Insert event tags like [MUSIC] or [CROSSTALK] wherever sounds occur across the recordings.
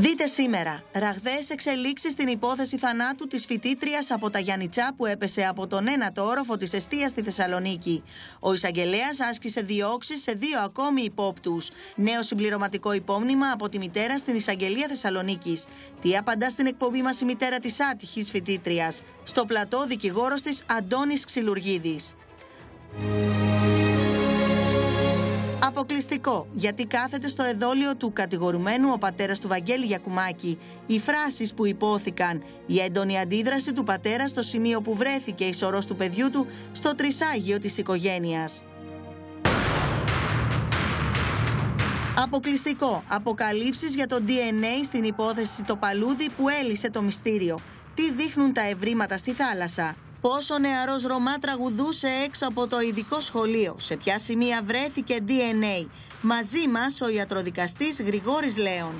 Δείτε σήμερα ραγδαίες εξελίξεις στην υπόθεση θανάτου της φοιτήτριας από τα Γιάννητσά που έπεσε από τον ένατο όροφο της εστιας στη Θεσσαλονίκη. Ο εισαγγελέας άσκησε διώξεις σε δύο ακόμη υπόπτους. Νέο συμπληρωματικό υπόμνημα από τη μητέρα στην εισαγγελία Θεσσαλονίκης. Τι απαντά στην εκπομπή μας η μητέρα της άτυχης φοιτήτριας. Στο πλατό δικηγόρος της Αντώνης Ξυλουργίδης. Αποκλειστικό, γιατί κάθεται στο εδόλιο του κατηγορουμένου ο πατέρας του Βαγγέλη Γιακουμάκη. Οι φράσεις που υπόθηκαν, η έντονη αντίδραση του πατέρα στο σημείο που βρέθηκε η σωρός του παιδιού του στο τρισάγιο της οικογένειας. Αποκλειστικό. Αποκαλύψεις για το DNA στην υπόθεση το παλούδι που έλυσε το μυστήριο. Τι δείχνουν τα ευρήματα στη θάλασσα. Πόσο νεαρός νεαρός Ρωμά τραγουδούσε έξω από το ειδικό σχολείο, σε ποια σημεία βρέθηκε DNA. Μαζί μας ο ιατροδικαστής Γρηγόρης Λέων.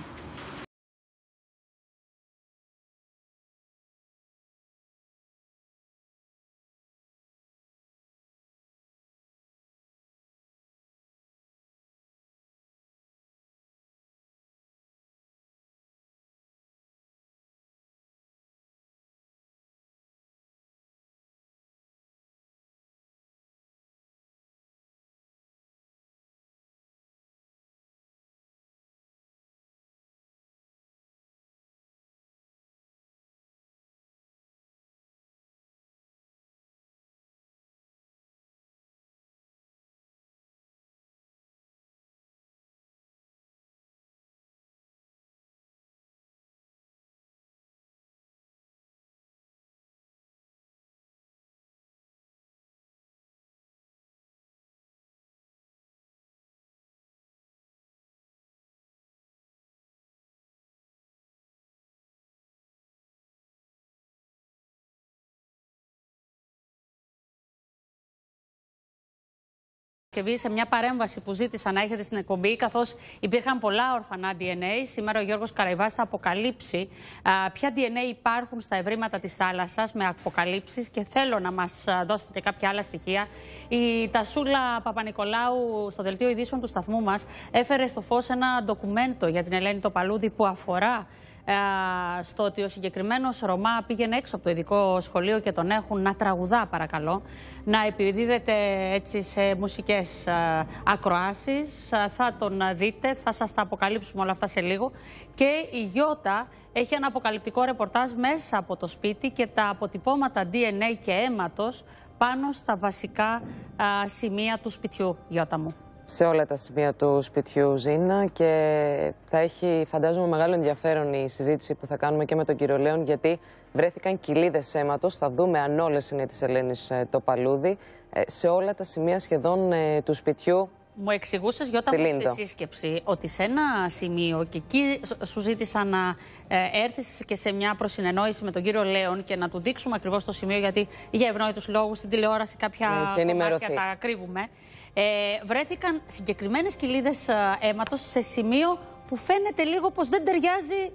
σε μια παρέμβαση που ζήτησα να έχετε στην εκπομπή, καθώς υπήρχαν πολλά ορφανά DNA. Σήμερα ο Γιώργος Καραϊβάς θα αποκαλύψει ποια DNA υπάρχουν στα ευρήματα της θάλασσας με αποκαλύψεις και θέλω να μας δώσετε και κάποια άλλα στοιχεία. Η Τασούλα Παπα-Νικολάου στο δελτίο ειδήσεων του σταθμού μας έφερε στο φως ένα ντοκουμέντο για την Ελένη Τοπαλούδη που αφορά ε, στο ότι ο συγκεκριμένος Ρωμά πήγαινε έξω από το ειδικό σχολείο και τον έχουν να τραγουδά, παρακαλώ, να επιδίδεται έτσι σε μουσικές ε, ακροάσεις ε, Θα τον δείτε, θα σας τα αποκαλύψουμε όλα αυτά σε λίγο. Και η Γιώτα έχει ένα αποκαλυπτικό ρεπορτάζ μέσα από το σπίτι και τα αποτυπώματα DNA και αίματος πάνω στα βασικά σημεία του σπιτιού, Γιώτα μου σε όλα τα σημεία του σπιτιού Ζήνα και θα έχει φαντάζομαι μεγάλο ενδιαφέρον η συζήτηση που θα κάνουμε και με τον κύριο Λέων γιατί βρέθηκαν κοιλίδες αίματος, θα δούμε αν όλες είναι της Ελένης ε, το παλούδι, ε, σε όλα τα σημεία σχεδόν ε, του σπιτιου μου εξηγούσες Γιώτα στη σύσκεψη ότι σε ένα σημείο και εκεί σου ζήτησα να έρθεις και σε μια προσυνεννόηση με τον κύριο Λέων και να του δείξουμε ακριβώς το σημείο γιατί για ευνόητους λόγους στην τηλεόραση κάποια κομμάτια τα κρύβουμε. Ε, βρέθηκαν συγκεκριμένες κοιλίδες ε, αίματος σε σημείο που φαίνεται λίγο πως δεν ταιριάζει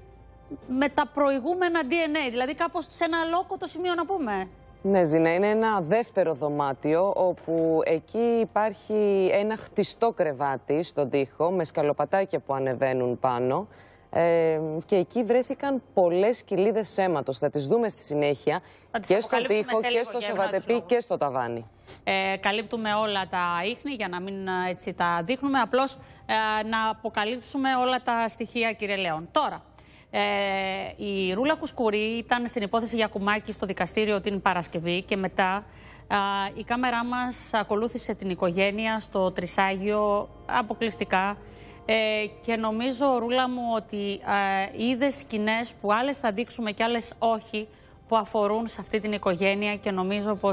με τα προηγούμενα DNA, δηλαδή κάπως σε ένα λόκο το σημείο να πούμε. Ναι, Ζήνα, είναι ένα δεύτερο δωμάτιο όπου εκεί υπάρχει ένα χτιστό κρεβάτι στον τοίχο με σκαλοπατάκια που ανεβαίνουν πάνω και εκεί βρέθηκαν πολλές κοιλίδες αίματος. Θα τις δούμε στη συνέχεια και στον τοίχο και στο Σεβατεπί και στο ταβάνι. Ε, καλύπτουμε όλα τα ίχνη για να μην ε, έτσι τα δείχνουμε. Απλώς ε, να αποκαλύψουμε όλα τα στοιχεία, κύριε Λέων. Τώρα, η Ρούλα Κουσκουρή ήταν στην υπόθεση για κουμάκι στο δικαστήριο την Παρασκευή και μετά η κάμερά μας ακολούθησε την οικογένεια στο Τρισάγιο αποκλειστικά ε, και νομίζω, Ρούλα μου, ότι ε, είδες σκηνές που άλλες θα δείξουμε και άλλες όχι, που αφορούν σε αυτή την οικογένεια και νομίζω πως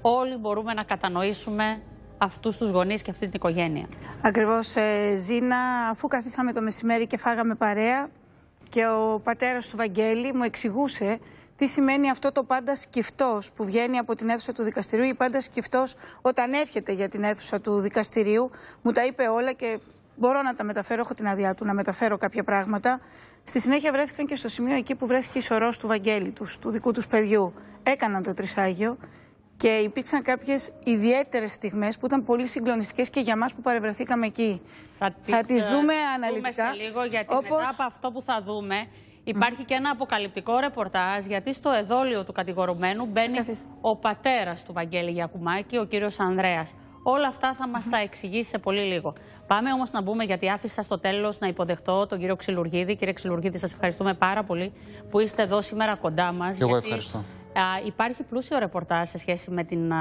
όλοι μπορούμε να κατανοήσουμε αυτούς τους γονείς και αυτή την οικογένεια. Ακριβώς, ε, Ζήνα, αφού καθίσαμε το μεσημέρι και φάγαμε παρέα και ο πατέρας του Βαγγέλη μου εξηγούσε τι σημαίνει αυτό το πάντα σκυφτός που βγαίνει από την αίθουσα του δικαστηρίου ή πάντα σκυφτός όταν έρχεται για την αίθουσα του δικαστηρίου. Μου τα είπε όλα και μπορώ να τα μεταφέρω, έχω την αδειά του να μεταφέρω κάποια πράγματα. Στη συνέχεια βρέθηκαν και στο σημείο εκεί που βρέθηκε η σωρός του Βαγγέλη τους, δικού τους παιδιού. Έκαναν το τρισάγιο και υπήρξαν κάποιες ιδιαίτερες στιγμές που ήταν πολύ συγκλονιστικές και για μας που παρευρεθήκαμε εκεί. Θα τι θα τις ε, δούμε αναλυτικά. Δούμε σε λίγο, γιατί όπως... μετά από αυτό που θα δούμε, Υπάρχει και ένα αποκαλυπτικό ρεπορτάζ γιατί στο εδόλιο του κατηγορουμένου μπαίνει ο πατέρας του Βαγγέλη Γιακουμάκη, ο κύριος Ανδρέας. Όλα αυτά θα μας τα εξηγήσει σε πολύ λίγο. Πάμε όμως να μπούμε, γιατί άφησα στο τέλος να υποδεχτώ τον κύριο Ξυλουργίδη. Κύριε Ξυλουργίδη, σας ευχαριστούμε πάρα πολύ που είστε εδώ σήμερα κοντά μας. εγώ ευχαριστώ. Α, υπάρχει πλούσιο ρεπορτάζ σε σχέση με την α,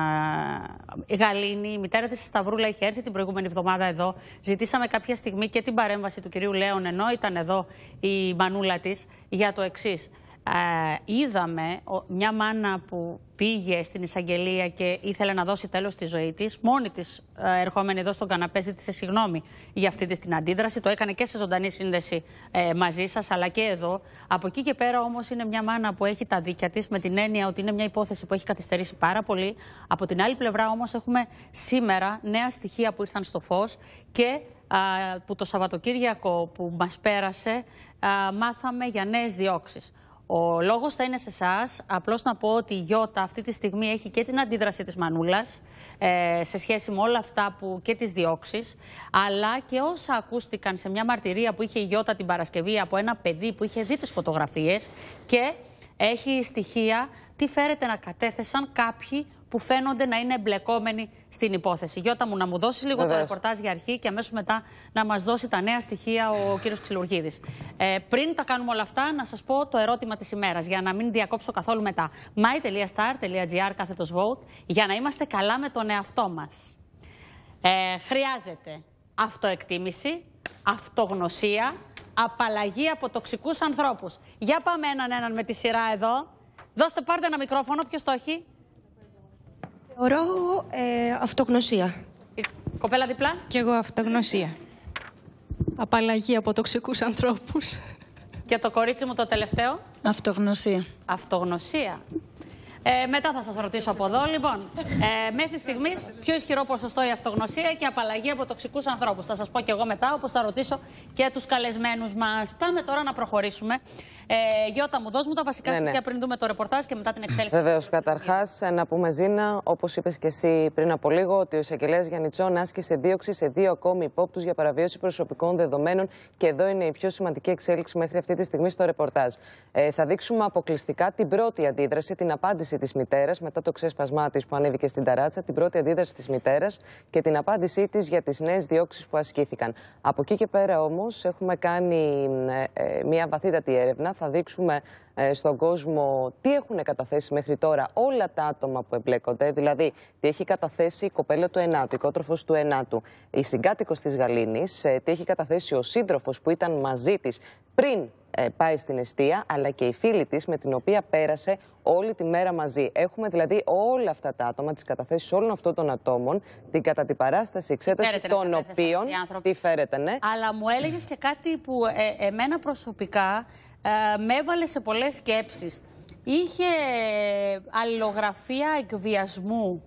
Γαλήνη. Η μητέρα της Σταυρούλα είχε έρθει την προηγούμενη εβδομάδα εδώ. Ζητήσαμε κάποια στιγμή και την παρέμβαση του κυρίου Λέων, ενώ ήταν εδώ η μανούλα της, για το εξής είδαμε μια μάνα που πήγε στην εισαγγελία και ήθελε να δώσει τέλος στη ζωή της, μόνη της ε, ερχόμενη εδώ στον καναπέ ζήτησε συγγνώμη για αυτή της την αντίδραση. Το έκανε και σε ζωντανή σύνδεση ε, μαζί σας, αλλά και εδώ. Από εκεί και πέρα όμως είναι μια μάνα που έχει τα δίκια της, με την έννοια ότι είναι μια υπόθεση που έχει καθυστερήσει πάρα πολύ. Από την άλλη πλευρά όμως έχουμε σήμερα νέα στοιχεία που ήρθαν στο φως και που το Σαββατοκύριακο που μας πέρασε μάθαμε για νέες διώξεις. Ο λόγος θα είναι σε εσάς. Απλώς να πω ότι η Γιώτα αυτή τη στιγμή έχει και την αντίδραση της Μανούλας ε, σε σχέση με όλα αυτά που και τις διώξεις, αλλά και όσα ακούστηκαν σε μια μαρτυρία που είχε η Γιώτα την Παρασκευή από ένα παιδί που είχε δει τις φωτογραφίες και έχει στοιχεία τι φέρετε να κατέθεσαν κάποιοι που φαίνονται να είναι εμπλεκόμενοι στην υπόθεση. Γιώτα μου, να μου δώσεις λίγο το ρεπορτάζ για αρχή και αμέσως μετά να μας δώσει τα νέα στοιχεία ο κύριος Ξυλουργίδης. Ε, πριν τα κάνουμε όλα αυτά, να σας πω το ερώτημα της ημέρας για να μην διακόψω καθόλου μετά. my.star.gr κάθετο vote για να είμαστε καλά με τον εαυτό μας. Ε, χρειάζεται αυτοεκτίμηση, αυτογνωσία, απαλλαγή από τοξικούς ανθρώπους. Για πάμε έναν έναν με τη σειρά εδώ. Δώστε, πάρτε ένα μικρόφωνο. Ποιος το έχει. Θεωρώ ε, αυτογνωσία. κοπέλα διπλά. Κι εγώ αυτογνωσία. Απαλλαγή από τοξικούς ανθρώπους. Και το κορίτσι μου το τελευταίο. Αυτογνωσία. Αυτογνωσία. Ε, μετά θα σας ρωτήσω από εδώ. Λοιπόν, ε, μέχρι στιγμής πιο ισχυρό ποσοστό η αυτογνωσία και απαλλαγή από τοξικούς ανθρώπους. Θα σας πω και εγώ μετά, όπως θα ρωτήσω και τους καλεσμένους μας. Πάμε τώρα να προχωρήσουμε. Ε, Γιώτα, μου δώσ' μου τα βασικά ναι, ναι, στοιχεία πριν δούμε το ρεπορτάζ και μετά την εξέλιξη. Βεβαίως, καταρχάς, να πούμε, Ζήνα, όπως είπες και εσύ πριν από λίγο, ότι ο εισαγγελέα Γιαννιτσόν άσκησε δίωξη σε δύο ακόμη υπόπτους για παραβίωση προσωπικών δεδομένων. Και εδώ είναι η πιο σημαντική εξέλιξη μέχρι αυτή τη στιγμή στο ρεπορτάζ. Ε, θα δείξουμε αποκλειστικά την πρώτη αντίδραση, την απάντηση της μητέρας μετά το ξέσπασμά της που ανέβηκε στην ταράτσα, την πρώτη αντίδραση της μητέρας και την απάντησή της για τις νέες διώξεις που ασκήθηκαν. Από εκεί και πέρα όμως έχουμε κάνει ε, ε, μια βαθύτατη έρευνα θα δείξουμε ε, στον κόσμο τι έχουν καταθέσει μέχρι τώρα όλα τα άτομα που εμπλέκονται. Δηλαδή, τι έχει καταθέσει η κοπέλα του Ενάτου, η κότροφο του Ενάτου, η συγκάτοικος της Γαλήνης, ε, τι έχει καταθέσει ο σύντροφος που ήταν μαζί της πριν ε, πάει στην αιστεία, αλλά και η φίλη της με την οποία πέρασε όλη τη μέρα μαζί. Έχουμε δηλαδή όλα αυτά τα άτομα, τις καταθέσεις όλων αυτών των ατόμων, την κατά την παράσταση εξέταση φέρετε, των οποίων... Τι φέρετε ναι. Αλλά μου έλεγες και κάτι που ε, εμένα προσωπικά ε, με έβαλε σε πολλές σκέψεις. Είχε αλληλογραφία εκβιασμού.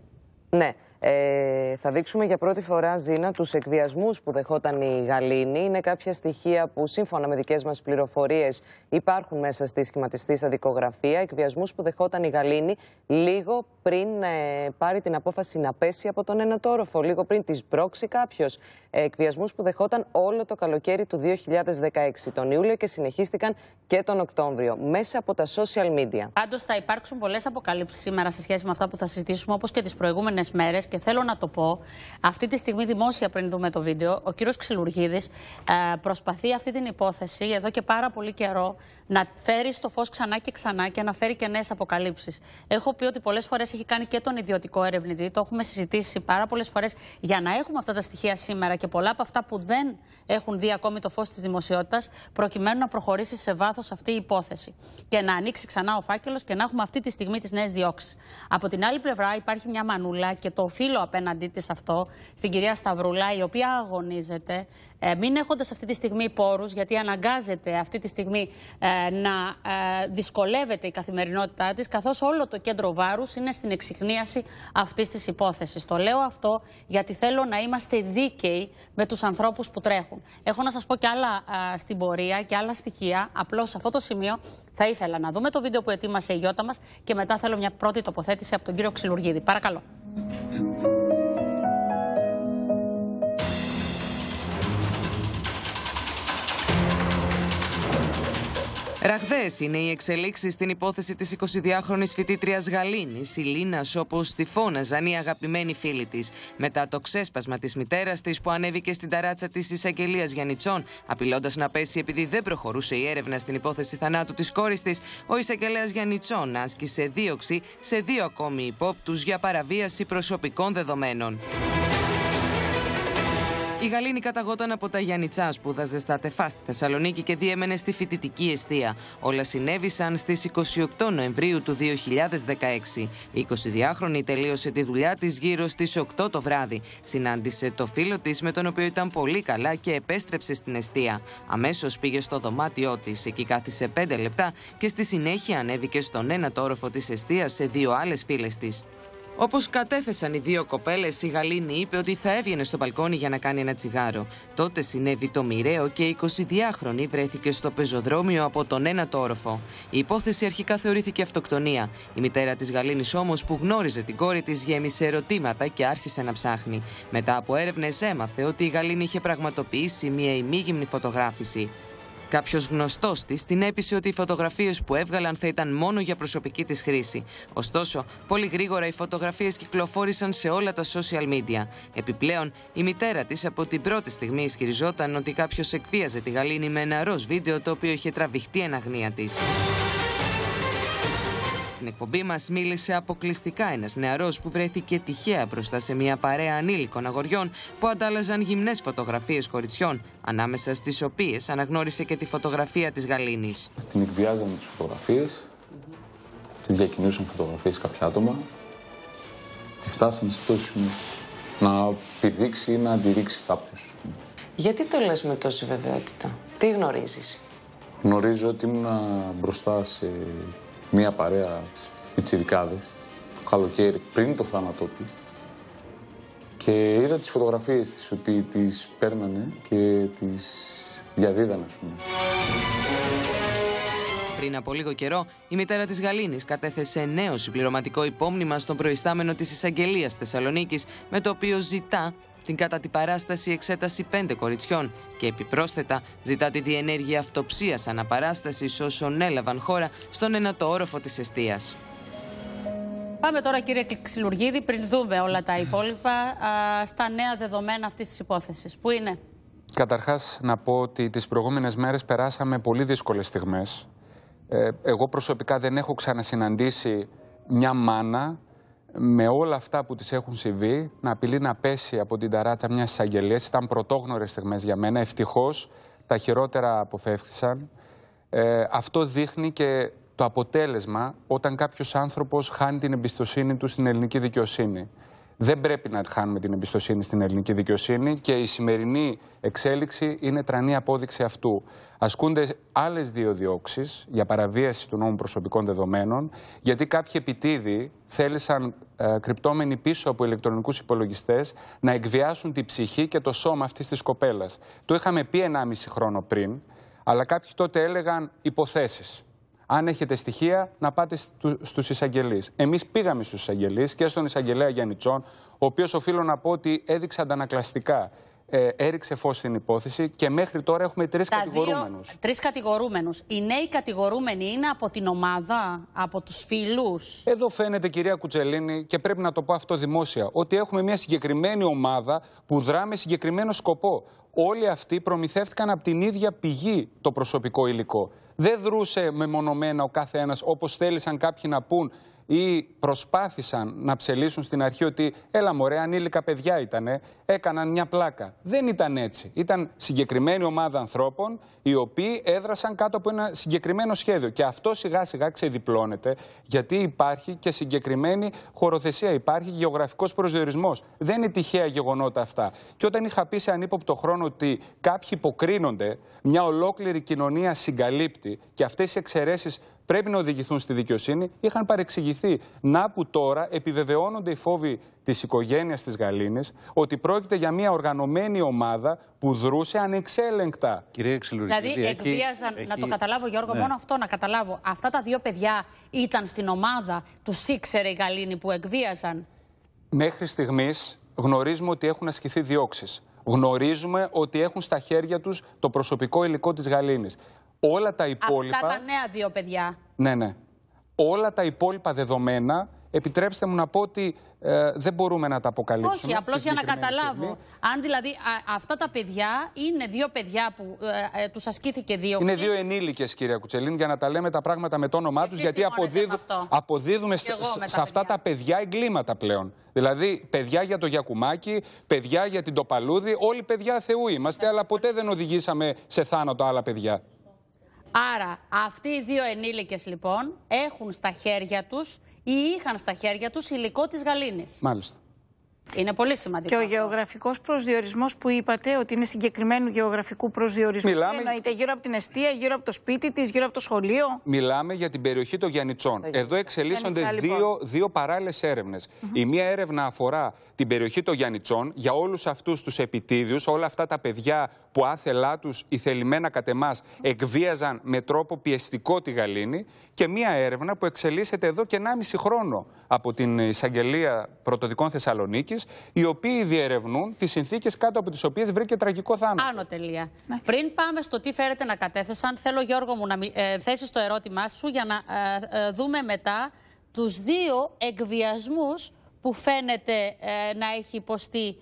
Ναι. Ε, θα δείξουμε για πρώτη φορά, Ζήνα, τους εκβιασμούς που δεχόταν η Γαλήνη. Είναι κάποια στοιχεία που σύμφωνα με δικές μας πληροφορίες υπάρχουν μέσα στη σχηματιστή αδικογραφία. Εκβιασμούς που δεχόταν η Γαλήνη λίγο πριν ε, πάρει την απόφαση να πέσει από τον ένα τόροφο, λίγο πριν της σπρώξει κάποιος. Ε, εκβιασμούς που δεχόταν όλο το καλοκαίρι του 2016, τον Ιούλιο και συνεχίστηκαν και τον Οκτώβριο, μέσα από τα social media. Πάντως θα υπάρξουν πολλές αποκαλύψεις σήμερα σε σχέση με αυτά που θα συζητήσουμε, όπως και τις προηγούμενες μέρες και θέλω να το πω, αυτή τη στιγμή δημόσια πριν δούμε το βίντεο, ο κύριος Ξυλουργίδης ε, προσπαθεί αυτή την υπόθεση εδώ και πάρα πολύ καιρό να φέρει στο φως ξανά και ξανά και να φέρει και νέες αποκαλύψεις. Έχω πει ότι πολλές φορές έχει κάνει και τον ιδιωτικό ερευνητή, το έχουμε συζητήσει πάρα πολλές φορές για να έχουμε αυτά τα στοιχεία σήμερα και πολλά από αυτά που δεν έχουν δει ακόμη το φως της δημοσιοτητα προκειμένου να προχωρήσει σε βάθος αυτή η υπόθεση και να ανοίξει ξανά ο φάκελος και να έχουμε αυτή τη στιγμή τις νέες διώξεις. Από την άλλη πλευρά υπάρχει μια μανούλα και το οφείλω απέναντί της αυτό, στην κυρία Σταυρουλά, η οποία αγωνίζεται, ε, μην έχοντας αυτή τη στιγμή πόρους, γιατί αναγκάζεται αυτή τη στιγμή ε, να ε, δυσκολεύεται η καθημερινότητά της, καθώς όλο το κέντρο βάρους είναι στην εξυχνίαση αυτής της υπόθεσης. Το λέω αυτό γιατί θέλω να είμαστε δίκαιοι με τους ανθρώπους που τρέχουν. Έχω να σας πω και άλλα ε, στην πορεία και άλλα στοιχεία. Απλώς σε αυτό το σημείο θα ήθελα να δούμε το βίντεο που ετοίμασε η Γιώτα μας και μετά θέλω μια πρώτη τοποθέτηση από τον κύριο Ξυλουργίδη. Παρακαλώ. Thank you. Ραγδαίες είναι οι εξελίξεις στην υπόθεση της 22χρονη φοιτήτριας Γαλήνης, η Λίνας, όπως τη φώναζαν οι αγαπημένοι φίλοι της. Μετά το ξέσπασμα της μητέρας της που ανέβηκε στην ταράτσα της εισαγγελίας Γιανιτσών, απειλώντας να πέσει επειδή δεν προχωρούσε η έρευνα στην υπόθεση θανάτου της κόρης της, ο εισαγγελέας Γιανιτσών άσκησε δίωξη σε δύο ακόμη υπόπτους για παραβίαση προσωπικών δεδομένων. Η Γαλήνη καταγόταν από τα Γιάννητσά, σπούδαζε στα ΤΕΦΑ στη Θεσσαλονίκη και διέμενε στη φοιτητική αιστεία. Όλα συνέβησαν στις 28 Νοεμβρίου του 2016. Η 22χρονη τελείωσε τη δουλειά της γύρω στις 8 το βράδυ. Συνάντησε το φίλο της με τον οποίο ήταν πολύ καλά και επέστρεψε στην αιστεία. Αμέσως πήγε στο δωμάτιό της, εκεί κάθισε 5 λεπτά και στη συνέχεια ανέβηκε στον ένα όροφο της αιστείας σε δύο άλλες φίλες της. Όπως κατέθεσαν οι δύο κοπέλες, η Γαλήνη είπε ότι θα έβγαινε στο μπαλκόνι για να κάνει ένα τσιγάρο. Τότε συνέβη το μοιραίο και η 22χρονη βρέθηκε στο πεζοδρόμιο από τον ένα όροφο. Η υπόθεση αρχικά θεωρήθηκε αυτοκτονία. Η μητέρα της Γαλήνης όμως, που γνώριζε την κόρη της, γέμισε ερωτήματα και άρχισε να ψάχνει. Μετά από έρευνες, έμαθε ότι η Γαλήνη είχε πραγματοποιήσει μια ημίγυμνη φωτογράφηση. Κάποιος γνωστός της την έπεισε ότι οι φωτογραφίες που έβγαλαν θα ήταν μόνο για προσωπική της χρήση. Ωστόσο, πολύ γρήγορα οι φωτογραφίες κυκλοφόρησαν σε όλα τα social media. Επιπλέον, η μητέρα της από την πρώτη στιγμή ισχυριζόταν ότι κάποιος εκβίαζε τη γαλήνη με ένα ροζ βίντεο το οποίο είχε τραβηχτεί εν αγνία της. Στην εκπομπή μας μίλησε αποκλειστικά ένας νεαρός που βρέθηκε τυχαία μπροστά σε μια παρέα ανήλικων αγοριών που αντάλλαζαν γυμνές φωτογραφίες κοριτσιών, ανάμεσα στις οποίες αναγνώρισε και τη φωτογραφία της Γαλήνης. Την εκβιάζαμε τις φωτογραφίες, τη διακινούσαν φωτογραφίες κάποια άτομα. Τη φτάσαμε σε αυτό να πηδήξει ή να αντιρρήξει κάποιος. Γιατί το λες με τόση βεβαιότητα, τι γνωρίζεις. Γνωρίζω ότι ήμουν μπροστά σε μια παρέα πιτσιρικάδες το καλοκαίρι πριν το θάνατό τη και είδα τις φωτογραφίες της ότι τις παίρνανε και τις διαδίδανε πούμε. Πριν από λίγο καιρό, η μητέρα της Γαλήνης κατέθεσε νέο συμπληρωματικό υπόμνημα στον προϊστάμενο της εισαγγελίας Θεσσαλονίκης, με το οποίο ζητά την κατά την παράσταση εξέταση πέντε κοριτσιών και επιπρόσθετα ζητά τη διενέργεια αυτοψίας αναπαράστασης όσων έλαβαν χώρα στον ένατο όροφο της εστίας. Πάμε τώρα κύριε Ξυλουργίδη πριν δούμε όλα τα υπόλοιπα α, στα νέα δεδομένα αυτής της υπόθεσης. Πού είναι? Καταρχάς να πω ότι τις προηγούμενες μέρες περάσαμε πολύ δύσκολες στιγμές. Ε, εγώ προσωπικά δεν έχω ξανασυναντήσει μια μάνα με όλα αυτά που τη έχουν συμβεί, να απειλεί να πέσει από την ταράτσα μιας εισαγγελίας. Ήταν πρωτόγνωρες στιγμές για μένα. Ευτυχώς τα χειρότερα αποφεύχθησαν. Ε, αυτό δείχνει και το αποτέλεσμα όταν κάποιος άνθρωπος χάνει την εμπιστοσύνη του στην ελληνική δικαιοσύνη. Δεν πρέπει να χάνουμε την εμπιστοσύνη στην ελληνική δικαιοσύνη και η σημερινή εξέλιξη είναι τρανή απόδειξη αυτού. Ασκούνται άλλες δύο διώξεις για παραβίαση του νόμου προσωπικών δεδομένων, γιατί κάποιοι επιτίδη θέλησαν ε, κρυπτόμενοι πίσω από ηλεκτρονικούς υπολογιστές να εκβιάσουν τη ψυχή και το σώμα αυτής της κοπέλας. Το είχαμε πει 1,5 χρόνο πριν, αλλά κάποιοι τότε έλεγαν υποθέσεις. Αν έχετε στοιχεία, να πάτε στου εισαγγελείς. Εμείς πήγαμε στους εισαγγελείς και στον εισαγγελέα Γιάννη Τσόν, ο οποίος οφείλω να πω ότι έδειξε αντανακλαστικά ε, έριξε φως στην υπόθεση και μέχρι τώρα έχουμε τρεις κατηγορούμενους. Τρεις κατηγορούμενους. Οι νέοι κατηγορούμενοι είναι από την ομάδα, από τους φίλους. Εδώ φαίνεται, κυρία Κουτσελίνη, και πρέπει να το πω αυτό δημόσια, ότι έχουμε μια συγκεκριμένη ομάδα που δρά με συγκεκριμένο σκοπό. Όλοι αυτοί προμηθεύτηκαν από την ίδια πηγή το προσωπικό υλικό. Δεν δρούσε μεμονωμένα ο κάθε ένας όπως θέλησαν κάποιοι να πούν ή προσπάθησαν να ψελίσουν στην αρχή ότι έλα μωρέ ανήλικα παιδιά ήτανε, έκαναν μια πλάκα. Δεν ήταν έτσι. Ήταν συγκεκριμένη ομάδα ανθρώπων οι οποίοι έδρασαν κάτω από ένα συγκεκριμένο σχέδιο. Και αυτό σιγά σιγά ξεδιπλώνεται γιατί υπάρχει και συγκεκριμένη χωροθεσία, υπάρχει γεωγραφικός προσδιορισμός. Δεν είναι τυχαία γεγονότα αυτά. Και όταν είχα πει σε ανύποπτο χρόνο ότι κάποιοι υποκρίνονται, μια ολόκληρη κοινωνία συγκαλύπτει και αυτές οι εξαιρέσεις πρέπει να οδηγηθούν στη δικαιοσύνη, είχαν παρεξηγηθεί. Να που τώρα επιβεβαιώνονται οι φόβοι της οικογένειας της Γαλήνης ότι πρόκειται για μια οργανωμένη ομάδα που δρούσε ανεξέλεγκτα. Κυρία Δηλαδή, εκβίαζαν. Να το καταλάβω, Γιώργο, ναι. μόνο αυτό να καταλάβω. Αυτά τα δύο παιδιά ήταν στην ομάδα, τους ήξερε η Γαλήνη που εκβίαζαν. Μέχρι στιγμής γνωρίζουμε ότι έχουν ασκηθεί διώξεις. Γνωρίζουμε ότι έχουν στα χέρια τους το προσωπικό υλικό της Γαλήνης. Όλα τα υπόλοιπα. Αυτά τα νέα δύο παιδιά. Ναι, ναι. Όλα τα υπόλοιπα δεδομένα, επιτρέψτε μου να πω ότι ε, δεν μπορούμε να τα αποκαλύψουμε. Όχι, απλώς για να καταλάβω. Στιγμή. Αν δηλαδή α, αυτά τα παιδιά είναι δύο παιδιά που ε, ε, τους ασκήθηκε δύο... Είναι δύο ενήλικες, κυρία Κουτσελίν, για να τα λέμε τα πράγματα με το όνομά τους, γιατί αποδίδου, αυτό. αποδίδουμε σε αυτά τα παιδιά εγκλήματα πλέον. Δηλαδή, παιδιά για το Γιακουμάκι, παιδιά για την Τοπαλούδη, όλοι παιδιά Θεού είμαστε, αλλά ποτέ δεν οδηγήσαμε σε θάνατο άλλα παιδιά. Άρα αυτοί οι δύο ενήλικες λοιπόν έχουν στα χέρια τους ή είχαν στα χέρια τους υλικό της γαλήνης. Μάλιστα. Είναι πολύ σημαντικό. Και ο γεωγραφικός προσδιορισμός που είπατε ότι είναι συγκεκριμένου γεωγραφικού προσδιορισμού. Μιλάμε... Εννοείται γύρω από την αιστεία, γύρω από το σπίτι της, γύρω από το σχολείο. Μιλάμε για την περιοχή των Γιανιτσών. Εδώ εξελίσσονται λοιπόν. δύο, δύο παράλληλες έρευνες. Η μία έρευνα αφορά την περιοχή των Γιανιτσών για όλους αυτούς τους επιτίδιους, όλα αυτά τα παιδιά που άθελά τους, ήθελημένα θελημένα κατ' εμάς, εκβίαζαν με τρόπο πιεστικό τη γαλήνη και μία έρευνα που εξελίσσεται εδώ και 1,5 χρόνο από την Εισαγγελία Πρωτοδικών Θεσσαλονίκης, οι οποίοι διερευνούν τις συνθήκες κάτω από τις οποίες βρήκε τραγικό θάνατο. Άνω τελεία. Ναι. Πριν πάμε στο τι φέρετε να κατέθεσαν, θέλω Γιώργο μου να ε, θέσεις το ερώτημά σου για να ε, ε, δούμε μετά τους δύο εκβιασμούς που φαίνεται ε, να έχει υποστεί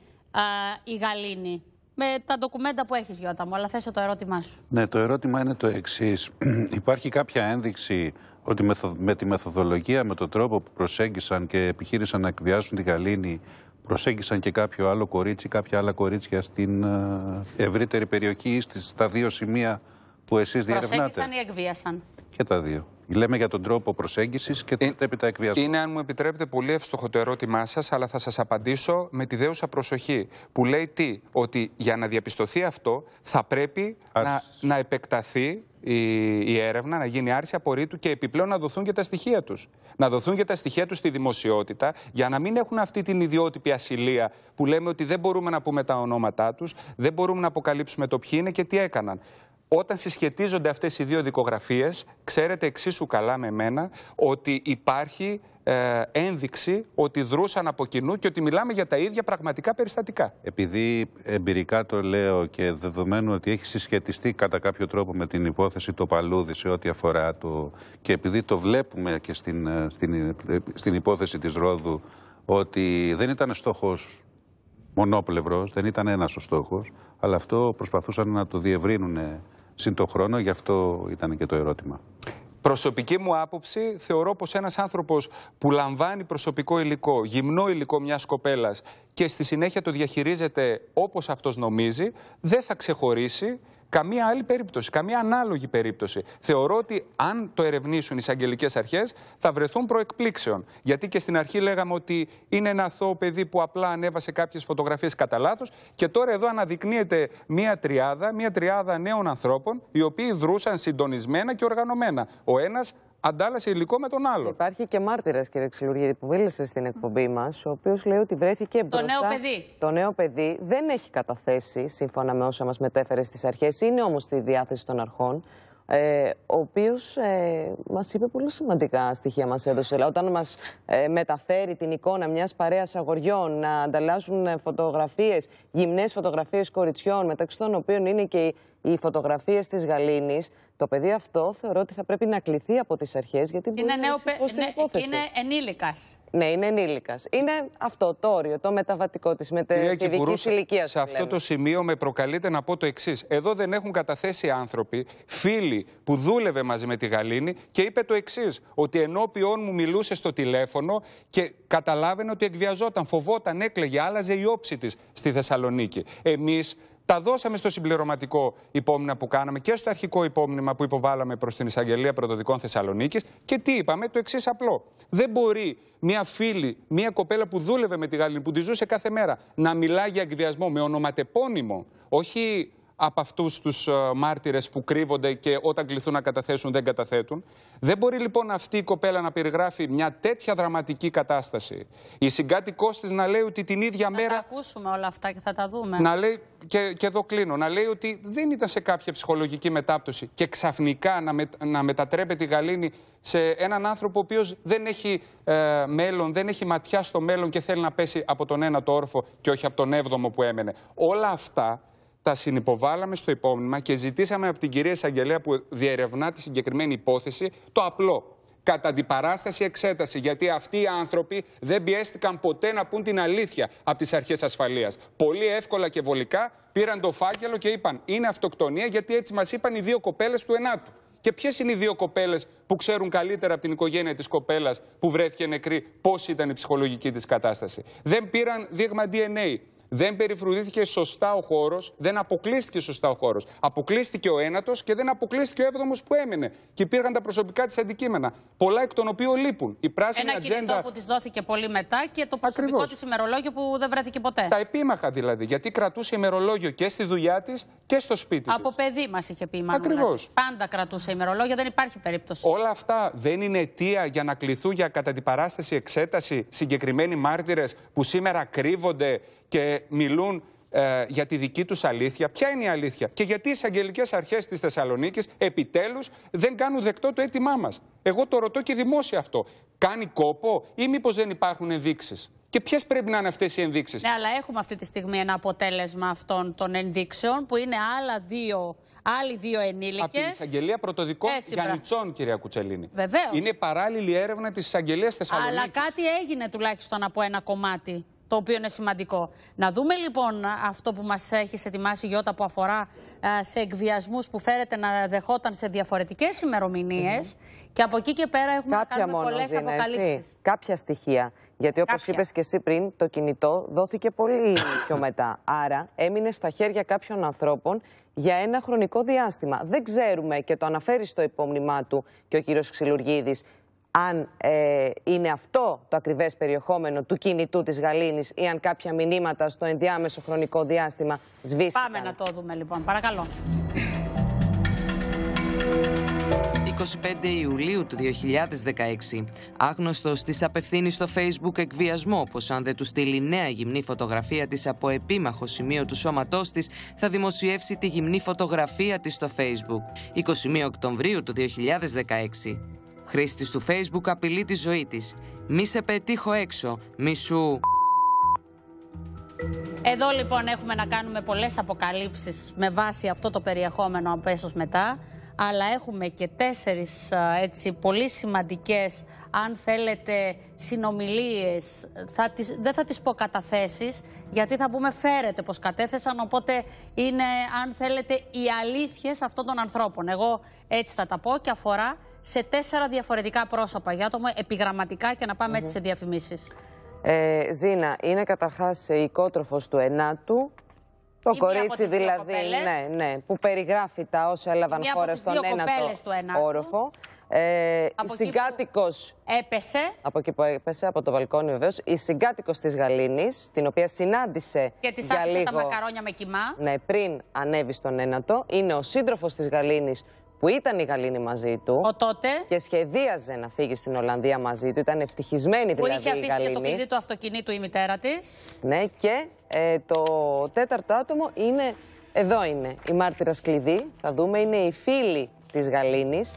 η Γαλήνη με τα ντοκουμέντα που έχεις Γιώτα μου, αλλά θέσω το ερώτημά σου. Ναι, το ερώτημα είναι το εξής. [CLEARS THROAT] Υπάρχει κάποια ένδειξη ότι με τη μεθοδολογία, με τον τρόπο που προσέγγισαν και επιχείρησαν να εκβιάσουν τη Γαλήνη, προσέγγισαν και κάποιο άλλο κορίτσι, κάποια άλλα κορίτσια στην ε, ευρύτερη περιοχή ή στα δύο σημεία που εσείς διερευνάτε. Προσέγγισαν ή εκβίασαν. Και τα δύο. Λέμε για τον τρόπο προσέγγισης και ε, τα έπειτα Είναι, αν μου επιτρέπετε, πολύ εύστοχο το ερώτημά σας, αλλά θα σας απαντήσω με τη δέουσα προσοχή. Που λέει τι, ότι για να διαπιστωθεί αυτό θα πρέπει να, να, επεκταθεί η, η, έρευνα, να γίνει άρση απορρίτου και επιπλέον να δοθούν και τα στοιχεία τους. Να δοθούν και τα στοιχεία τους στη δημοσιότητα, για να μην έχουν αυτή την ιδιότυπη ασυλία που λέμε ότι δεν μπορούμε να πούμε τα ονόματά τους, δεν μπορούμε να αποκαλύψουμε το ποιοι είναι και τι έκαναν. Όταν συσχετίζονται αυτές οι δύο δικογραφίες, ξέρετε εξίσου καλά με μένα ότι υπάρχει ε, ένδειξη ότι δρούσαν από κοινού και ότι μιλάμε για τα ίδια πραγματικά περιστατικά. Επειδή εμπειρικά το λέω και δεδομένου ότι έχει συσχετιστεί κατά κάποιο τρόπο με την υπόθεση του Παλούδη σε ό,τι αφορά το... και επειδή το βλέπουμε και στην, ε, στην, ε, στην υπόθεση της Ρόδου ότι δεν ήταν στόχος μονόπλευρος, δεν ήταν ένας ο στόχος, αλλά αυτό προσπαθούσαν να το διευρύνουν συν το χρόνο, γι' αυτό ήταν και το ερώτημα. Προσωπική μου άποψη, θεωρώ πως ένας άνθρωπος που λαμβάνει προσωπικό υλικό, γυμνό υλικό μιας κοπέλας και στη συνέχεια το διαχειρίζεται όπως αυτός νομίζει, δεν θα ξεχωρίσει Καμία άλλη περίπτωση, καμία ανάλογη περίπτωση. Θεωρώ ότι αν το ερευνήσουν οι εισαγγελικές αρχές, θα βρεθούν προεκπλήξεων. Γιατί και στην αρχή λέγαμε ότι είναι ένα αθώο παιδί που απλά ανέβασε κάποιες φωτογραφίες κατά λάθος. Και τώρα εδώ αναδεικνύεται μία τριάδα, μία τριάδα νέων ανθρώπων, οι οποίοι δρούσαν συντονισμένα και οργανωμένα. Ο ένας αντάλλασε υλικό με τον άλλον. Υπάρχει και μάρτυρας, κύριε Ξυλουργίδη, που μίλησε στην εκπομπή μας, ο οποίος λέει ότι βρέθηκε μπροστά. Το νέο παιδί. Το νέο παιδί δεν έχει καταθέσει, σύμφωνα με όσα μας μετέφερε στις αρχές. Είναι όμως στη διάθεση των αρχών. Ε, ο οποίος ε, μας είπε πολύ σημαντικά στοιχεία, μας έδωσε. Όταν μας ε, μεταφέρει την εικόνα μιας παρέας αγοριών να ανταλλάσσουν φωτογραφίες, γυμνές φωτογραφίες κοριτσιών, μεταξύ των οποίων είναι και οι, οι φωτογραφίες της Γαλήνης, το παιδί αυτό θεωρώ ότι θα πρέπει να κληθεί από τις αρχές γιατί είναι μπορεί νέο, να είναι, υπόθεση. είναι ενήλικας. Ναι, είναι ενήλικας. Είναι αυτό το όριο, το μεταβατικό της μετεφηβική ηλικίας. Σε αυτό το σημείο με προκαλείτε να πω το εξής. Εδώ δεν έχουν καταθέσει άνθρωποι, φίλοι που δούλευε μαζί με τη Γαλήνη και είπε το εξής. Ότι ενώπιον μου μιλούσε στο τηλέφωνο και καταλάβαινε ότι εκβιαζόταν, φοβόταν, έκλεγε, άλλαζε η όψη της στη Θεσσαλονίκη. Εμείς τα δώσαμε στο συμπληρωματικό υπόμνημα που κάναμε και στο αρχικό υπόμνημα που υποβάλαμε προς την Εισαγγελία Πρωτοδικών Θεσσαλονίκης. Και τι είπαμε, το εξής απλό. Δεν μπορεί μια φίλη, μια κοπέλα που δούλευε με τη Γαλλία, που τη ζούσε κάθε μέρα, να μιλά για εκβιασμό με ονοματεπώνυμο, όχι από αυτούς τους ε, μάρτυρες που κρύβονται και όταν κληθούν να καταθέσουν δεν καταθέτουν. Δεν μπορεί λοιπόν αυτή η κοπέλα να περιγράφει μια τέτοια δραματική κατάσταση. Η συγκάτοικός της να λέει ότι την ίδια μέρα. Θα τα ακούσουμε όλα αυτά και θα τα δούμε. Να λέει, και, και εδώ κλείνω. Να λέει ότι δεν ήταν σε κάποια ψυχολογική μετάπτωση και ξαφνικά να, με, να μετατρέπεται η Γαλήνη σε έναν άνθρωπο ο οποίος δεν έχει ε, μέλλον, δεν έχει ματιά στο μέλλον και θέλει να πέσει από τον ένατο όρφο και όχι από τον έβδομο που έμενε. Όλα αυτά τα συνυποβάλαμε στο υπόμνημα και ζητήσαμε από την κυρία Εισαγγελέα που διερευνά τη συγκεκριμένη υπόθεση το απλό. Κατά αντιπαράσταση εξέταση, γιατί αυτοί οι άνθρωποι δεν πιέστηκαν ποτέ να πούν την αλήθεια από τις αρχές ασφαλείας. Πολύ εύκολα και βολικά πήραν το φάκελο και είπαν: Είναι αυτοκτονία, γιατί έτσι μας είπαν οι δύο κοπέλες του Ενάτου. Και ποιες είναι οι δύο κοπέλες που ξέρουν καλύτερα από την οικογένεια της κοπέλας που βρέθηκε νεκρή, πώς ήταν η ψυχολογική της κατάσταση. Δεν πήραν δείγμα DNA δεν περιφρουρήθηκε σωστά ο χώρος, δεν αποκλείστηκε σωστά ο χώρος. Αποκλείστηκε ο ένατος και δεν αποκλείστηκε ο έβδομος που έμεινε. Και υπήρχαν τα προσωπικά της αντικείμενα. Πολλά εκ των οποίων λείπουν. Η πράσινη Ένα ατζέντα... κινητό που της δόθηκε πολύ μετά και το προσωπικό της ημερολόγιο που δεν βρέθηκε ποτέ. Τα επίμαχα δηλαδή. Γιατί κρατούσε ημερολόγιο και στη δουλειά της και στο σπίτι τη. Από της. παιδί μας είχε πει η Ακριβώς. Πάντα κρατούσε ημερολόγια, δεν υπάρχει περίπτωση. Όλα αυτά δεν είναι αιτία για να κληθούν για κατά την παράσταση εξέταση συγκεκριμένοι μάρτυρες που σήμερα κρύβονται και μιλούν ε, για τη δική τους αλήθεια. Ποια είναι η αλήθεια και γιατί οι εισαγγελικές αρχές της Θεσσαλονίκης επιτέλους δεν κάνουν δεκτό το αίτημά μας. Εγώ το ρωτώ και δημόσια αυτό. Κάνει κόπο ή μήπως δεν υπάρχουν ενδείξεις. Και ποιες πρέπει να είναι αυτές οι ενδείξεις. Ναι, αλλά έχουμε αυτή τη στιγμή ένα αποτέλεσμα αυτών των ενδείξεων που είναι άλλα δύο, άλλοι δύο ενήλικες. Από την εισαγγελία πρωτοδικών Γιαννητσών, κυρία Κουτσελίνη. Βεβαίως. Είναι παράλληλη έρευνα της εισαγγελίας Θεσσαλονίκη. Αλλά κάτι έγινε τουλάχιστον από ένα κομμάτι το οποίο είναι σημαντικό. Να δούμε λοιπόν αυτό που μας έχεις ετοιμάσει η Γιώτα που αφορά ε, σε εκβιασμούς που φέρεται να δεχόταν σε διαφορετικές ημερομηνίες και από εκεί και πέρα έχουμε Κάποια να κάνουμε μόνος πολλές είναι, αποκαλύψεις. Έτσι. Κάποια στοιχεία. Γιατί όπως Κάποια. είπες και εσύ πριν, το κινητό δόθηκε πολύ πιο μετά. Άρα έμεινε στα χέρια κάποιων ανθρώπων για ένα χρονικό διάστημα. Δεν ξέρουμε και το αναφέρεις στο υπόμνημά του και ο κύριος Ξυλουργίδης αν ε, είναι αυτό το ακριβές περιεχόμενο του κινητού της Γαλήνης ή αν κάποια μηνύματα στο ενδιάμεσο χρονικό διάστημα σβήστηκαν. Πάμε να το δούμε λοιπόν. Παρακαλώ. 25 Ιουλίου του 2016, άγνωστος της απευθύνει στο facebook εκβιασμό πως αν δεν του στείλει νέα γυμνή φωτογραφία της από επίμαχο σημείο του σώματός της θα δημοσιεύσει τη γυμνή φωτογραφία της στο facebook. 21 Οκτωβρίου του 2016, Χρήστης του Facebook απειλεί τη ζωή της. «Μη σε πετύχω έξω, μη σου...» Εδώ λοιπόν έχουμε να κάνουμε πολλές αποκαλύψεις με βάση αυτό το περιεχόμενο αμέσως μετά αλλά έχουμε και τέσσερις έτσι, πολύ σημαντικές, αν θέλετε, συνομιλίες. Θα τις, δεν θα τις πω καταθέσεις, γιατί θα πούμε φέρετε πως κατέθεσαν, οπότε είναι, αν θέλετε, οι αλήθειες αυτών των ανθρώπων. Εγώ έτσι θα τα πω και αφορά σε τέσσερα διαφορετικά πρόσωπα για το επιγραμματικά και να πάμε έτσι σε διαφημίσεις. Ε, Ζήνα, είναι καταρχάς οικότροφος του ενάτου. Το κορίτσι δηλαδή, ναι, ναι, που περιγράφει τα όσα έλαβαν χώρα στον ένατο όροφο. Ε, η συγκάτοικος. Έπεσε. Από εκεί που έπεσε, από το βαλκόνι βεβαίως. Η συγκάτοικος της Γαλήνης την οποία συνάντησε. Και της άφησε τα μακαρόνια με κοιμά. Ναι, πριν ανέβει στον ένατο. Είναι ο σύντροφος της Γαλήνης, που ήταν η Γαλήνη μαζί του. Ο τότε. Και σχεδίαζε να φύγει στην Ολλανδία μαζί του. Ήταν ευτυχισμένη δηλαδή η Γαλήνη. Που είχε αφήσει για το κλειδί του αυτοκινήτου η μητέρα της. Ναι, και ε, το τέταρτο άτομο είναι. Εδώ είναι η μάρτυρα κλειδί, θα δούμε, είναι η φίλη της Γαλήνης,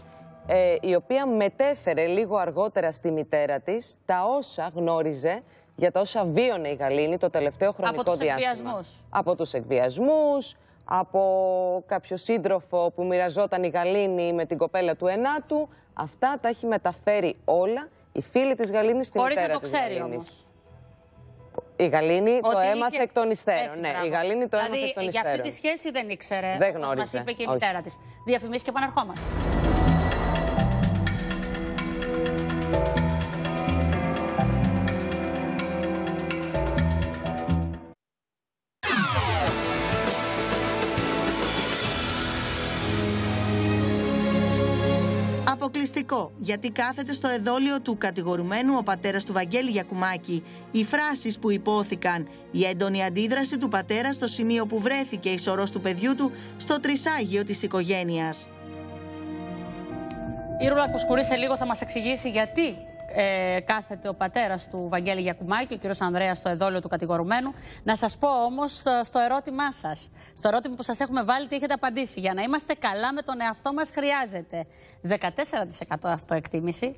ε, η οποία μετέφερε λίγο αργότερα στη μητέρα της τα όσα γνώριζε για τα όσα βίωνε η Γαλήνη το τελευταίο χρονικό διάστημα. Από Από τους εκβιασμούς, από κάποιο σύντροφο που μοιραζόταν η Γαλήνη με την κοπέλα του ενάτου. Αυτά τα έχει μεταφέρει όλα η φίλη της Γαλήνης στην Χωρίς να το ξέρει όμως. Η Γαλήνη το έμαθε είχε... εκ των υστέρων. ναι, η Γαλήνη το δηλαδή, έμαθε εκ των υστέρων. Για αυτή τη σχέση δεν ήξερε. Δεν όπως Μας είπε και η μητέρα της. Διαφημίσεις και επαναρχόμαστε. αποκλειστικό, γιατί κάθεται στο εδόλιο του κατηγορουμένου ο πατέρας του Βαγγέλη Γιακουμάκη. Οι φράσεις που υπόθηκαν, η έντονη αντίδραση του πατέρα στο σημείο που βρέθηκε η σωρός του παιδιού του στο τρισάγιο της οικογένειας. Η Ρούλα Κουσκουρή σε λίγο θα μας εξηγήσει γιατί ε, κάθεται ο πατέρας του Βαγγέλη Γιακουμάκη, ο κύριος Ανδρέας στο εδόλιο του κατηγορουμένου. Να σας πω όμως στο ερώτημά σας, στο ερώτημα που σας έχουμε βάλει, τι έχετε απαντήσει. Για να είμαστε καλά με τον εαυτό μας, χρειάζεται 14% αυτοεκτίμηση,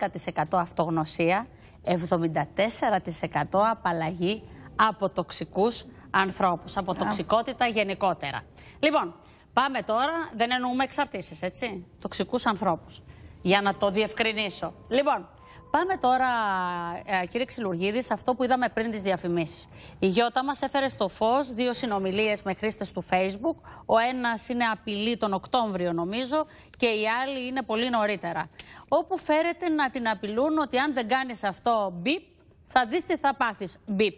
12% αυτογνωσία, 74% απαλλαγή από τοξικούς ανθρώπους, από τοξικότητα γενικότερα. Λοιπόν, πάμε τώρα, δεν εννοούμε εξαρτήσεις, έτσι, τοξικούς ανθρώπους για να το διευκρινίσω. Λοιπόν, πάμε τώρα, ε, κύριε Ξυλουργίδη, σε αυτό που είδαμε πριν τις διαφημίσεις. Η Γιώτα μας έφερε στο φως δύο συνομιλίες με χρήστες του Facebook. Ο ένας είναι απειλή τον Οκτώβριο, νομίζω, και η άλλη είναι πολύ νωρίτερα. Όπου φέρεται να την απειλούν ότι αν δεν κάνεις αυτό, μπίπ, θα δεις τι θα πάθεις. Μπίπ.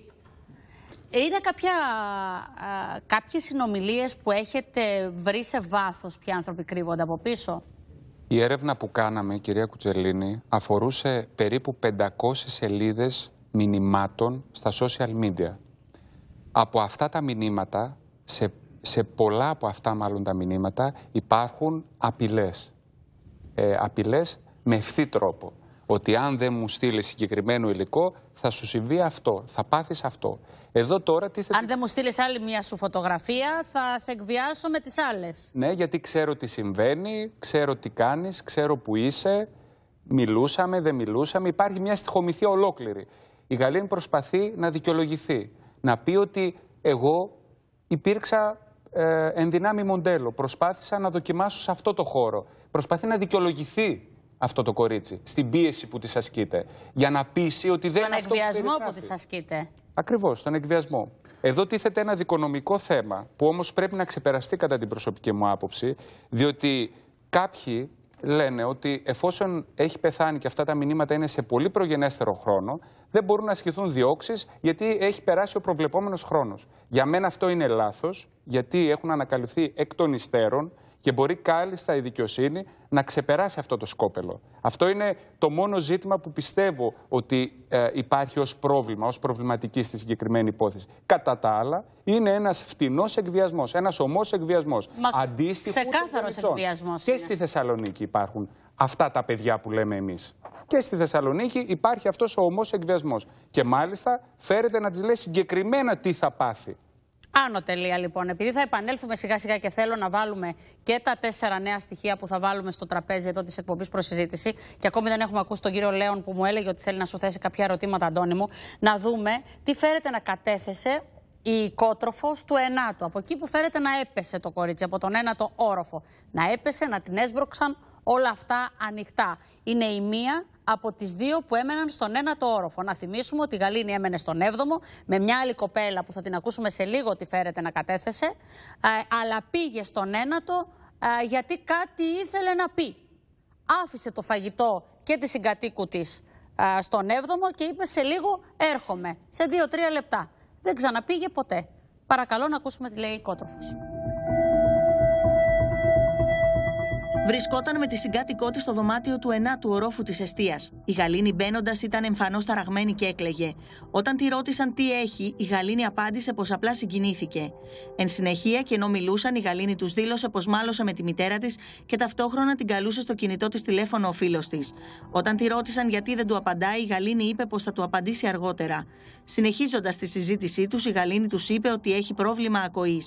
Είναι κάποια, ε, κάποιες συνομιλίες που έχετε βρει σε βάθος ποιοι άνθρωποι κρύβονται από πίσω. Η έρευνα που κάναμε, κυρία Κουτσελίνη, αφορούσε περίπου 500 σελίδες μηνυμάτων στα social media. Από αυτά τα μηνύματα, σε, σε πολλά από αυτά μάλλον τα μηνύματα, υπάρχουν απειλές. Ε, απειλές με ευθύ τρόπο. Ότι αν δεν μου στείλει συγκεκριμένο υλικό, θα σου συμβεί αυτό, θα πάθεις αυτό. Εδώ τώρα Αν δεν μου στείλεις άλλη μία σου φωτογραφία, θα σε εκβιάσω με τις άλλες. Ναι, γιατί ξέρω τι συμβαίνει, ξέρω τι κάνεις, ξέρω που είσαι. Μιλούσαμε, δεν μιλούσαμε. Υπάρχει μια στοιχομηθεία ολόκληρη. Η Γαλήνη προσπαθεί να δικαιολογηθεί. Να πει ότι εγώ υπήρξα ε, εν δυνάμει μοντέλο. Προσπάθησα να δοκιμάσω σε αυτό το χώρο. Προσπαθεί να δικαιολογηθεί αυτό το κορίτσι στην πίεση που της ασκείται. Για να πείσει ότι δεν είναι αυτό. εκβιασμό που της ασκείται. Ακριβώς, στον εκβιασμό. Εδώ τίθεται ένα δικονομικό θέμα που όμως πρέπει να ξεπεραστεί κατά την προσωπική μου άποψη, διότι κάποιοι λένε ότι εφόσον έχει πεθάνει και αυτά τα μηνύματα είναι σε πολύ προγενέστερο χρόνο, δεν μπορούν να ασχηθούν διώξεις γιατί έχει περάσει ο προβλεπόμενος χρόνος. Για μένα αυτό είναι λάθος γιατί έχουν ανακαλυφθεί εκ των υστέρων και μπορεί κάλλιστα η δικαιοσύνη να ξεπεράσει αυτό το σκόπελο. Αυτό είναι το μόνο ζήτημα που πιστεύω ότι ε, υπάρχει ως πρόβλημα, ως προβληματική στη συγκεκριμένη υπόθεση. Κατά τα άλλα, είναι ένας φτηνός εκβιασμός, ένας ομός εκβιασμός. Μα αντίστοιχο ξεκάθαρος εκβιασμός Και στη Θεσσαλονίκη υπάρχουν αυτά τα παιδιά που λέμε εμείς. Και στη Θεσσαλονίκη υπάρχει αυτός ο ομός εκβιασμός. Και μάλιστα φέρεται να της λέει συγκεκριμένα τι θα πάθει. Άνω τελεία λοιπόν. Επειδή θα επανέλθουμε σιγά σιγά και θέλω να βάλουμε και τα τέσσερα νέα στοιχεία που θα βάλουμε στο τραπέζι εδώ της εκπομπής προς Και ακόμη δεν έχουμε ακούσει τον κύριο Λέων που μου έλεγε ότι θέλει να σου θέσει κάποια ερωτήματα, Αντώνη μου. Να δούμε τι φέρεται να κατέθεσε η οικότροφος του ενάτου. Από εκεί που φέρεται να έπεσε το κορίτσι, από τον ένατο όροφο. Να έπεσε, να την έσβρωξαν όλα αυτά ανοιχτά. Είναι η μία από τις δύο που έμεναν στον ένατο όροφο. Να θυμίσουμε ότι η Γαλήνη έμενε στον έβδομο, με μια άλλη κοπέλα που θα την ακούσουμε σε λίγο τι φέρεται να κατέθεσε. Ε, αλλά πήγε στον ένατο ε, γιατί κάτι ήθελε να πει. Άφησε το φαγητό και τη συγκατοίκου της ε, στον έβδομο και είπε σε λίγο έρχομαι. Σε δύο-τρία λεπτά. Δεν ξαναπήγε ποτέ. Παρακαλώ να ακούσουμε τη λέει Κότροφος. βρισκόταν με τη συγκάτοικό στο δωμάτιο του ενάτου ορόφου της αιστεία. Η Γαλήνη μπαίνοντας ήταν εμφανώς ταραγμένη και έκλαιγε. Όταν τη ρώτησαν τι έχει, η Γαλήνη απάντησε πως απλά συγκινήθηκε. Εν συνεχεία και ενώ μιλούσαν, η Γαλήνη τους δήλωσε πως μάλωσε με τη μητέρα της και ταυτόχρονα την καλούσε στο κινητό της τηλέφωνο ο φίλος της. Όταν τη ρώτησαν γιατί δεν του απαντάει, η Γαλήνη είπε πως θα του απαντήσει αργότερα. Συνεχίζοντας τη συζήτησή τους, η Γαλήνη τους είπε ότι έχει πρόβλημα ακοής.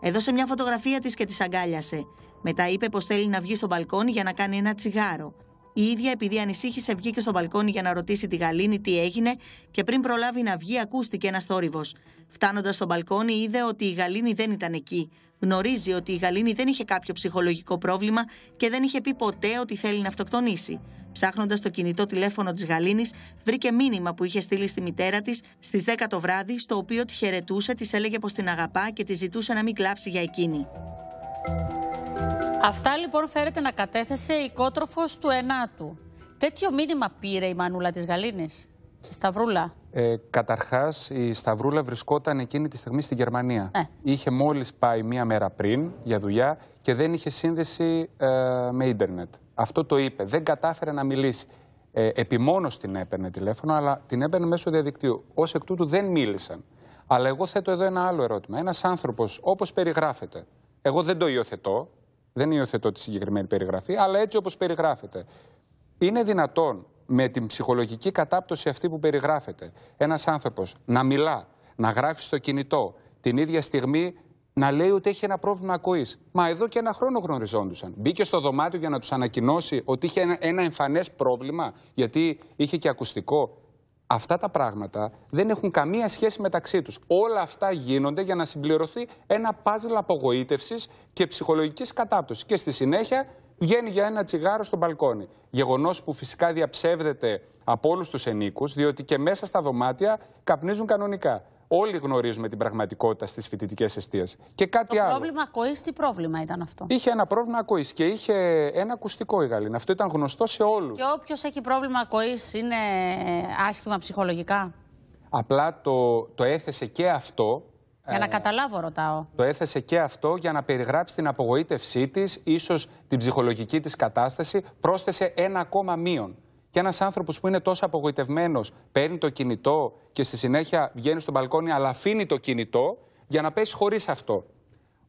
Έδωσε μια φωτογραφία της και της αγκάλιασε. Μετά είπε πως θέλει να βγει στο μπαλκόνι για να κάνει ένα τσιγάρο. Η ίδια επειδή ανησύχησε βγήκε στο μπαλκόνι για να ρωτήσει τη Γαλήνη τι έγινε και πριν προλάβει να βγει ακούστηκε ένας θόρυβος. Φτάνοντας στο μπαλκόνι είδε ότι η Γαλήνη δεν ήταν εκεί. Γνωρίζει ότι η Γαλήνη δεν είχε κάποιο ψυχολογικό πρόβλημα και δεν είχε πει ποτέ ότι θέλει να αυτοκτονήσει. Ψάχνοντας το κινητό τηλέφωνο της Γαλήνης, βρήκε μήνυμα που είχε στείλει στη μητέρα της στις 10 το βράδυ, στο οποίο τη χαιρετούσε, της έλεγε πως την αγαπά και τη ζητούσε να μην κλάψει για εκείνη. Αυτά λοιπόν φέρεται να κατέθεσε η κότροφος του Ενάτου. Τέτοιο μήνυμα πήρε η μανούλα της Γαλήνης. Σταυρούλα. Ε, Καταρχάς, η Σταυρούλα βρισκόταν εκείνη τη στιγμή στην Γερμανία. Ναι. Είχε μόλις πάει μία μέρα πριν για δουλειά και δεν είχε σύνδεση ε, με ίντερνετ. Αυτό το είπε. Δεν κατάφερε να μιλήσει. Ε, την έπαιρνε τηλέφωνο, αλλά την έπαιρνε μέσω διαδικτύου. Ως εκ τούτου δεν μίλησαν. Αλλά εγώ θέτω εδώ ένα άλλο ερώτημα. Ένας άνθρωπος, όπως περιγράφεται, εγώ δεν το υιοθετώ. Δεν υιοθετώ τη συγκεκριμένη περιγραφή, αλλά έτσι όπως περιγράφεται. Είναι δυνατόν με την ψυχολογική κατάπτωση αυτή που περιγράφεται ένας άνθρωπος να μιλά, να γράφει στο κινητό, την ίδια στιγμή να λέει ότι έχει ένα πρόβλημα ακοής. Μα εδώ και ένα χρόνο γνωριζόντουσαν. Μπήκε στο δωμάτιο για να τους ανακοινώσει ότι είχε ένα εμφανές πρόβλημα, γιατί είχε και ακουστικό. Αυτά τα πράγματα δεν έχουν καμία σχέση μεταξύ τους. Όλα αυτά γίνονται για να συμπληρωθεί ένα πάζλ απογοήτευσης και ψυχολογικής κατάπτωσης. Και στη συνέχεια βγαίνει για ένα τσιγάρο στο μπαλκόνι. Γεγονός που φυσικά διαψεύδεται από όλους τους ενίκους, διότι και μέσα στα δωμάτια καπνίζουν κανονικά. Όλοι γνωρίζουμε την πραγματικότητα στις φοιτητικές αιστείες. Και κάτι το άλλο. Πρόβλημα ακοής, τι πρόβλημα ήταν αυτό. Είχε ένα πρόβλημα ακοής και είχε ένα ακουστικό η γαλήνα. Αυτό ήταν γνωστό σε όλους. Και όποιος έχει πρόβλημα ακοής είναι άσχημα ψυχολογικά. Απλά το, το έθεσε και αυτό. Για να ε, καταλάβω, ρωτάω. Το έθεσε και αυτό για να περιγράψει την απογοήτευσή της, ίσως την ψυχολογική της κατάσταση. Πρόσθεσε ένα ακόμα μείον και ένας άνθρωπος που είναι τόσο απογοητευμένος παίρνει το κινητό και στη συνέχεια βγαίνει στον μπαλκόνι, αλλά αφήνει το κινητό για να πέσει χωρίς αυτό.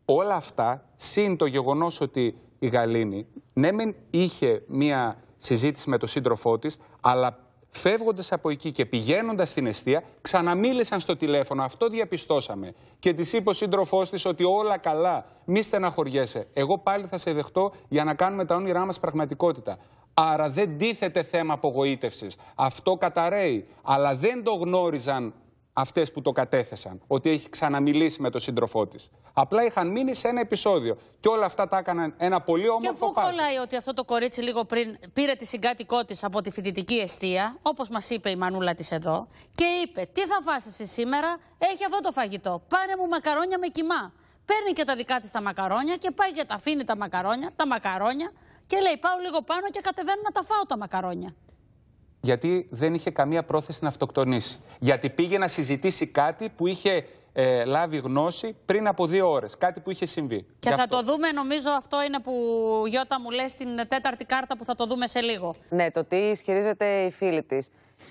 Όλα αυτά, συν το γεγονός ότι η Γαλήνη, ναι, μεν είχε μία συζήτηση με τον σύντροφό της, αλλά φεύγοντας από εκεί και πηγαίνοντας στην αιστεία, ξαναμίλησαν στο τηλέφωνο. Αυτό διαπιστώσαμε. Και της είπε ο σύντροφός της ότι όλα καλά, μη στεναχωριέσαι. Εγώ πάλι θα σε δεχτώ για να κάνουμε τα όνειρά μας πραγματικότητα. Άρα δεν τίθεται θέμα απογοήτευσης. Αυτό καταραίει. Αλλά δεν το γνώριζαν αυτές που το κατέθεσαν, ότι έχει ξαναμιλήσει με τον σύντροφό της. Απλά είχαν μείνει σε ένα επεισόδιο. Και όλα αυτά τα έκαναν ένα πολύ όμορφο Και πού κολλάει ότι αυτό το κορίτσι λίγο πριν πήρε τη συγκάτοικό της από τη φοιτητική αιστεία, όπως μας είπε η μανούλα της εδώ, και είπε: Τι θα φάσει σήμερα, έχει αυτό το φαγητό. Πάρε μου μακαρόνια με κοιμά. Παίρνει και τα δικά της τα μακαρόνια και πάει και τα αφήνει τα μακαρόνια, τα μακαρόνια. Και λέει: Πάω λίγο πάνω και κατεβαίνω να τα φάω τα μακαρόνια. Γιατί δεν είχε καμία πρόθεση να αυτοκτονήσει. Γιατί πήγε να συζητήσει κάτι που είχε ε, λάβει γνώση πριν από δύο ώρες. Κάτι που είχε συμβεί. Και θα το δούμε, νομίζω, αυτό είναι που Γιώτα μου λέει στην τέταρτη κάρτα που θα το δούμε σε λίγο. Ναι, το τι ισχυρίζεται η φίλη της.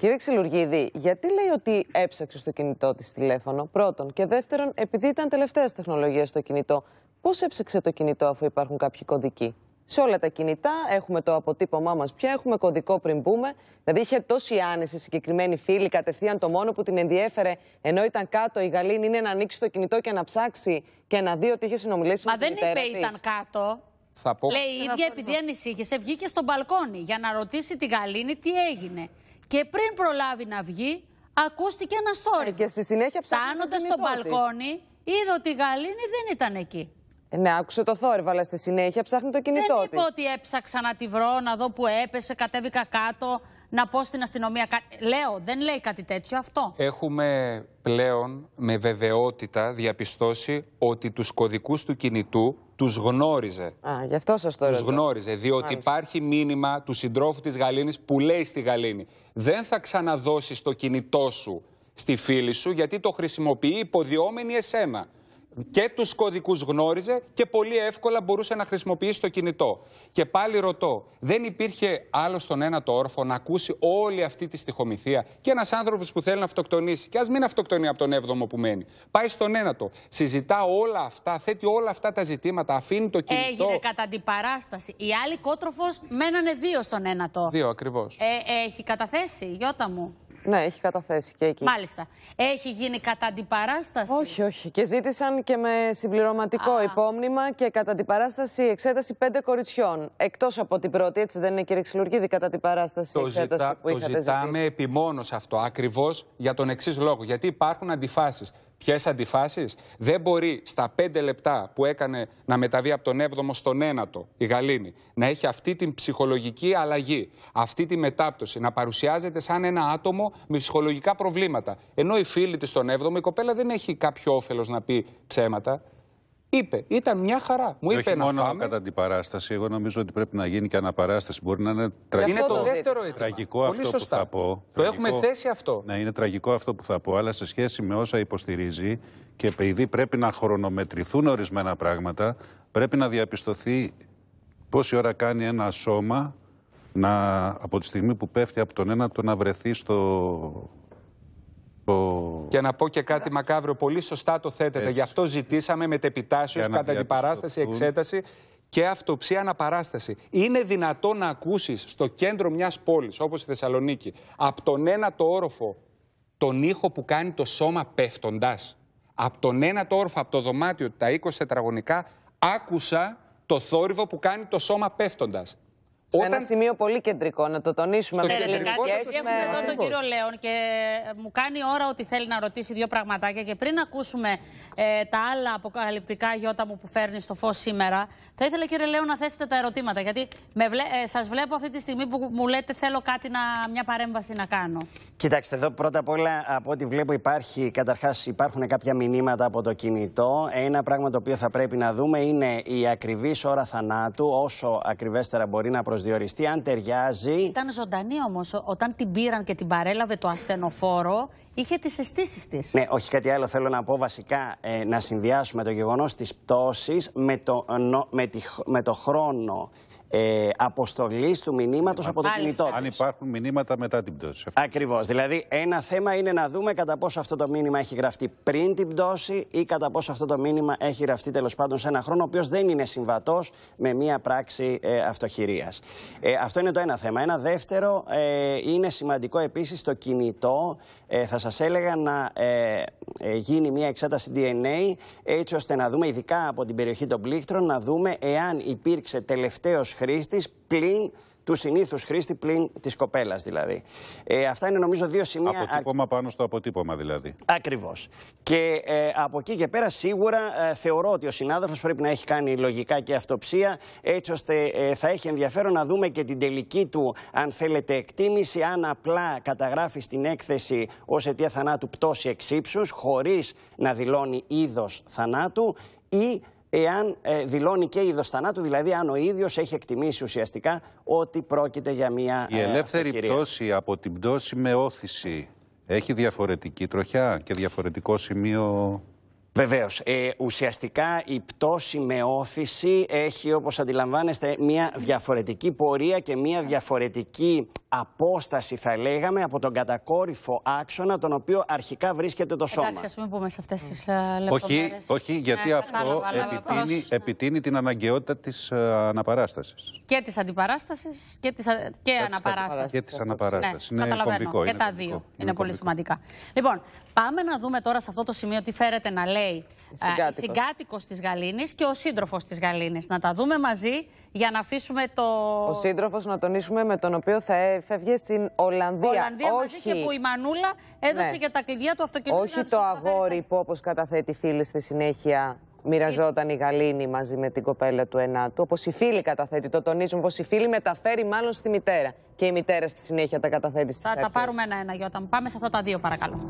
Κύριε Ξυλουργίδη, γιατί λέει ότι έψαξε στο κινητό της τηλέφωνο, πρώτον. Και δεύτερον, επειδή ήταν τελευταία τεχνολογία στο κινητό, πώς έψαξε το κινητό αφού υπάρχουν κάποιοι κωδικοί σε όλα τα κινητά. Έχουμε το αποτύπωμά μας πια, έχουμε κωδικό πριν μπούμε. Δηλαδή είχε τόση άνεση συγκεκριμένη φίλη, κατευθείαν το μόνο που την ενδιέφερε, ενώ ήταν κάτω η Γαλήνη, είναι να ανοίξει το κινητό και να ψάξει και να δει ότι είχε συνομιλήσει με την Μα δεν είπε ήταν κάτω. Θα πω... Λέει η ίδια επειδή ανησύχησε, βγήκε στο μπαλκόνι για να ρωτήσει τη Γαλήνη τι έγινε. Και πριν προλάβει να βγει, ακούστηκε ένα θόρυβο. Ε, και στη συνέχεια ψάχνει. Φτάνοντα στο μπαλκόνι, είδε ότι η Γαλήνη δεν ήταν εκεί. Ε, ναι, άκουσε το θόρυβο, αλλά στη συνέχεια ψάχνει το κινητό τη. Δεν είπε ότι έψαξα να τη βρω, να δω που έπεσε, κατέβηκα κάτω, να πω στην αστυνομία. Λέω, δεν λέει κάτι τέτοιο αυτό. Έχουμε πλέον με βεβαιότητα διαπιστώσει ότι τους κωδικούς του κινητού τους γνώριζε. Α, γι' αυτό σας το Τους γνώριζε, διότι υπάρχει μήνυμα του συντρόφου της Γαλήνης που λέει στη Γαλήνη «Δεν θα ξαναδώσεις το κινητό σου στη φίλη σου γιατί το χρησιμοποιεί υποδιόμενη εσένα» και τους κωδικούς γνώριζε και πολύ εύκολα μπορούσε να χρησιμοποιήσει το κινητό. Και πάλι ρωτώ, δεν υπήρχε άλλο στον ένα το όρφο να ακούσει όλη αυτή τη στοιχομηθεία και ένας άνθρωπος που θέλει να αυτοκτονήσει και ας μην αυτοκτονεί από τον έβδομο που μένει. Πάει στον ένατο, συζητά όλα αυτά, θέτει όλα αυτά τα ζητήματα, αφήνει το κινητό. Έγινε κατά αντιπαράσταση. Οι άλλοι κότροφος μένανε δύο στον ένατο. Δύο ακριβώς. Ε, έχει καταθέσει, γιώτα μου. Ναι, έχει καταθέσει και εκεί. Μάλιστα. Έχει γίνει κατά αντιπαράσταση. Όχι, όχι. Και ζήτησαν και με συμπληρωματικό Α. υπόμνημα και κατά αντιπαράσταση εξέταση πέντε κοριτσιών. Εκτός από την πρώτη, έτσι δεν είναι, κύριε Ξυλουργίδη, κατά παράσταση το εξέταση ζητά, που είχατε Το ζητάμε επιμόνω αυτό ακριβώς για τον εξής λόγο. Γιατί υπάρχουν αντιφάσεις. Ποιες αντιφάσεις. Δεν μπορεί στα πέντε λεπτά που έκανε να μεταβεί από τον 7ο στον 9ο η Γαλήνη να έχει αυτή την ψυχολογική αλλαγή, αυτή τη μετάπτωση, να παρουσιάζεται σαν ένα άτομο με ψυχολογικά προβλήματα. Ενώ η φίλη της στον 7ο, η κοπέλα δεν έχει κάποιο όφελος να πει ψέματα είπε, ήταν μια χαρά. Μου είπε όχι να μόνο κατά την παράσταση, εγώ νομίζω ότι πρέπει να γίνει και αναπαράσταση. Μπορεί να είναι τραγικό. Είναι το δεύτερο αίτημα. Τραγικό Πολύ αυτό σωστά. που θα πω. Το έχουμε θέσει αυτό. Να είναι τραγικό αυτό που θα πω, αλλά σε σχέση με όσα υποστηρίζει και επειδή πρέπει να χρονομετρηθούν ορισμένα πράγματα, πρέπει να διαπιστωθεί πόση ώρα κάνει ένα σώμα να, από τη στιγμή που πέφτει από τον ένα το να βρεθεί στο, και να πω και κάτι μακάβριο, πολύ σωστά το θέτετε. Γι' αυτό ζητήσαμε τεπιτάσιο κατά την παράσταση, εξέταση και αυτοψία αναπαράσταση. Είναι δυνατό να ακούσεις στο κέντρο μιας πόλης, όπως η Θεσσαλονίκη, από τον ένα το όροφο τον ήχο που κάνει το σώμα πέφτοντας. Από τον ένα το όροφο, από το δωμάτιο, τα 20 τετραγωνικά, άκουσα το θόρυβο που κάνει το σώμα πέφτοντας. Όταν... Ένα σημείο πολύ κεντρικό, να το τονίσουμε το Ξέρετε κάτι, έχουμε εδώ τον κύριο Λέων και ε, μου κάνει ώρα ότι θέλει να ρωτήσει δύο πραγματάκια και πριν ακούσουμε ε, τα άλλα αποκαλυπτικά γιώτα μου που φέρνει στο φως σήμερα, θα ήθελα κύριε Λέων να θέσετε τα ερωτήματα, γιατί με ε, σας βλέπω αυτή τη στιγμή που μου λέτε θέλω κάτι να... μια παρέμβαση να κάνω. Κοιτάξτε, εδώ πρώτα απ' όλα από ό,τι βλέπω υπάρχει, καταρχάς υπάρχουν κάποια μηνύματα από το κινητό. Ένα πράγμα το οποίο θα πρέπει να δούμε είναι η ακριβής ώρα θανάτου, όσο ακριβέστερα μπορεί να προσδιορίσει διοριστεί, αν ταιριάζει. Ήταν ζωντανή όμως. Όταν την πήραν και την παρέλαβε το ασθενοφόρο, είχε τις αισθήσεις της. Ναι, όχι κάτι άλλο θέλω να πω. Βασικά ε, να συνδυάσουμε το γεγονός ε, της πτώσης με, με το χρόνο ε, αποστολής του μηνύματος από το κινητό τη. Αν υπάρχουν μηνύματα μετά την πτώση. Ακριβώς. Δηλαδή, ένα θέμα είναι να δούμε κατά πόσο αυτό το μήνυμα έχει γραφτεί πριν την πτώση ή κατά πόσο αυτό το μήνυμα έχει γραφτεί τέλος πάντων σε ένα χρόνο, ο οποίος δεν είναι συμβατός με μία πράξη ε, αυτοχειρίας. Ε, αυτό είναι το ένα θέμα. Ένα δεύτερο ε, είναι σημαντικό επίσης το κινητό. Ε, θα σας έλεγα να ε, ε, γίνει μία εξέταση DNA, έτσι ώστε να δούμε, ειδικά από την περιοχή των πλήκτρων, να δούμε εάν υπήρξε τελευταίος χρήστης χρήστης πλην του συνήθους χρήστη πλην της κοπέλας δηλαδή. Ε, αυτά είναι νομίζω δύο σημεία. Αποτύπωμα πάνω στο αποτύπωμα δηλαδή. Ακριβώς. Και ε, από εκεί και πέρα σίγουρα ε, θεωρώ ότι ο συνάδελφος πρέπει να έχει κάνει λογικά και αυτοψία, έτσι ώστε ε, θα έχει ενδιαφέρον να δούμε και την τελική του, αν θέλετε, εκτίμηση. Αν απλά καταγράφει στην έκθεση ως αιτία θανάτου πτώση εξήψου, χωρίς να δηλώνει είδος θανάτου ή εάν ε, δηλώνει και είδος θανάτου, δηλαδή αν ο ίδιος έχει εκτιμήσει ουσιαστικά ότι πρόκειται για μια. Η ε, ελεύθερη πτώση από την πτώση με όθηση έχει διαφορετική τροχιά και διαφορετικό σημείο Βεβαίως. Ε, ουσιαστικά η πτώση με όθηση έχει, όπως αντιλαμβάνεστε, μια διαφορετική πορεία και μια διαφορετική απόσταση, θα λέγαμε, από τον κατακόρυφο άξονα, τον οποίο αρχικά βρίσκεται το σώμα. Εντάξει, ας μην πούμε σε αυτές τις λεπτομέρειε. Όχι, όχι, γιατί ε, αυτό επιτείνει, την αναγκαιότητα της ε, αναπαράστασης. Και της αντιπαράστασης και της και αναπαράστασης. Και της αναπαράστασης. Ναι, είναι κομβικό. Και τα δύο. Είναι, είναι πολύ σημαντικά. Λοιπόν, Πάμε να δούμε τώρα σε αυτό το σημείο τι φέρεται να λέει ε, συγκάτοικος. η συγκάτοικος της Γαλήνης και ο σύντροφος της Γαλήνης. Να τα δούμε μαζί για να αφήσουμε το... Ο σύντροφος να τονίσουμε με τον οποίο θα έφευγε ε, στην Ολλανδία. Ολλανδία Όχι... μαζί και που η Μανούλα έδωσε ναι. για τα κλειδιά του αυτοκινήτου. Όχι το αγόρι που όπως καταθέτει φίλη στη συνέχεια μοιραζόταν η Γαλήνη μαζί με την κοπέλα του Ενάτου. Όπως η φίλη καταθέτει, το τονίζουν πως η φίλη μεταφέρει μάλλον στη μητέρα. Και η μητέρα στη συνέχεια τα καταθέτει στις αρχέ. Θα τα πάρουμε ένα-ένα, Γιώτα. Πάμε σε αυτά τα δύο, παρακαλώ.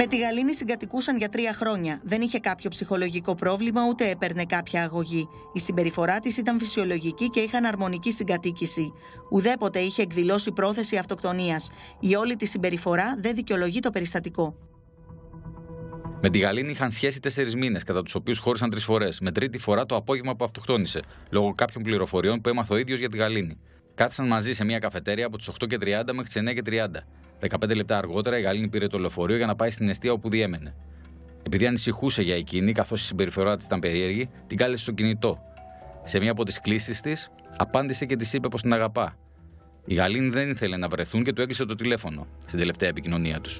Με τη Γαλήνη συγκατοικούσαν για τρία χρόνια. Δεν είχε κάποιο ψυχολογικό πρόβλημα ούτε έπαιρνε κάποια αγωγή. Η συμπεριφορά της ήταν φυσιολογική και είχαν αρμονική συγκατοίκηση. Ουδέποτε είχε εκδηλώσει πρόθεση αυτοκτονίας. Η όλη τη συμπεριφορά δεν δικαιολογεί το περιστατικό. Με τη Γαλήνη είχαν σχέση τέσσερις μήνες, κατά τους οποίους χώρισαν τρεις φορές, με τρίτη φορά το απόγευμα που αυτοκτόνησε, λόγω κάποιων πληροφοριών που έμαθα ο ίδιος για τη Γαλήνη. Κάθισαν μαζί σε μια καφετέρια από τις 8.30 μέχρι τις 9.30. 15 λεπτά αργότερα η Γαλήνη πήρε το λεωφορείο για να πάει στην αιστεία όπου διέμενε. Επειδή ανησυχούσε για εκείνη, καθώς η συμπεριφορά της ήταν περίεργη, την κάλεσε στο κινητό. Σε μία από τις κλήσεις της, απάντησε και της είπε πως την αγαπά. Η Γαλήνη δεν ήθελε να βρεθούν και του έκλεισε το τηλέφωνο στην τελευταία επικοινωνία τους.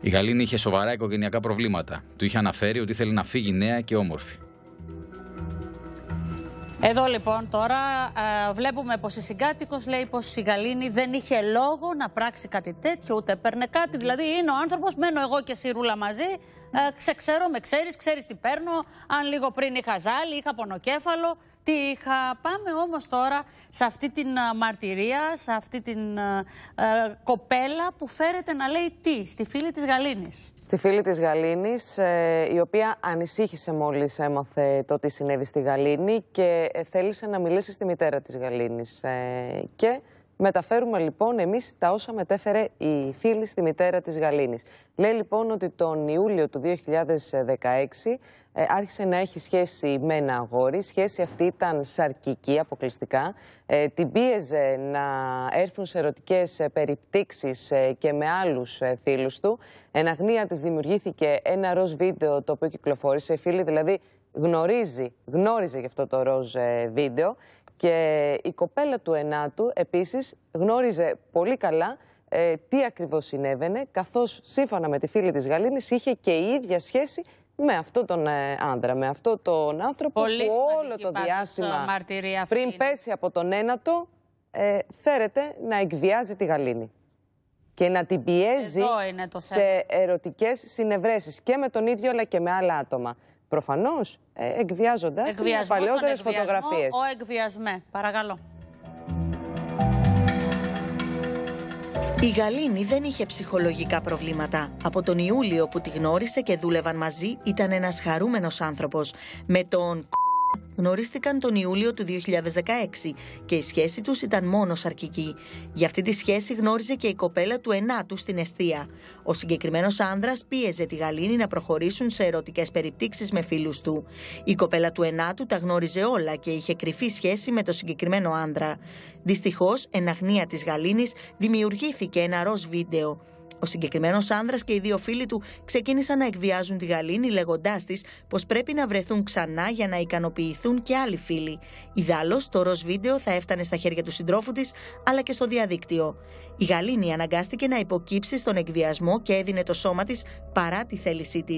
Η Γαλήνη είχε σοβαρά οικογενειακά προβλήματα. Του είχε αναφέρει ότι θέλει να φύγει νέα και όμορφη. Εδώ λοιπόν τώρα ε, βλέπουμε πως η συγκάτοικος λέει πως η Γαλήνη δεν είχε λόγο να πράξει κάτι τέτοιο, ούτε παίρνε κάτι. Δηλαδή είναι ο άνθρωπος, μένω εγώ και εσύ μαζί, ε, ξέρω με ξέρεις, ξέρεις τι παίρνω, αν λίγο πριν είχα ζάλι, είχα πονοκέφαλο, είχα Πάμε όμως τώρα σε αυτή την μαρτυρία, σε αυτή την κοπέλα που φέρεται να λέει τι στη φίλη της Γαλήνης. Στη φίλη της Γαλήνης, ε, η οποία ανησύχησε μόλις έμαθε το τι συνέβη στη Γαλήνη και ε, θέλησε να μιλήσει στη μητέρα της Γαλήνης. Ε, και Μεταφέρουμε λοιπόν εμείς τα όσα μετέφερε η φίλη στη μητέρα της Γαλήνης. Λέει λοιπόν ότι τον Ιούλιο του 2016 ε, άρχισε να έχει σχέση με ένα αγόρι. σχέση αυτή ήταν σαρκική αποκλειστικά. Ε, την πίεζε να έρθουν σε ερωτικές ε, περιπτύξεις και με άλλους φίλους του. Εν αγνία της δημιουργήθηκε ένα ροζ βίντεο το οποίο κυκλοφόρησε. φίλη δηλαδή γνωρίζει, γνώριζε γι' αυτό το ροζ βίντεο. Και η κοπέλα του Ενάτου επίσης γνώριζε πολύ καλά ε, τι ακριβώς συνέβαινε, καθώς σύμφωνα με τη φίλη της Γαλήνης είχε και η ίδια σχέση με αυτόν τον ε, άνδρα, με αυτόν τον άνθρωπο πολύ που όλο το διάστημα ε, πριν πέσει από τον ένατο ε, φέρεται να εκβιάζει τη Γαλήνη και να την πιέζει σε ερωτικές συνευρέσεις και με τον ίδιο αλλά και με άλλα άτομα. Προφανώς ε, εκβιάζοντας τις παλαιότερε φωτογραφίες. Ο εκβιασμέ, ναι, παρακαλώ. Η Γαλήνη δεν είχε ψυχολογικά προβλήματα. Από τον Ιούλιο που τη γνώρισε και δούλευαν μαζί ήταν ένας χαρούμενος άνθρωπος. Με τον γνωρίστηκαν τον Ιούλιο του 2016 και η σχέση τους ήταν μόνο σαρκική. Για αυτή τη σχέση γνώριζε και η κοπέλα του Ενάτου στην Εστία. Ο συγκεκριμένος άνδρας πίεζε τη Γαλήνη να προχωρήσουν σε ερωτικές περιπτύξεις με φίλους του. Η κοπέλα του Ενάτου τα γνώριζε όλα και είχε κρυφή σχέση με το συγκεκριμένο άνδρα. Δυστυχώς, εν αγνία της Γαλήνης δημιουργήθηκε ένα ροζ βίντεο. Ο συγκεκριμένος άνδρας και οι δύο φίλοι του ξεκίνησαν να εκβιάζουν τη Γαλήνη, λέγοντάς της πως πρέπει να βρεθούν ξανά για να ικανοποιηθούν και άλλοι φίλοι. Ιδάλω, το ροζ βίντεο θα έφτανε στα χέρια του συντρόφου της, αλλά και στο διαδίκτυο. Η Γαλήνη αναγκάστηκε να υποκύψει στον εκβιασμό και έδινε το σώμα της παρά τη θέλησή της.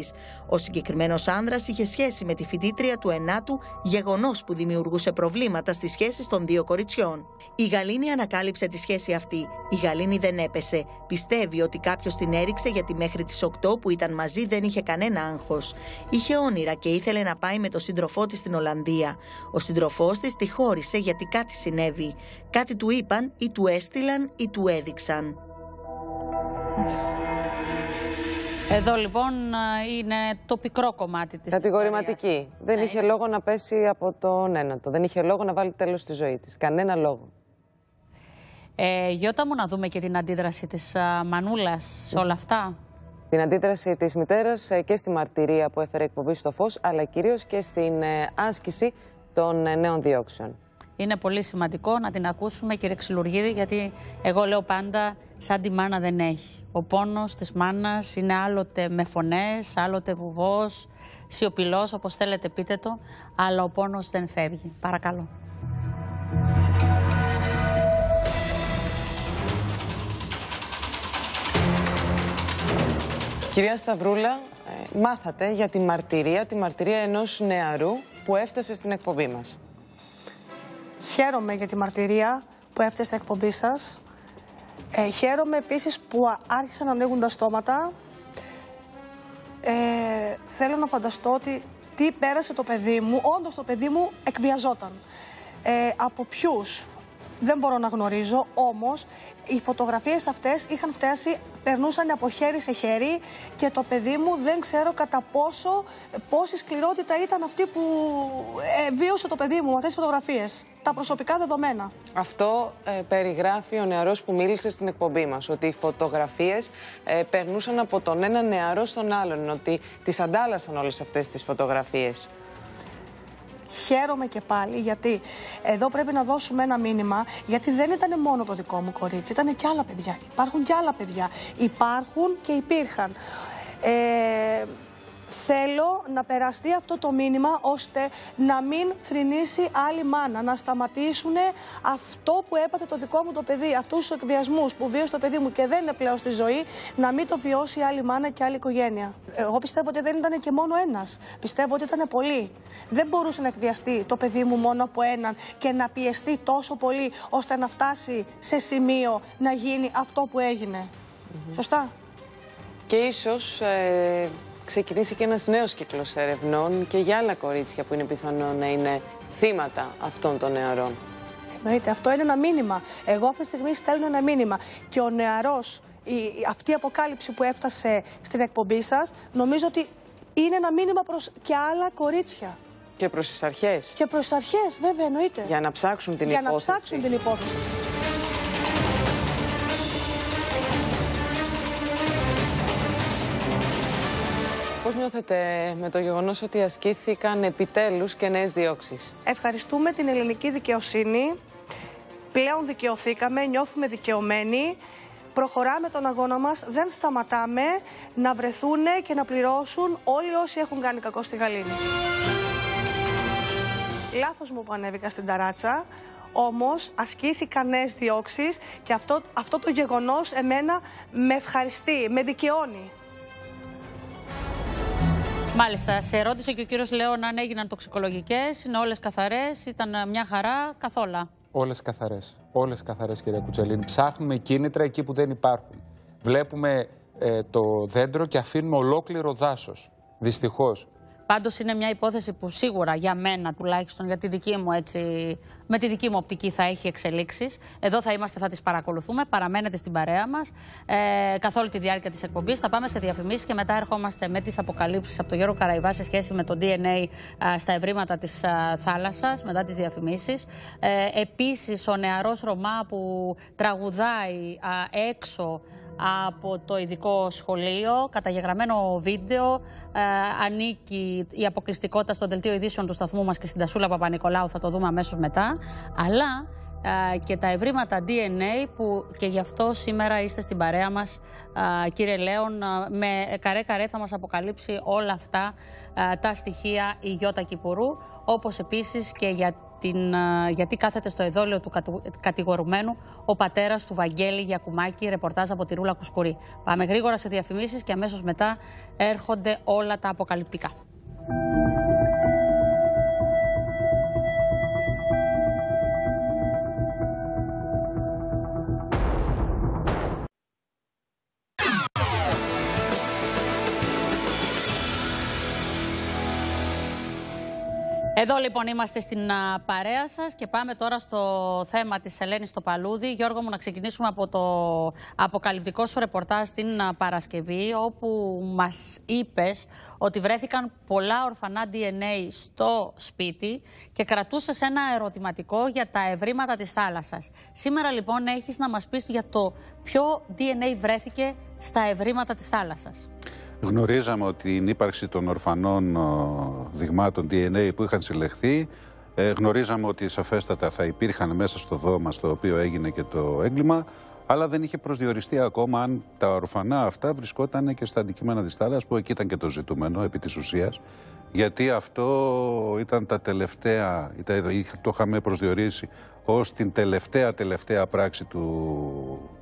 Ο συγκεκριμένος άνδρας είχε σχέση με τη φοιτήτρια του Ενάτου, γεγονός που δημιουργούσε προβλήματα στις σχέσεις των δύο κοριτσιών. Η Γαλήνη ανακάλυψε τη σχέση αυτή. Η Γαλήνη δεν έπεσε. Πιστεύει ότι Κάποιος την έριξε γιατί μέχρι τις 8 που ήταν μαζί δεν είχε κανένα άγχος. Είχε όνειρα και ήθελε να πάει με τον σύντροφό της στην Ολλανδία. Ο σύντροφός της τη χώρισε γιατί κάτι συνέβη. Κάτι του είπαν ή του έστειλαν ή του έδειξαν. Εδώ λοιπόν είναι το πικρό κομμάτι της Κατηγορηματική. Δεν είχε λόγο να πέσει από τον ένατο. Δεν είχε λόγο να βάλει τέλος στη ζωή της. Κανένα λόγο. Ε, Γιώτα μου να δούμε και την αντίδραση της ε, Μανούλας σε όλα αυτά. Την αντίδραση της μητέρας ε, και στη μαρτυρία που έφερε εκπομπή στο φως, αλλά κυρίως και στην ε, άσκηση των νέων διώξεων. Είναι πολύ σημαντικό να την ακούσουμε κύριε Ξυλουργίδη, γιατί εγώ λέω πάντα σαν τη μάνα δεν έχει. Ο πόνος της μάνας είναι άλλοτε με φωνές, άλλοτε βουβός, σιωπηλός, όπως θέλετε πείτε το, αλλά ο πόνος δεν φεύγει. Παρακαλώ. Κυρία Σταυρούλα, ε, μάθατε για τη μαρτυρία, τη μαρτυρία ενός νεαρού που έφτασε στην εκπομπή μας. Χαίρομαι για τη μαρτυρία που έφτασε στην εκπομπή σας. Ε, χαίρομαι επίσης που άρχισαν να ανοίγουν τα στόματα. Ε, θέλω να φανταστώ ότι τι πέρασε το παιδί μου, όντως το παιδί μου εκβιαζόταν. Ε, από ποιους δεν μπορώ να γνωρίζω, όμως οι φωτογραφίες αυτές είχαν φτάσει περνούσαν από χέρι σε χέρι και το παιδί μου δεν ξέρω κατά πόσο, πόση σκληρότητα ήταν αυτή που ε, βίωσε το παιδί μου, αυτές τις φωτογραφίες. Τα προσωπικά δεδομένα. Αυτό ε, περιγράφει ο νεαρός που μίλησε στην εκπομπή μας. Ότι οι φωτογραφίες ε, περνούσαν από τον ένα νεαρό στον άλλον. Ότι τις αντάλλασαν όλες αυτές τις φωτογραφίες. Χαίρομαι και πάλι γιατί εδώ πρέπει να δώσουμε ένα μήνυμα γιατί δεν ήταν μόνο το δικό μου κορίτσι, ήταν και άλλα παιδιά. Υπάρχουν και άλλα παιδιά. Υπάρχουν και υπήρχαν. Ε, Θέλω να περαστεί αυτό το μήνυμα ώστε να μην θρυνήσει άλλη μάνα, να σταματήσουν αυτό που έπαθε το δικό μου το παιδί, αυτούς τους εκβιασμούς που βίωσε το παιδί μου και δεν είναι πλέον στη ζωή, να μην το βιώσει άλλη μάνα και άλλη οικογένεια. Εγώ πιστεύω ότι δεν ήταν και μόνο ένας. Πιστεύω ότι ήταν πολλοί. Δεν μπορούσε να εκβιαστεί το παιδί μου μόνο από έναν και να πιεστεί τόσο πολύ ώστε να φτάσει σε σημείο να γίνει αυτό που έγινε. Σωστά. Και ίσως ε, ξεκινήσει και ένας νέος κύκλος ερευνών και για άλλα κορίτσια που είναι πιθανό να είναι θύματα αυτών των νεαρών. Εννοείται. Αυτό είναι ένα μήνυμα. Εγώ αυτή τη στιγμή στέλνω ένα μήνυμα. Και ο νεαρός, η, αυτή η αποκάλυψη που έφτασε στην εκπομπή σας, νομίζω ότι είναι ένα μήνυμα προς και άλλα κορίτσια. Και προς τις αρχές. Και προς τις αρχές, βέβαια, εννοείται. Για να ψάξουν την υπόθεση. Για να ψάξουν την υπόθεση. Πώς νιώθετε με το γεγονός ότι ασκήθηκαν επιτέλους και νέες διώξεις. Ευχαριστούμε την ελληνική δικαιοσύνη. Πλέον δικαιωθήκαμε, νιώθουμε δικαιωμένοι. Προχωράμε τον αγώνα μας, δεν σταματάμε να βρεθούν και να πληρώσουν όλοι όσοι έχουν κάνει κακό στη Γαλήνη. Λάθος μου που ανέβηκα στην ταράτσα, όμως ασκήθηκαν νέες διώξεις και αυτό, αυτό το γεγονός εμένα με ευχαριστεί, με δικαιώνει. Μάλιστα, σε ρώτησε και ο κύριος Λέων αν έγιναν τοξικολογικές. Είναι όλες καθαρές, ήταν ε, μια χαρά, καθόλα. Όλες καθαρές. Όλες καθαρές, κυρία Κουτσελίν. Ψάχνουμε κίνητρα εκεί που δεν υπάρχουν. Βλέπουμε ε, το δέντρο και αφήνουμε ολόκληρο δάσος. Δυστυχώς. Πάντως είναι μια υπόθεση που σίγουρα για μένα τουλάχιστον, για τη δική μου έτσι, με τη δική μου οπτική θα έχει εξελίξεις. Εδώ θα είμαστε, θα τις παρακολουθούμε, παραμένετε στην παρέα μας ε, καθ' όλη τη διάρκεια της εκπομπής. Θα πάμε σε διαφημίσεις και μετά ερχόμαστε με τις αποκαλύψεις από τον Γιώργο Καραϊβά σε σχέση με το DNA ε, στα ευρήματα της ε, θάλασσας, μετά τις διαφημίσεις. Ε, επίσης ο νεαρός Ρωμά που τραγουδάει ε, έξω από το ειδικό σχολείο, καταγεγραμμένο βίντεο. Ε, ανήκει η αποκλειστικότητα στο δελτίο ειδήσεων του σταθμού μας και στην Τασούλα Παπα-Νικολάου, θα το δούμε αμέσως μετά. Αλλά ε, και τα ευρήματα DNA που και γι' αυτό σήμερα είστε στην παρέα μας ε, κύριε Λέων ε, με καρέ καρέ θα μας αποκαλύψει όλα αυτά τα στοιχεία η Γιώτα Κυπουρού όπως επίσης και για την, γιατί κάθεται στο εδόλιο του κατηγορουμένου ο πατέρας του Βαγγέλη Γιακουμάκη, ρεπορτάζ από τη Ρούλα Κουσκουρή. Πάμε γρήγορα σε διαφημίσεις και αμέσως μετά έρχονται όλα τα αποκαλυπτικά. Εδώ λοιπόν είμαστε στην παρέα σας και πάμε τώρα στο θέμα της Ελένης στο Παλούδι. Γιώργο μου, να ξεκινήσουμε από το αποκαλυπτικό σου ρεπορτάζ στην Παρασκευή, όπου μας είπες ότι βρέθηκαν πολλά ορφανά DNA στο σπίτι και κρατούσες ένα ερωτηματικό για τα ευρήματα της θάλασσας. Σήμερα λοιπόν έχεις να μας πεις για το ποιο DNA βρέθηκε στα ευρήματα της θάλασσας. Γνωρίζαμε ότι την ύπαρξη των ορφανών δειγμάτων DNA που είχαν συλλεχθεί ε, γνωρίζαμε ότι σαφέστατα θα υπήρχαν μέσα στο δώμα στο οποίο έγινε και το έγκλημα, αλλά δεν είχε προσδιοριστεί ακόμα αν τα ορφανά αυτά βρισκόταν και στα αντικείμενα της θάλασσας, που εκεί ήταν και το ζητούμενο επί της ουσίας, γιατί αυτό ήταν τα τελευταία, το είχαμε προσδιορίσει ως την τελευταία τελευταία πράξη του,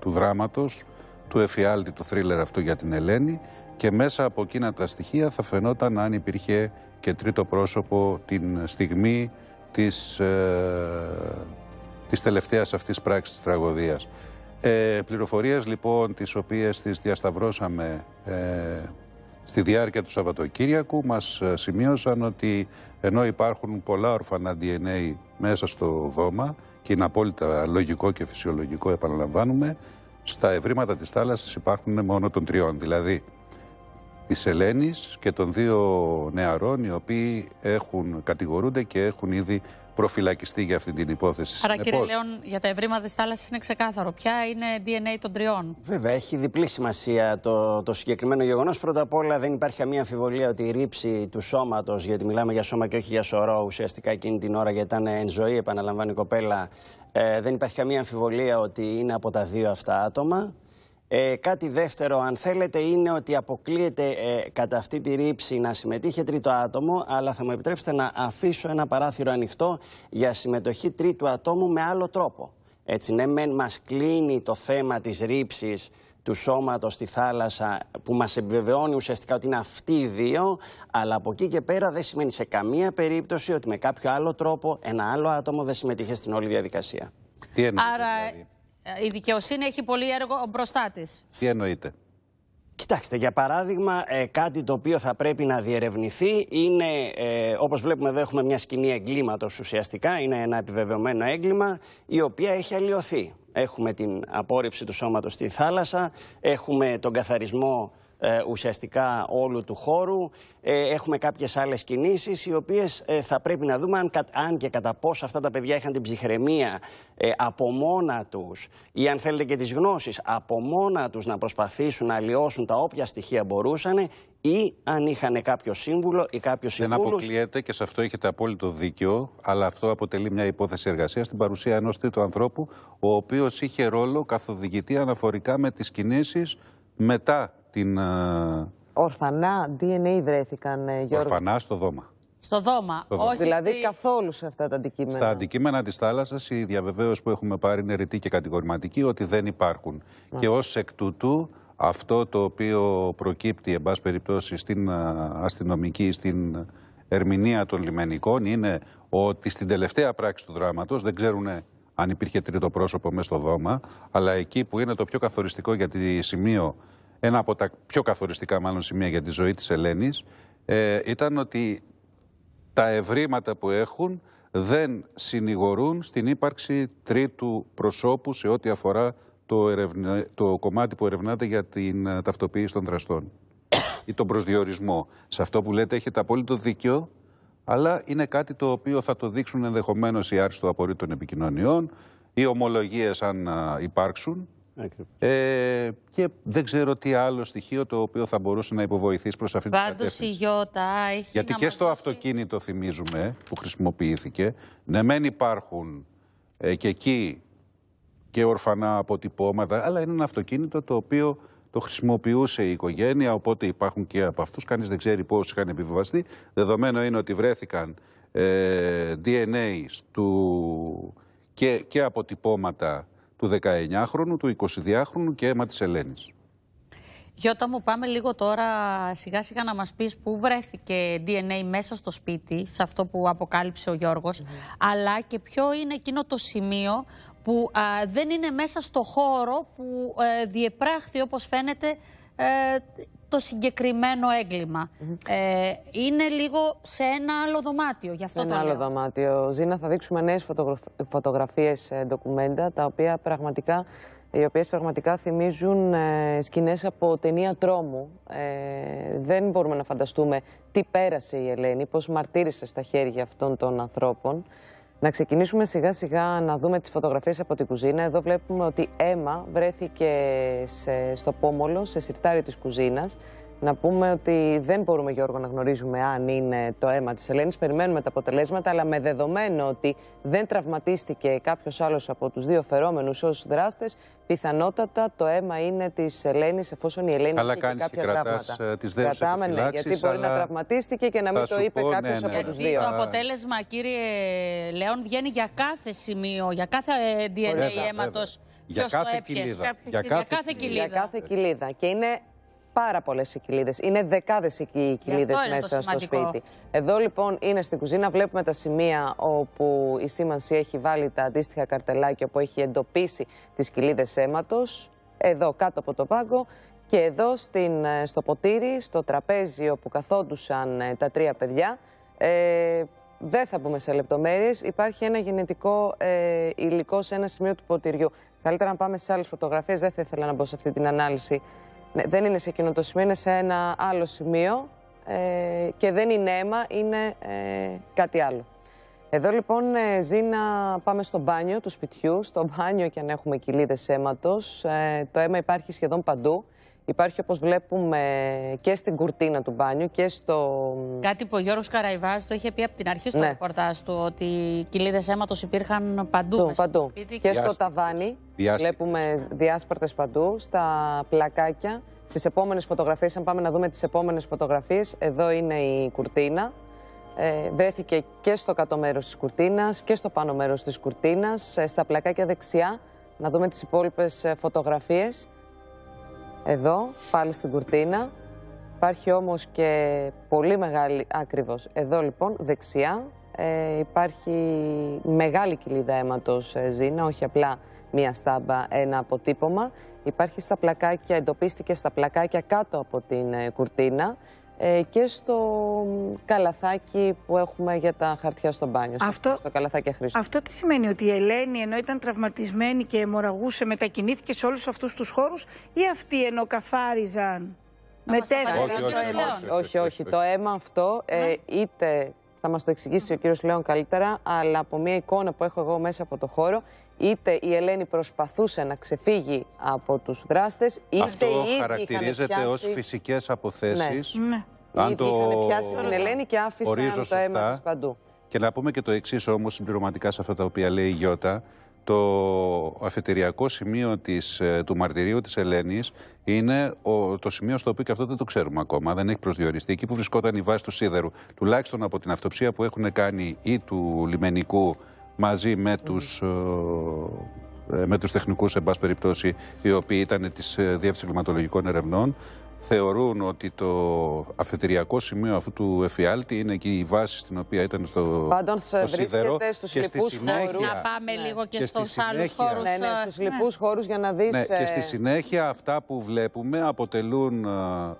του δράματος, του εφιάλτη του θρίλερ αυτού για την Ελένη και μέσα από εκείνα τα στοιχεία θα φαινόταν αν υπήρχε και τρίτο πρόσωπο την στιγμή της, ε, της τελευταίας αυτής πράξης της τραγωδίας. Ε, πληροφορίες λοιπόν τις οποίες τις διασταυρώσαμε ε, στη διάρκεια του Σαββατοκύριακου μας ε, σημείωσαν ότι ενώ υπάρχουν πολλά ορφανά DNA μέσα στο δώμα και είναι απόλυτα λογικό και φυσιολογικό επαναλαμβάνουμε στα ευρήματα της θάλασσας υπάρχουν μόνο των τριών δηλαδή της Ελένης και των δύο νεαρών οι οποίοι έχουν, κατηγορούνται και έχουν ήδη προφυλακιστεί για αυτή την υπόθεση. Άρα, Συνεπώς... κύριε Λεόν, για τα ευρήματα της θάλασσας είναι ξεκάθαρο. Ποια είναι DNA των τριών. Βέβαια, έχει διπλή σημασία το, το συγκεκριμένο γεγονός. Πρώτα απ' όλα, δεν υπάρχει καμία αμφιβολία ότι η ρήψη του σώματος, γιατί μιλάμε για σώμα και όχι για σωρό, ουσιαστικά εκείνη την ώρα, γιατί ήταν εν ζωή, επαναλαμβάνει η κοπέλα, ε, δεν υπάρχει καμία αμφιβολία ότι είναι από τα δύο αυτά άτομα. Ε, κάτι δεύτερο, αν θέλετε, είναι ότι αποκλείεται ε, κατά αυτή τη ρήψη να συμμετείχε τρίτο άτομο, αλλά θα μου επιτρέψετε να αφήσω ένα παράθυρο ανοιχτό για συμμετοχή τρίτου ατόμου με άλλο τρόπο. Έτσι, ναι, μεν μας κλείνει το θέμα της ρήψης του σώματος στη θάλασσα που μας επιβεβαιώνει ουσιαστικά ότι είναι αυτοί οι δύο, αλλά από εκεί και πέρα δεν σημαίνει σε καμία περίπτωση ότι με κάποιο άλλο τρόπο ένα άλλο άτομο δεν συμμετείχε στην όλη διαδικασία. Τι Άρα... Δηλαδή? Ε, η δικαιοσύνη έχει πολύ έργο μπροστά της. Τι εννοείται. Κοιτάξτε, για παράδειγμα, ε, κάτι το οποίο θα πρέπει να διερευνηθεί είναι, ε, όπως βλέπουμε εδώ έχουμε μια σκηνή εγκλήματος ουσιαστικά, είναι ένα επιβεβαιωμένο έγκλημα, η οποία έχει αλλοιωθεί. Έχουμε την απόρριψη του σώματος στη θάλασσα, έχουμε τον καθαρισμό ε, ουσιαστικά όλου του χώρου. Ε, έχουμε κάποιες άλλες κινήσεις οι οποίες ε, θα πρέπει να δούμε αν, και κατά πόσο αυτά τα παιδιά είχαν την ψυχραιμία ε, από μόνα τους ή αν θέλετε και τις γνώσεις από μόνα τους να προσπαθήσουν να αλλοιώσουν τα όποια στοιχεία μπορούσαν ή αν είχαν κάποιο σύμβουλο ή κάποιο συμβούλο. Δεν αποκλείεται και σε αυτό έχετε απόλυτο δίκιο, αλλά αυτό αποτελεί μια υπόθεση εργασίας στην παρουσία ενός τρίτου ανθρώπου, ο οποίος είχε ρόλο καθοδηγητή αναφορικά με τις κινήσεις μετά την... Ε, Ορφανά DNA βρέθηκαν, ε, Γιώργο. Ορφανά στο δώμα. Στο δώμα, όχι. Δηλαδή στη... καθόλου σε αυτά τα αντικείμενα. Στα αντικείμενα της θάλασσας, η διαβεβαίωση που έχουμε πάρει είναι ρητή και κατηγορηματική ότι δεν υπάρχουν. Και ως εκ τούτου, αυτό το οποίο προκύπτει, εν πάση περιπτώσει, στην ε, αστυνομική, στην ερμηνεία των λιμενικών είναι ότι στην τελευταία πράξη του δράματος δεν ξέρουν αν υπήρχε τρίτο πρόσωπο μέσα στο δώμα, αλλά εκεί που είναι το πιο καθοριστικό για τη σημείο ένα από τα πιο καθοριστικά μάλλον σημεία για τη ζωή της Ελένης, ε, ήταν ότι τα ευρήματα που έχουν δεν συνηγορούν στην ύπαρξη τρίτου προσώπου σε ό,τι αφορά το, το κομμάτι που ερευνάται για την ε, ταυτοποίηση των δραστών ή τον προσδιορισμό. Σε αυτό που λέτε έχετε απόλυτο δίκιο, αλλά είναι κάτι το οποίο θα το δείξουν ενδεχομένως οι άριστο απορρίτων επικοινωνιών, οι ομολογίες αν υπάρξουν, ε, και δεν ξέρω τι άλλο στοιχείο το οποίο θα μπορούσε να υποβοηθήσει προ αυτήν την κατεύθυνση. Πάντω η Ιώτα έχει. Γιατί και στο αυτοκίνητο, θυμίζουμε, που χρησιμοποιήθηκε, ναι, μεν υπάρχουν ε, και εκεί και ορφανά αποτυπώματα, αλλά είναι ένα αυτοκίνητο το οποίο το χρησιμοποιούσε η οικογένεια, οπότε υπάρχουν και από αυτούς. Κανείς δεν ξέρει πώς είχαν επιβιβαστεί. Δεδομένο είναι ότι βρέθηκαν ε, DNA του, και, και αποτυπώματα του 19χρονου, του 22χρονου και αίμα της Ελένης. Γιώτα μου, πάμε λίγο τώρα σιγά σιγά να μας πεις πού βρέθηκε DNA μέσα στο σπίτι, σε αυτό που αποκάλυψε ο Γιώργος, αλλά και ποιο είναι εκείνο το σημείο που δεν είναι μέσα στο χώρο που ε, διεπράχθη, όπως φαίνεται, ε, το συγκεκριμένο έγκλημα. ε, είναι λίγο σε ένα άλλο δωμάτιο. Γι αυτό σε ένα άλλο δωμάτιο. Ζήνα, θα δείξουμε νέες φωτογραφίες, ε, ντοκουμέντα, τα οποία πραγματικά. Οι οποίες πραγματικά θυμίζουν ε, σκηνές από ταινία τρόμου. Ε, δεν μπορούμε να φανταστούμε τι πέρασε η Ελένη, πώς μαρτύρησε στα χέρια αυτών των ανθρώπων. Να ξεκινήσουμε σιγά σιγά να δούμε τις φωτογραφίες από την κουζίνα. Εδώ βλέπουμε ότι αίμα βρέθηκε στο πόμολο, σε σιρτάρι της κουζίνας. Να πούμε ότι δεν μπορούμε, Γιώργο, να γνωρίζουμε αν είναι το αίμα της Ελένης. Περιμένουμε τα αποτελέσματα, αλλά με δεδομένο ότι δεν τραυματίστηκε κάποιος άλλος από τους δύο φερόμενους ως δράστες, πιθανότατα το αίμα είναι της Ελένης, εφόσον η Ελένη Καλά είχε κάποια και κρατά τι δεύτερε Κρατάμε, ναι, γιατί μπορεί αλλά... να τραυματίστηκε και να μην το είπε κάποιο ναι, ναι. από ναι. τους δύο. το αποτέλεσμα, κύριε Λέων, βγαίνει για κάθε σημείο, για κάθε ε, DNA αίματος. Για, για κάθε, κοιλίδα. Για κάθε κοιλίδα. Και είναι πάρα πολλές οι κοιλίδε. Είναι δεκάδες οι κοιλίδε μέσα στο σπίτι. Εδώ λοιπόν είναι στην κουζίνα, βλέπουμε τα σημεία όπου η σήμανση έχει βάλει τα αντίστοιχα καρτελάκια που έχει εντοπίσει τις κοιλίδε αίματος. Εδώ κάτω από το πάγκο και εδώ στην, ε, στο ποτήρι, στο τραπέζι όπου καθόντουσαν ε, τα τρία παιδιά. Ε, δεν θα μπούμε σε λεπτομέρειες. Υπάρχει ένα γενετικό ε, υλικό σε ένα σημείο του ποτηριού. Καλύτερα να πάμε σε άλλες φωτογραφίες. Δεν θα ήθελα να μπω σε αυτή την ανάλυση ναι, δεν είναι σε εκείνο το σημείο, είναι σε ένα άλλο σημείο ε, και δεν είναι αίμα, είναι ε, κάτι άλλο. Εδώ λοιπόν ε, ζει να πάμε στο μπάνιο του σπιτιού, στο μπάνιο και αν έχουμε κοιλίδες αίματος. Ε, το αίμα υπάρχει σχεδόν παντού. Υπάρχει όπως βλέπουμε και στην κουρτίνα του μπάνιου και στο... Κάτι που ο Γιώργος Καραϊβάς το είχε πει από την αρχή στο ναι. ρεπορτάζ του ότι κοιλίδες αίματος υπήρχαν παντού, στο σπίτι. Και στο ταβάνι βλέπουμε διάσπαρτες παντού, στα πλακάκια. Στις επόμενες φωτογραφίες, αν πάμε να δούμε τις επόμενες φωτογραφίες, εδώ είναι η κουρτίνα. Ε, βρέθηκε και στο κάτω μέρος της κουρτίνας και στο πάνω μέρος της κουρτίνας, ε, στα πλακάκια δεξιά. Να δούμε τις υπόλοιπες ε, φωτογραφίες εδώ, πάλι στην κουρτίνα. Υπάρχει όμως και πολύ μεγάλη, ακριβώς, εδώ λοιπόν, δεξιά, ε, υπάρχει μεγάλη κοιλίδα αίματος ε, ζήνα, όχι απλά μία στάμπα, ένα αποτύπωμα. Υπάρχει στα πλακάκια, εντοπίστηκε στα πλακάκια κάτω από την ε, κουρτίνα. Ε, και στο καλαθάκι που έχουμε για τα χαρτιά στο μπάνιο. Αυτό, στο καλαθάκι Αυτό τι σημαίνει, ότι η Ελένη ενώ ήταν τραυματισμένη και αιμορραγούσε, μετακινήθηκε σε όλους αυτούς τους χώρους, ή αυτοί ενώ καθάριζαν. Μετέφεραν όχι, όχι, όχι, όχι, Το αίμα αυτό ε, ναι. είτε θα μας το εξηγήσει ο κύριος Λέων καλύτερα, αλλά από μια εικόνα που έχω εγώ μέσα από το χώρο, Είτε η Ελένη προσπαθούσε να ξεφύγει από τους δράστες, είτε Αυτό Αυτό χαρακτηρίζεται πιάσει... ως φυσικές αποθέσεις. Ναι. ναι. Αν το... είχαν πιάσει την Ελένη και άφησαν το αίμα της παντού. Και να πούμε και το εξής όμως συμπληρωματικά σε αυτά τα οποία λέει η Γιώτα. Το αφετηριακό σημείο της, ε, του μαρτυρίου της Ελένης είναι ο, το σημείο στο οποίο και αυτό δεν το ξέρουμε ακόμα, δεν έχει προσδιοριστεί. Εκεί που βρισκόταν η βάση του σίδερου, τουλάχιστον από την αυτοψία που έχουν κάνει ή του λιμενικού μαζί με τους, ε, ε, με τους τεχνικούς, εν πάση περιπτώσει, οι οποίοι ήταν της ε, Διεύθυνσης Κλιματολογικών Ερευνών, θεωρούν ότι το αφετηριακό σημείο αυτού του εφιάλτη είναι και η βάση στην οποία ήταν στο Πάντων, στο σίδερο στους και στη συνέχεια να πάμε ναι. λίγο και, και στους άλλους χώρους ναι, ναι στους ναι. λοιπούς χώρους για να δεις και στη συνέχεια αυτά που βλέπουμε αποτελούν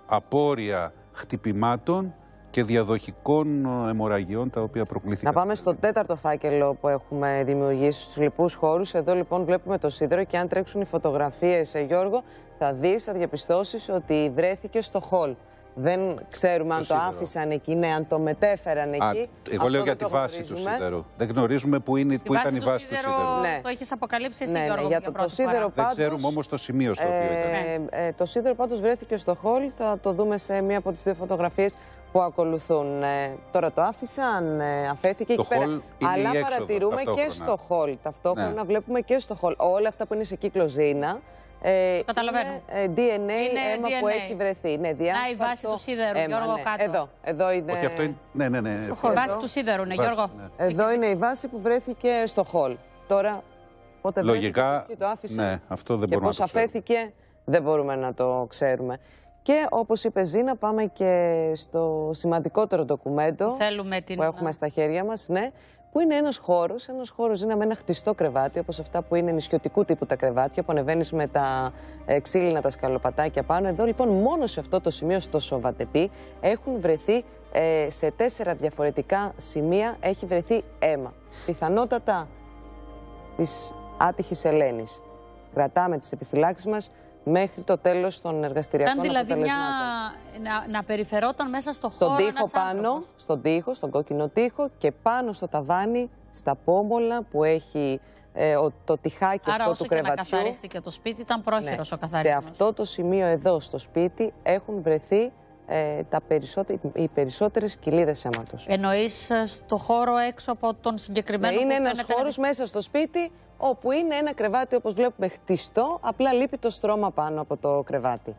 απόρρια χτυπημάτων και διαδοχικών ε, αιμορραγιών τα οποία προκλήθηκαν. Να πάμε στο τέταρτο φάκελο που έχουμε δημιουργήσει στους λοιπούς χώρους. Εδώ λοιπόν βλέπουμε το σίδερο και αν τρέξουν οι φωτογραφίες, ε, Γιώργο, θα δεις, θα διαπιστώσεις ότι βρέθηκε στο χολ. Δεν ξέρουμε αν το άφησαν εκεί, ναι, αν το μετέφεραν εκεί. Α, εγώ λέω για τη το βάση του σίδερου. Δεν γνωρίζουμε πού, ήταν η βάση του σίδερου. Ναι. Το έχεις αποκαλύψει εσύ, ναι, Γιώργο, ναι, για το, το Δεν ξέρουμε όμως το σημείο στο οποίο ε, ήταν. Ε, το σίδερο πάντως βρέθηκε στο χολ. Θα το δούμε σε μία από τις δύο φωτογραφίες που ακολουθούν. Ε, τώρα το άφησαν, ε, αφέθηκε το εκεί πέρα. Αλλά παρατηρούμε και στο χολ. Ταυτόχρονα ναι. βλέπουμε και στο χολ. Όλα αυτά που είναι σε κύκλο ζήνα. Ε, Καταλαβαίνω. Είναι, ε, DNA, είναι αίμα DNA. που έχει βρεθεί. Ναι, Να, η βάση του σίδερου, αίμα, ναι. Γιώργο, ναι. κάτω. Εδώ, εδώ είναι... Όχι, αυτό είναι... Ναι, ναι, ναι. Στο χολ. Η βάση του σίδερου, ναι, Γιώργο. Ναι. Εδώ είναι η βάση που βρέθηκε στο χολ. Τώρα, πότε Λογικά, βρέθηκε, το άφησε. Ναι, αυτό δεν μπορούμε να το πώς αφέθηκε, δεν μπορούμε να το ξέρουμε. Και όπως είπε Ζήνα, πάμε και στο σημαντικότερο ντοκουμέντο που έχουμε στα χέρια μας, ναι, που είναι ένας χώρος, ένας χώρος είναι με ένα χτιστό κρεβάτι, όπως αυτά που είναι νησιωτικού τύπου τα κρεβάτια, που ανεβαίνεις με τα ε, ξύλινα τα σκαλοπατάκια πάνω. Εδώ λοιπόν μόνο σε αυτό το σημείο, στο Σοβατεπί, έχουν βρεθεί ε, σε τέσσερα διαφορετικά σημεία, έχει βρεθεί αίμα. Πιθανότατα της άτυχης Ελένης. Κρατάμε τις επιφυλάξεις μας, μέχρι το τέλος των εργαστηριακών Σαν δηλαδή να, να περιφερόταν μέσα στο στον τοίχο πάνω, Στον τοίχο, στον κόκκινο τοίχο και πάνω στο ταβάνι, στα πόμολα που έχει ε, το τυχάκι αυτό του κρεβατιού. Άρα όσο και να καθαρίστηκε το σπίτι ήταν πρόχειρος ναι. ο καθαρισμός. Σε αυτό το σημείο εδώ στο σπίτι έχουν βρεθεί ε, τα περισσότε οι περισσότερες κοιλίδες αίματος. Εννοείς ε, στο χώρο έξω από τον συγκεκριμένο ναι, Είναι ένας χώρος μέσα στο σπίτι όπου είναι ένα κρεβάτι όπως βλέπουμε χτιστό, απλά λείπει το στρώμα πάνω από το κρεβάτι.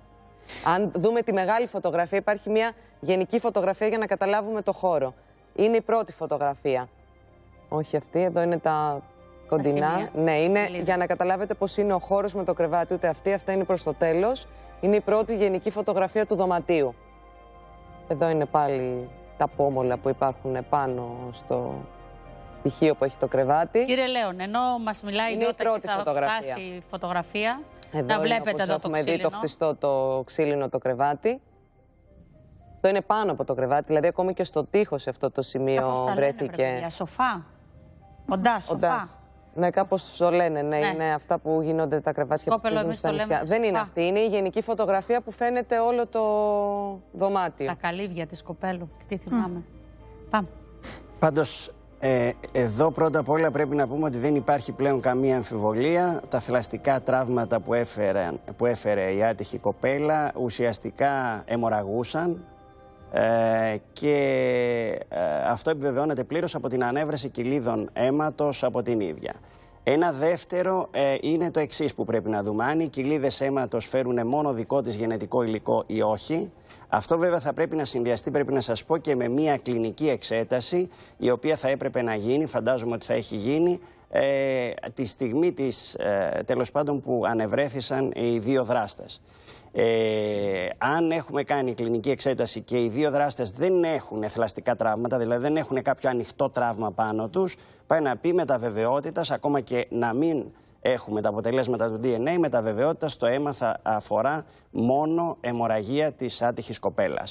Αν δούμε τη μεγάλη φωτογραφία, υπάρχει μια γενική φωτογραφία για να καταλάβουμε το χώρο. Είναι η πρώτη φωτογραφία. Όχι αυτή, εδώ είναι τα κοντινά. Ναι, είναι για να καταλάβετε πως είναι ο χώρος με το κρεβάτι, ούτε αυτή, αυτά είναι προς το τέλος. Είναι η πρώτη γενική φωτογραφία του δωματίου. Εδώ είναι πάλι τα πόμολα που υπάρχουν πάνω στο τυχείο που έχει το κρεβάτι. Κύριε Λέων, ενώ μας μιλάει είναι η πρώτη θα φωτογραφία. η φωτογραφία, να βλέπετε εδώ το ξύλινο. Έχουμε δει το το ξύλινο το κρεβάτι. Το είναι πάνω από το κρεβάτι, δηλαδή ακόμη και στο τείχος σε αυτό το σημείο βρέθηκε. Σοφά. Κοντά, σοφά. Ναι, κάπως το λένε. Ναι, ναι, είναι αυτά που γίνονται τα κρεβάτια που στα νησιά. Δεν είναι αυτή. Είναι η γενική φωτογραφία που φαίνεται όλο το δωμάτιο. Τα καλύβια της Σκοπέλου. Τι θυμάμαι. Πάμε. Πάντως, ε, εδώ πρώτα απ' όλα πρέπει να πούμε ότι δεν υπάρχει πλέον καμία αμφιβολία. Τα θλαστικά τραύματα που έφερε, που έφερε η άτυχη κοπέλα ουσιαστικά αιμορραγούσαν ε, και ε, αυτό επιβεβαιώνεται πλήρως από την ανέβρεση κυλίδων αίματος από την ίδια. Ένα δεύτερο ε, είναι το εξής που πρέπει να δούμε. Αν οι κυλίδες αίματος φέρουν μόνο δικό της γενετικό υλικό ή όχι. Αυτό βέβαια θα πρέπει να συνδυαστεί, πρέπει να σας πω, και με μια κλινική εξέταση, η οποία θα έπρεπε να γίνει, φαντάζομαι ότι θα έχει γίνει, ε, τη στιγμή της, τέλος πάντων που ανεβρέθησαν οι δύο δράστες. Ε, αν έχουμε κάνει κλινική εξέταση και οι δύο δράστες δεν έχουν εθλαστικά τραύματα, δηλαδή δεν έχουν κάποιο ανοιχτό τραύμα πάνω τους, πάει να πει με τα ακόμα και να μην έχουμε τα αποτελέσματα του DNA, με τα βεβαιότητας στο αίμα θα αφορά μόνο αιμορραγία της άτυχης κοπέλας.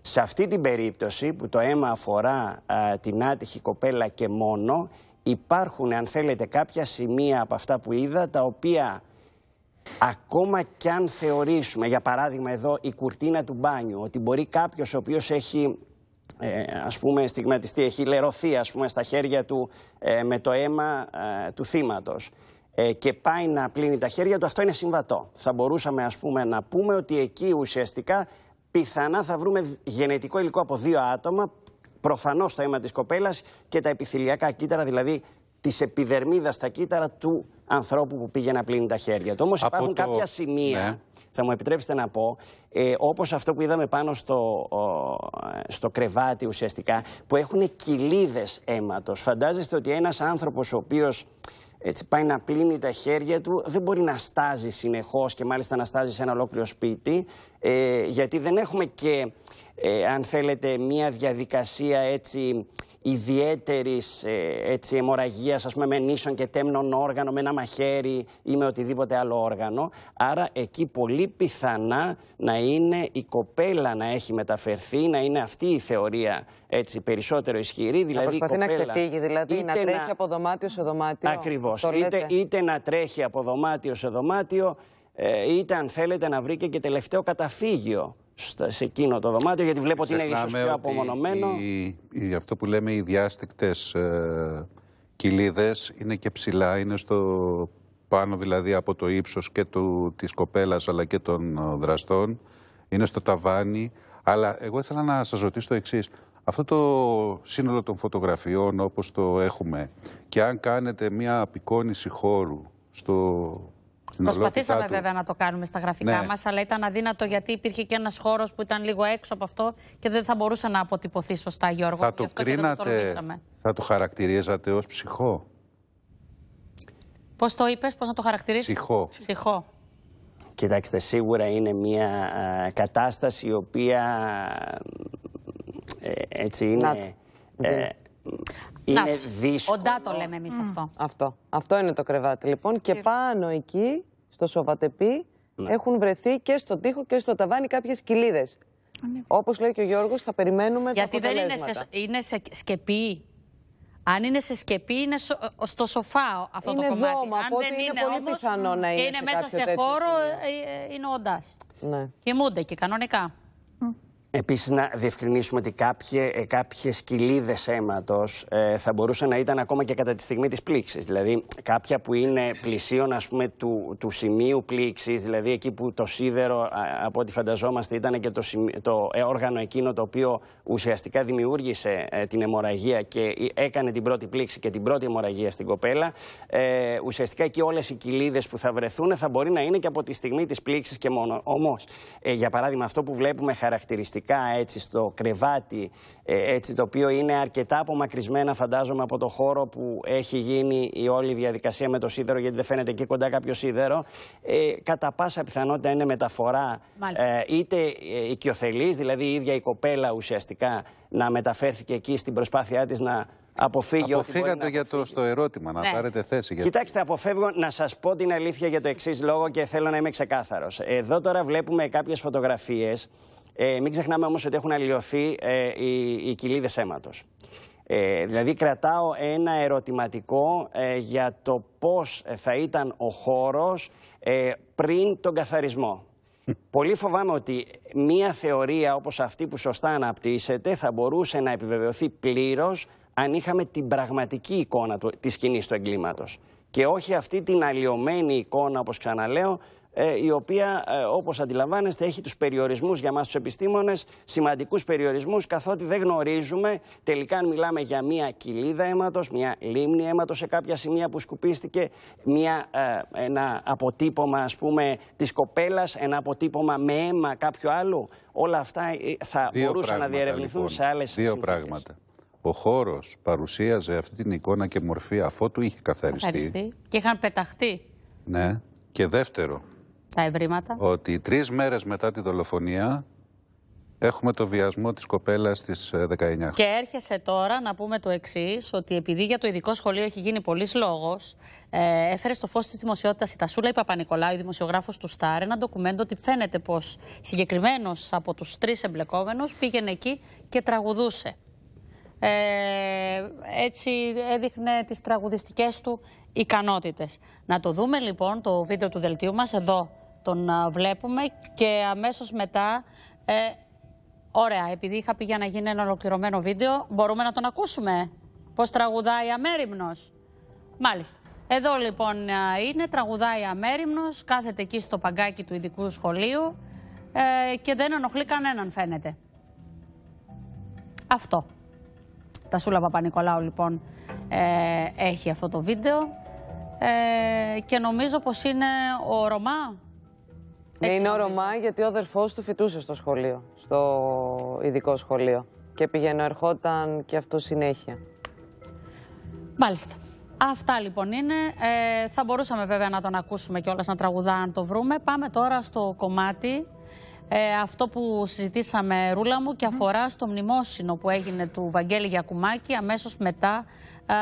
Σε αυτή την περίπτωση που το αίμα αφορά την άτυχη κοπέλα και μόνο, υπάρχουν αν θέλετε κάποια σημεία από αυτά που είδα τα οποία Ακόμα κι αν θεωρήσουμε, για παράδειγμα εδώ, η κουρτίνα του μπάνιου, ότι μπορεί κάποιος ο οποίος έχει ε, ας πούμε στιγματιστεί, έχει λερωθεί ας πούμε στα χέρια του ε, με το αίμα ε, του θύματος και πάει να πλύνει τα χέρια του, αυτό είναι συμβατό. Θα μπορούσαμε ας πούμε να πούμε ότι εκεί ουσιαστικά πιθανά θα βρούμε γενετικό υλικό από δύο άτομα, προφανώς το αίμα της κοπέλας και τα επιθυλιακά κύτταρα, δηλαδή Της επιδερμίδας στα κύτταρα του ανθρώπου που πήγε να πλύνει τα χέρια του. Όμως υπάρχουν κάποια σημεία, ναι. θα μου επιτρέψετε να πω, ε, όπως αυτό που είδαμε πάνω στο, στο κρεβάτι ουσιαστικά, που έχουν κοιλίδες αίματος. Φαντάζεστε ότι ένας άνθρωπος ο οποίος έτσι, πάει να πλύνει τα χέρια του, δεν μπορεί να στάζει συνεχώς και μάλιστα να στάζει σε ένα ολόκληρο σπίτι, ε, γιατί δεν έχουμε και, ε, αν θέλετε, μια διαδικασία έτσι ιδιαίτερης ε, αιμορραγίας, ας πούμε, με νήσων και τέμνων όργανο, με ένα μαχαίρι ή με οτιδήποτε άλλο όργανο. Άρα εκεί πολύ πιθανά να είναι η κοπέλα να έχει μεταφερθεί, να είναι αυτή η θεωρία έτσι, περισσότερο ισχυρή. Δηλαδή, να προσπαθεί κοπέλα, να ξεφύγει, δηλαδή είτε να τρέχει να... από δωμάτιο σε δωμάτιο. να τρεχει από δωμάτιο σε δωμάτιο, είτε αν θέλετε να βρει και τελευταίο καταφύγιο σε εκείνο το δωμάτιο, γιατί βλέπω ότι είναι ίσως πιο απομονωμένο. Οι, αυτό που λέμε οι διάστηκτε ε, κοιλίδες είναι και ψηλά, είναι στο πάνω δηλαδή από το ύψος και της κοπέλας κοπέλας αλλά και των ε, δραστών, είναι στο ταβάνι. Αλλά εγώ ήθελα να σας ρωτήσω το εξής. Αυτό το σύνολο των φωτογραφιών όπως το έχουμε και αν κάνετε μια απεικόνηση χώρου στο Προσπαθήσαμε βέβαια να το κάνουμε στα γραφικά ναι. μας, αλλά ήταν αδύνατο γιατί υπήρχε και ένας χώρος που ήταν λίγο έξω από αυτό και δεν θα μπορούσε να αποτυπωθεί σωστά, Γιώργο. Θα το κρίνατε, το θα το χαρακτηρίζατε ως ψυχό. Πώς το είπες, πώς να το χαρακτηρίσει. Ψυχό. ψυχό. Κοιτάξτε, σίγουρα είναι μια κατάσταση η οποία ε, έτσι είναι. Ε, είναι δύσκολο. Οντά το λέμε εμείς mm. αυτό. αυτό. Αυτό είναι το κρεβάτι λοιπόν. Και πάνω εκεί, στο σοβατεπί, ναι. έχουν βρεθεί και στο τοίχο και στο ταβάνι κάποιες κοιλίδες. Ναι. Όπως λέει και ο Γιώργος, θα περιμένουμε Γιατί τα αποτελέσματα. Γιατί δεν είναι σε, είναι σε σκεπή. Αν είναι σε σκεπή, είναι ε, στο σοφά αυτό είναι το κομμάτι. Δώμα, Αν δεν είναι, είναι πολύ όμως, πιθανό να είναι. Και είναι σε μέσα σε χώρο, σημείο. Ε, ε, είναι οντά. Ναι. Κοιμούνται και κανονικά. Επίσης, να διευκρινίσουμε ότι ε, κάποιες κοιλίδες αίματος ε, θα μπορούσαν να ήταν ακόμα και κατά τη στιγμή της πλήξης. Δηλαδή, κάποια που είναι πλησίον ας πούμε, του, του σημείου πλήξης, δηλαδή εκεί που το σίδερο, από ό,τι φανταζόμαστε, ήταν και το, το ε, όργανο εκείνο το οποίο ουσιαστικά δημιούργησε την αιμορραγία και έκανε την πρώτη πλήξη και την πρώτη αιμορραγία στην κοπέλα. ουσιαστικά εκεί όλες οι κοιλίδες που θα βρεθούν θα μπορεί να είναι και από τη στιγμή της πλήξης και μόνο. Όμως, για παράδειγμα, αυτό που βλέπουμε χαρακτηριστικά έτσι στο κρεβάτι, ε, έτσι το οποίο είναι αρκετά απομακρυσμένα φαντάζομαι από το χώρο που έχει γίνει η όλη διαδικασία με το σίδερο, γιατί δεν φαίνεται εκεί κοντά κάποιο σίδερο, ε, κατά πάσα πιθανότητα είναι μεταφορά ε, είτε ε, οικειοθελής, δηλαδή η ίδια η κοπέλα ουσιαστικά να μεταφέρθηκε εκεί στην προσπάθειά της να αποφύγει Αποφύγατε για το στο ερώτημα, να ναι. πάρετε θέση. Για... Κοιτάξτε, αποφεύγω να σας πω την αλήθεια για το εξής λόγο και θέλω να είμαι ξεκάθαρος. Εδώ τώρα βλέπουμε κάποιες φωτογραφίες ε, μην ξεχνάμε όμως ότι έχουν αλλοιωθεί ε, οι, οι κοιλίδες αίματος. Ε, δηλαδή κρατάω ένα ερωτηματικό ε, για το πώς θα ήταν ο χώρος ε, πριν τον καθαρισμό. Πολύ φοβάμαι ότι μία θεωρία όπως αυτή που σωστά αναπτύσσεται θα μπορούσε να επιβεβαιωθεί πλήρως αν είχαμε την πραγματική εικόνα του, της σκηνής του εγκλήματος και όχι αυτή την αλλοιωμένη εικόνα όπως ξαναλέω ε, η οποία ε, όπως αντιλαμβάνεστε έχει τους περιορισμούς για μας τους επιστήμονες, σημαντικούς περιορισμούς καθότι δεν γνωρίζουμε τελικά αν μιλάμε για μια κοιλίδα αίματος, μια λίμνη αίματος σε κάποια σημεία που σκουπίστηκε, μια, ε, ένα αποτύπωμα ας πούμε της κοπέλας, ένα αποτύπωμα με αίμα κάποιου άλλου. Όλα αυτά θα μπορούσαν να διερευνηθούν λοιπόν. σε άλλες Δύο συνθήκες. πράγματα. Ο χώρος παρουσίαζε αυτή την εικόνα και μορφή αφότου είχε καθαριστεί. Καθαριστεί. Και είχαν πεταχτεί. Ναι. Και δεύτερο, τα ευρήματα. Ότι τρεις μέρες μετά τη δολοφονία έχουμε το βιασμό της κοπέλας της 19. Ε, και έρχεσαι τώρα να πούμε το εξής ότι επειδή για το ειδικό σχολείο έχει γίνει πολλής λόγος, ε, έφερε στο φως της δημοσιότητας η Τασούλα η Παπα-Νικολάου, η δημοσιογράφος του ΣΤΑΡ, ένα ντοκουμέντο ότι φαίνεται πως συγκεκριμένος από τους τρεις εμπλεκόμενους πήγαινε εκεί και τραγουδούσε. Ε, έτσι έδειχνε τις τραγουδιστικές του ικανότητες. Να το δούμε λοιπόν το βίντεο του δελτίου μας εδώ τον βλέπουμε και αμέσως μετά... Ε, ωραία, επειδή είχα πει για να γίνει ένα ολοκληρωμένο βίντεο, μπορούμε να τον ακούσουμε. Πώς τραγουδάει αμέριμνος. Μάλιστα. Εδώ λοιπόν είναι, τραγουδάει αμέριμνος, κάθεται εκεί στο παγκάκι του ειδικού σχολείου ε, και δεν ενοχλεί κανέναν φαίνεται. Αυτό. Τα Σούλα Παπα-Νικολάου λοιπόν ε, έχει αυτό το βίντεο ε, και νομίζω πως είναι ο Ρωμά ναι, είναι Ρωμά γιατί ο αδερφός του φοιτούσε στο σχολείο, στο ειδικό σχολείο. Και πηγαίνω, ερχόταν και αυτό συνέχεια. Μάλιστα. Αυτά λοιπόν είναι. Ε, θα μπορούσαμε βέβαια να τον ακούσουμε κιόλας να τραγουδά αν το βρούμε. Πάμε τώρα στο κομμάτι ε, αυτό που συζητήσαμε Ρούλα μου και αφορά στο μνημόσυνο που έγινε του Βαγγέλη Γιακουμάκη αμέσως μετά ε,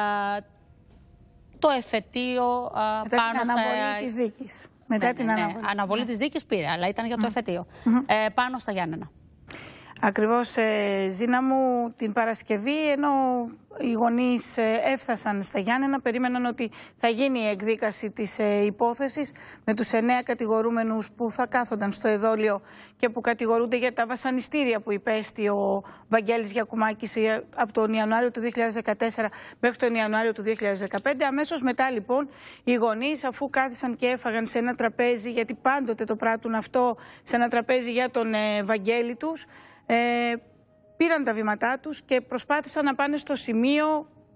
το εφετείο ε, πάνω στα... Την αναβολή της δίκης. Μετά ναι, ναι, την ναι. αναβολή. Αναβολή της δίκης πήρε, αλλά ήταν για το εφετείο. Ε, πάνω στα Γιάννενα. Ακριβώς ε, Ζήνα μου την Παρασκευή ενώ οι γονείς ε, έφτασαν στα Γιάννενα περίμεναν ότι θα γίνει η εκδίκαση της ε, υπόθεσης με τους εννέα κατηγορούμενους που θα κάθονταν στο εδόλιο και που κατηγορούνται για τα βασανιστήρια που υπέστη ο Βαγγέλης Γιακουμάκης από τον Ιανουάριο του 2014 μέχρι τον Ιανουάριο του 2015. Αμέσως μετά λοιπόν οι γονείς αφού κάθισαν και έφαγαν σε ένα τραπέζι γιατί πάντοτε το πράττουν αυτό σε ένα τραπέζι για τον Βαγγέλη τους ε, πήραν τα βήματά τους και προσπάθησαν να πάνε στο σημείο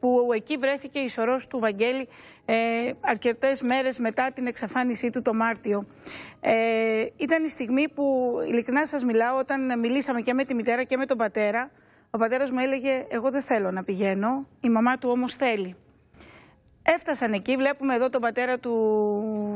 που εκεί βρέθηκε η σωρός του Βαγγέλη ε, αρκετές μέρες μετά την εξαφάνισή του το Μάρτιο. Ε, ήταν η στιγμή που, ειλικρινά σας μιλάω, όταν μιλήσαμε και με τη μητέρα και με τον πατέρα, ο πατέρας μου έλεγε «εγώ δεν θέλω να πηγαίνω, η μαμά του όμως θέλει». Έφτασαν εκεί, βλέπουμε εδώ τον πατέρα του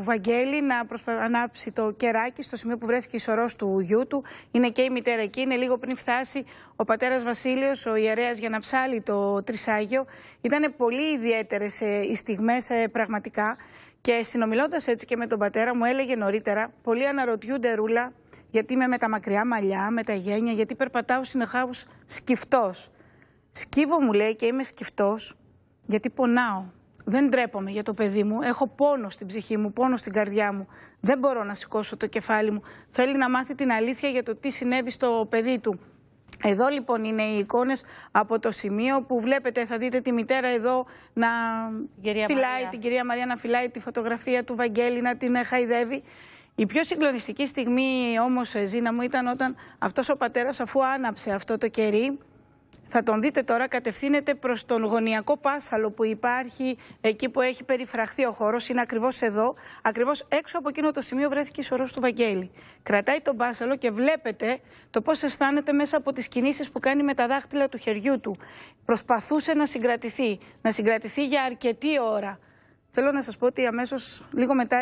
Βαγγέλη να προσπα... ανάψει το κεράκι στο σημείο που βρέθηκε η σωρός του γιού του. Είναι και η μητέρα εκεί, είναι λίγο πριν φτάσει ο πατέρας Βασίλειος, ο ιερέας για να ψάλει το Τρισάγιο. Ήταν πολύ ιδιαίτερες ε, οι στιγμές ε, πραγματικά και συνομιλώντας έτσι και με τον πατέρα μου έλεγε νωρίτερα, πολλοί αναρωτιούνται ρούλα γιατί είμαι με τα μακριά μαλλιά, με τα γένια, γιατί περπατάω συνεχάβους σκυφτός. Σκύβω μου λέει και είμαι σκυφτός γιατί πονάω. Δεν ντρέπομαι για το παιδί μου. Έχω πόνο στην ψυχή μου, πόνο στην καρδιά μου. Δεν μπορώ να σηκώσω το κεφάλι μου. Θέλει να μάθει την αλήθεια για το τι συνέβη στο παιδί του. Εδώ λοιπόν είναι οι εικόνες από το σημείο που βλέπετε, θα δείτε τη μητέρα εδώ να κυρία φυλάει, την κυρία Μαρία να φυλάει τη φωτογραφία του Βαγγέλη, να την ε, χαϊδεύει. Η πιο συγκλονιστική στιγμή όμως, ε, Ζήνα μου, ήταν όταν αυτός ο πατέρας αφού άναψε αυτό το κερί, θα τον δείτε τώρα, κατευθύνεται προς τον γωνιακό πάσαλο που υπάρχει εκεί που έχει περιφραχθεί ο χώρος. Είναι ακριβώς εδώ, ακριβώς έξω από εκείνο το σημείο βρέθηκε η σωρός του Βαγγέλη. Κρατάει τον πάσαλο και βλέπετε το πώς αισθάνεται μέσα από τις κινήσεις που κάνει με τα δάχτυλα του χεριού του. Προσπαθούσε να συγκρατηθεί, να συγκρατηθεί για αρκετή ώρα. Θέλω να σας πω ότι αμέσως λίγο μετά,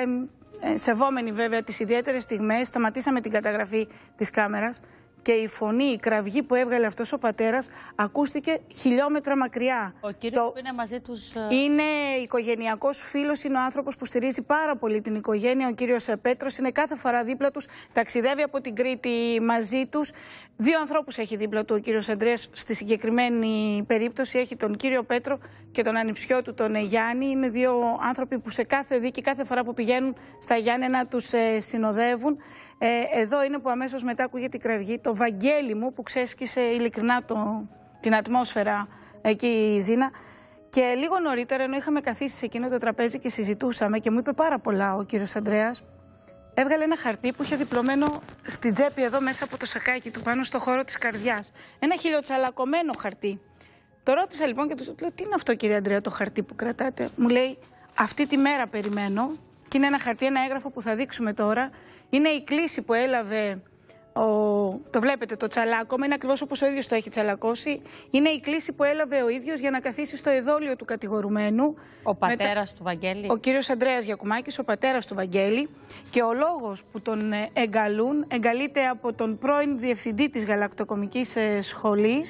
ε, σεβόμενοι βέβαια τις ιδιαίτερες στιγμές, σταματήσαμε την καταγραφή της κάμερας και η φωνή, η κραυγή που έβγαλε αυτός ο πατέρας ακούστηκε χιλιόμετρα μακριά. Ο κύριος το... που είναι μαζί τους... Ε, είναι οικογενειακός φίλος, είναι ο άνθρωπος που στηρίζει πάρα πολύ την οικογένεια. Ο κύριος ε, Πέτρος είναι κάθε φορά δίπλα τους, ταξιδεύει από την Κρήτη μαζί τους. Δύο ανθρώπους έχει δίπλα του ο κύριος Αντρέας στη συγκεκριμένη περίπτωση. Έχει τον κύριο Πέτρο και τον ανιψιό του τον ε, Γιάννη. Είναι δύο άνθρωποι που σε κάθε δίκη, κάθε φορά που πηγαίνουν στα Γιάννενα τους συνοδεύουν. Ε, εδώ είναι που αμέσως μετά ακούγεται η κραυγή. Το βαγγέλη μου που ξέσκησε ειλικρινά το, την ατμόσφαιρα εκεί η Ζήνα. Και λίγο νωρίτερα, ενώ είχαμε καθίσει σε εκείνο το τραπέζι και συζητούσαμε και μου είπε πάρα πολλά ο κύριος Αντρέα, έβγαλε ένα χαρτί που είχε διπλωμένο στην τσέπη εδώ μέσα από το σακάκι του πάνω στο χώρο της καρδιάς. Ένα χιλιοτσαλακωμένο χαρτί. Το ρώτησα λοιπόν και του λέω τι είναι αυτό κύριε Αντρέα το χαρτί που κρατάτε. Μου λέει αυτή τη μέρα περιμένω και είναι ένα χαρτί, ένα έγγραφο που θα δείξουμε τώρα είναι η κλίση που έλαβε ο, το βλέπετε το τσαλάκωμα, είναι ακριβώς όπως ο ίδιος το έχει τσαλακώσει. Είναι η κλίση που έλαβε ο ίδιος για να καθίσει στο εδόλιο του κατηγορουμένου. Ο πατέρας του Βαγγέλη. Ο κύριος Ανδρέας Γιακουμάκης, ο πατέρας του Βαγγέλη. Και ο λόγος που τον ε, εγκαλούν, εγκαλείται από τον πρώην διευθυντή της γαλακτοκομικής ε, Σχολής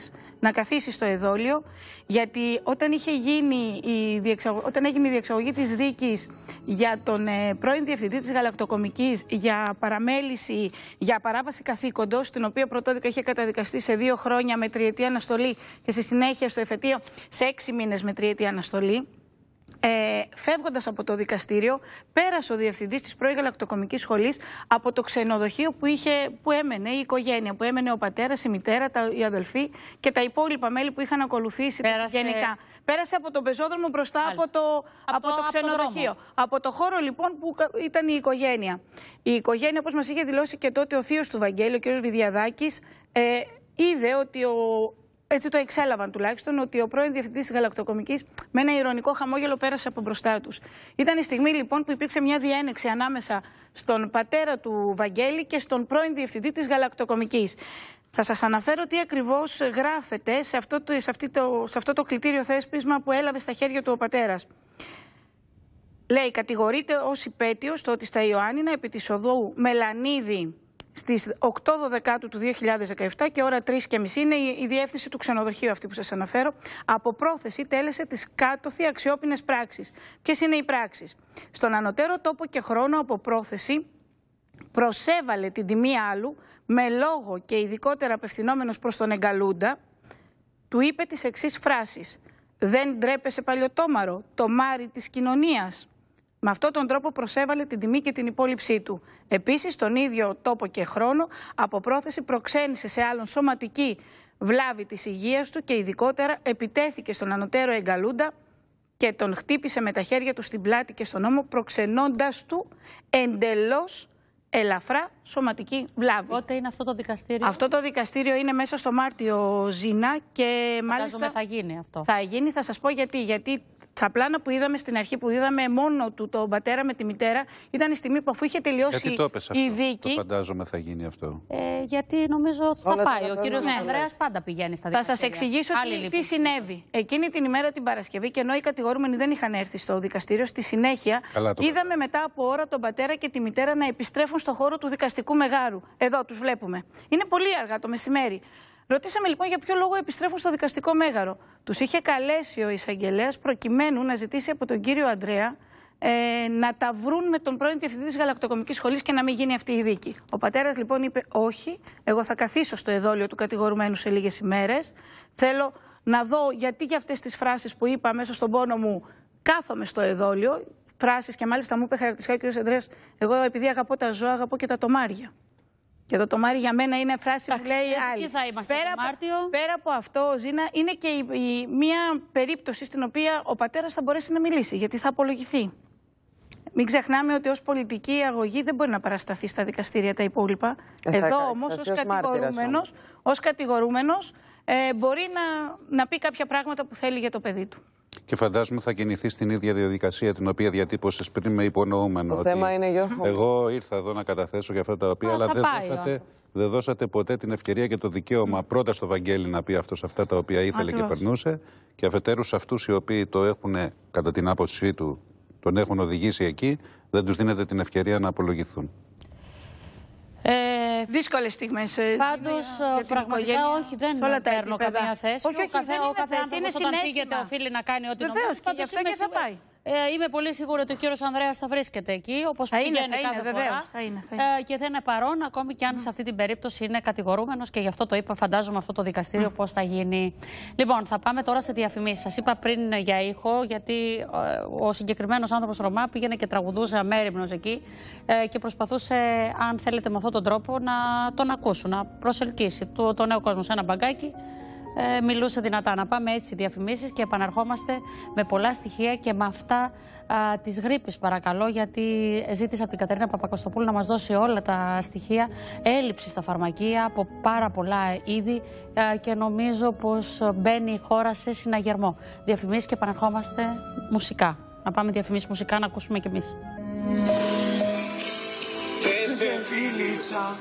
να καθίσει στο εδόλιο, γιατί όταν, είχε γίνει η όταν έγινε η διεξαγωγή της δίκης για τον ε, πρώην διευθυντή της Γαλακτοκομικής για παραμέληση, για παράβαση καθήκοντος, την οποία πρωτόδικα είχε καταδικαστεί σε δύο χρόνια με τριετή αναστολή και στη συνέχεια στο εφετείο σε έξι μήνες με τριετή αναστολή, ε, Φεύγοντας από το δικαστήριο, πέρασε ο διευθυντής της πρώην γαλακτοκομικής σχολής από το ξενοδοχείο που, είχε, που έμενε η οικογένεια, που έμενε ο πατέρας, η μητέρα, τα, οι αδελφοί και τα υπόλοιπα μέλη που είχαν ακολουθήσει πέρασε... γενικά. Πέρασε από τον πεζόδρομο μπροστά από το, από, το ξενοδοχείο. Από, το χώρο λοιπόν που ήταν η οικογένεια. Η οικογένεια, όπως μας είχε δηλώσει και τότε ο θείος του Βαγγέλη, ο κ. Βιδιαδάκη, ε, είδε ότι ο έτσι το εξέλαβαν τουλάχιστον, ότι ο πρώην διευθυντής της Γαλακτοκομικής με ένα ηρωνικό χαμόγελο πέρασε από μπροστά τους. Ήταν η στιγμή λοιπόν που υπήρξε μια διένεξη ανάμεσα στον πατέρα του Βαγγέλη και στον πρώην διευθυντή της Γαλακτοκομικής. Θα σας αναφέρω τι ακριβώς γράφεται σε αυτό, το, σε, αυτή το, σε αυτό το κλητήριο θέσπισμα που έλαβε στα χέρια του ο πατέρας. Λέει, κατηγορείται ως υπέτειος το ότι στα Ιωάννινα επί της οδού Μελανίδη στις 8 Δεκάτου του 2017 και ώρα 3 και μισή είναι η διεύθυνση του ξενοδοχείου αυτή που σας αναφέρω, από πρόθεση τέλεσε τις κάτωθι αξιόπινες πράξεις. Ποιες είναι οι πράξεις. Στον ανωτέρω τόπο και χρόνο από πρόθεση προσέβαλε την τιμή άλλου με λόγο και ειδικότερα απευθυνόμενος προς τον εγκαλούντα, του είπε τις εξής φράσεις: Δεν ντρέπεσαι παλιωτόμαρο, το μάρι της κοινωνίας. Με αυτόν τον τρόπο προσέβαλε την τιμή και την υπόλοιψή του. Επίσης, τον ίδιο τόπο και χρόνο, από πρόθεση προξένησε σε άλλον σωματική βλάβη της υγείας του και ειδικότερα επιτέθηκε στον ανωτέρο Εγκαλούντα και τον χτύπησε με τα χέρια του στην πλάτη και στον ώμο, προξενώντας του εντελώς ελαφρά σωματική βλάβη. Πότε είναι αυτό το δικαστήριο. Αυτό το δικαστήριο είναι μέσα στο Μάρτιο Ζήνα και Φαντάζομαι μάλιστα. θα γίνει αυτό. Θα γίνει, θα σας πω γιατί. Γιατί τα πλάνα που είδαμε στην αρχή, που είδαμε μόνο του τον πατέρα με τη μητέρα, ήταν η στιγμή που αφού είχε τελειώσει γιατί το αυτό, δίκη. Το φαντάζομαι θα γίνει αυτό. Ε, γιατί νομίζω θα πάει. Ο κύριος ναι. Ανδρέας πάντα πηγαίνει στα δικαστήρια. Θα σας εξηγήσω τι, συνέβη. Εκείνη την ημέρα την Παρασκευή, και ενώ οι κατηγορούμενοι δεν είχαν έρθει στο δικαστήριο, στη συνέχεια είδαμε μετά από ώρα τον πατέρα και τη μητέρα να επιστρέφουν στο χώρο του δικαστικού μεγάρου. Εδώ τους βλέπουμε. Είναι πολύ αργά το μεσημέρι. Ρωτήσαμε λοιπόν για ποιο λόγο επιστρέφουν στο δικαστικό μέγαρο. Τους είχε καλέσει ο εισαγγελέας προκειμένου να ζητήσει από τον κύριο Αντρέα ε, να τα βρουν με τον πρώην διευθυντή της Γαλακτοκομικής Σχολής και να μην γίνει αυτή η δίκη. Ο πατέρας λοιπόν είπε: Όχι, εγώ θα καθίσω στο εδόλιο του κατηγορουμένου σε λίγες ημέρες. Θέλω να δω γιατί για αυτές τις φράσεις που είπα μέσα στον πόνο μου κάθομαι στο εδόλιο. Φράσεις και μάλιστα μου είπε χαρακτηριστικά ο κ. Αντρέας: Εγώ επειδή αγαπώ τα ζώα, αγαπώ και τα τομάρια. Και το τομάρι για μένα είναι φράση που λέει άλλη. πέρα, Πέρα από αυτό, Ζήνα, είναι και η, μια περίπτωση στην οποία ο πατέρας θα μπορέσει να μιλήσει, γιατί θα απολογηθεί. Μην ξεχνάμε ότι ως πολιτική αγωγή δεν μπορεί να παρασταθεί στα δικαστήρια τα υπόλοιπα. Ε, Εδώ όμως ως κατηγορούμενος ως κατηγορούμενος, ε, μπορεί να, να πει κάποια πράγματα που θέλει για το παιδί του. Και φαντάζομαι θα κινηθεί στην ίδια διαδικασία την οποία διατύπωσες πριν με υπονοούμενο. Το ότι θέμα είναι, Γιώργο. Εγώ ήρθα εδώ να καταθέσω για αυτά τα οποία, Α, αλλά δεν δώσατε, δεν δώσατε ποτέ την ευκαιρία και το δικαίωμα πρώτα στο Βαγγέλη να πει αυτό αυτά τα οποία ήθελε και περνούσε και αφετέρου σε αυτούς οι οποίοι το έχουν, κατά την άποψή του, τον έχουν οδηγήσει εκεί, δεν τους δίνεται την ευκαιρία να απολογηθούν. Ε, Δύσκολες στιγμές. Ε, Πάντω, ε, πραγματικά όχι, δεν όλα τα παίρνω καμία θέση. Όχι, ο καθένα, είναι είναι όταν φύγεται, οφείλει να κάνει ό,τι νομίζει. Βεβαίω και γι' θα πάει. Ε, είμαι πολύ σίγουρη ότι ο κύριος Ανδρέας θα βρίσκεται εκεί, όπως πηγαίνει είναι, κάθε είναι, φορά. Βεβαίως, θα είναι, θα είναι. Ε, και θα είναι παρόν, ακόμη και αν mm. σε αυτή την περίπτωση είναι κατηγορούμενος και γι' αυτό το είπα, φαντάζομαι αυτό το δικαστήριο mm. Ναι. πώς θα γίνει. Λοιπόν, θα πάμε τώρα σε διαφημίσεις. Σας είπα πριν για ήχο, γιατί ε, ο συγκεκριμένος άνθρωπος Ρωμά πήγαινε και τραγουδούσε αμέριμνος εκεί ε, και προσπαθούσε, αν θέλετε, με αυτόν τον τρόπο να τον ακούσουν, να προσελκύσει το, το νέο κόσμο σε ένα μπαγκάκι ε, μιλούσε δυνατά. Να πάμε έτσι διαφημίσεις και επαναρχόμαστε με πολλά στοιχεία και με αυτά της γρήπης παρακαλώ γιατί ζήτησα από την Κατερίνα Παπακοστοπούλου να μας δώσει όλα τα στοιχεία έλλειψη στα φαρμακεία από πάρα πολλά είδη και νομίζω πως μπαίνει η χώρα σε συναγερμό. Διαφημίσεις και επαναρχόμαστε μουσικά. Να πάμε διαφημίσεις μουσικά να ακούσουμε κι εμείς. Δεν φίλησα,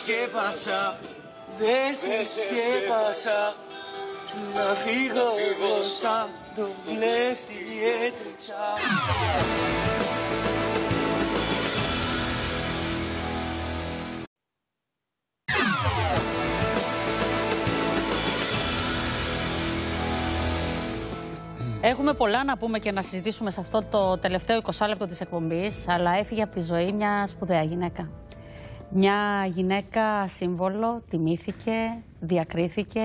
σκέπασα, δεν σκέπασα! να φύγω εγώ σαν το κλέφτη έτρεξα. Έχουμε πολλά να πούμε και να συζητήσουμε σε αυτό το τελευταίο 20 λεπτό της εκπομπής, αλλά έφυγε από τη ζωή μια σπουδαία γυναίκα. Μια γυναίκα σύμβολο τιμήθηκε, διακρίθηκε.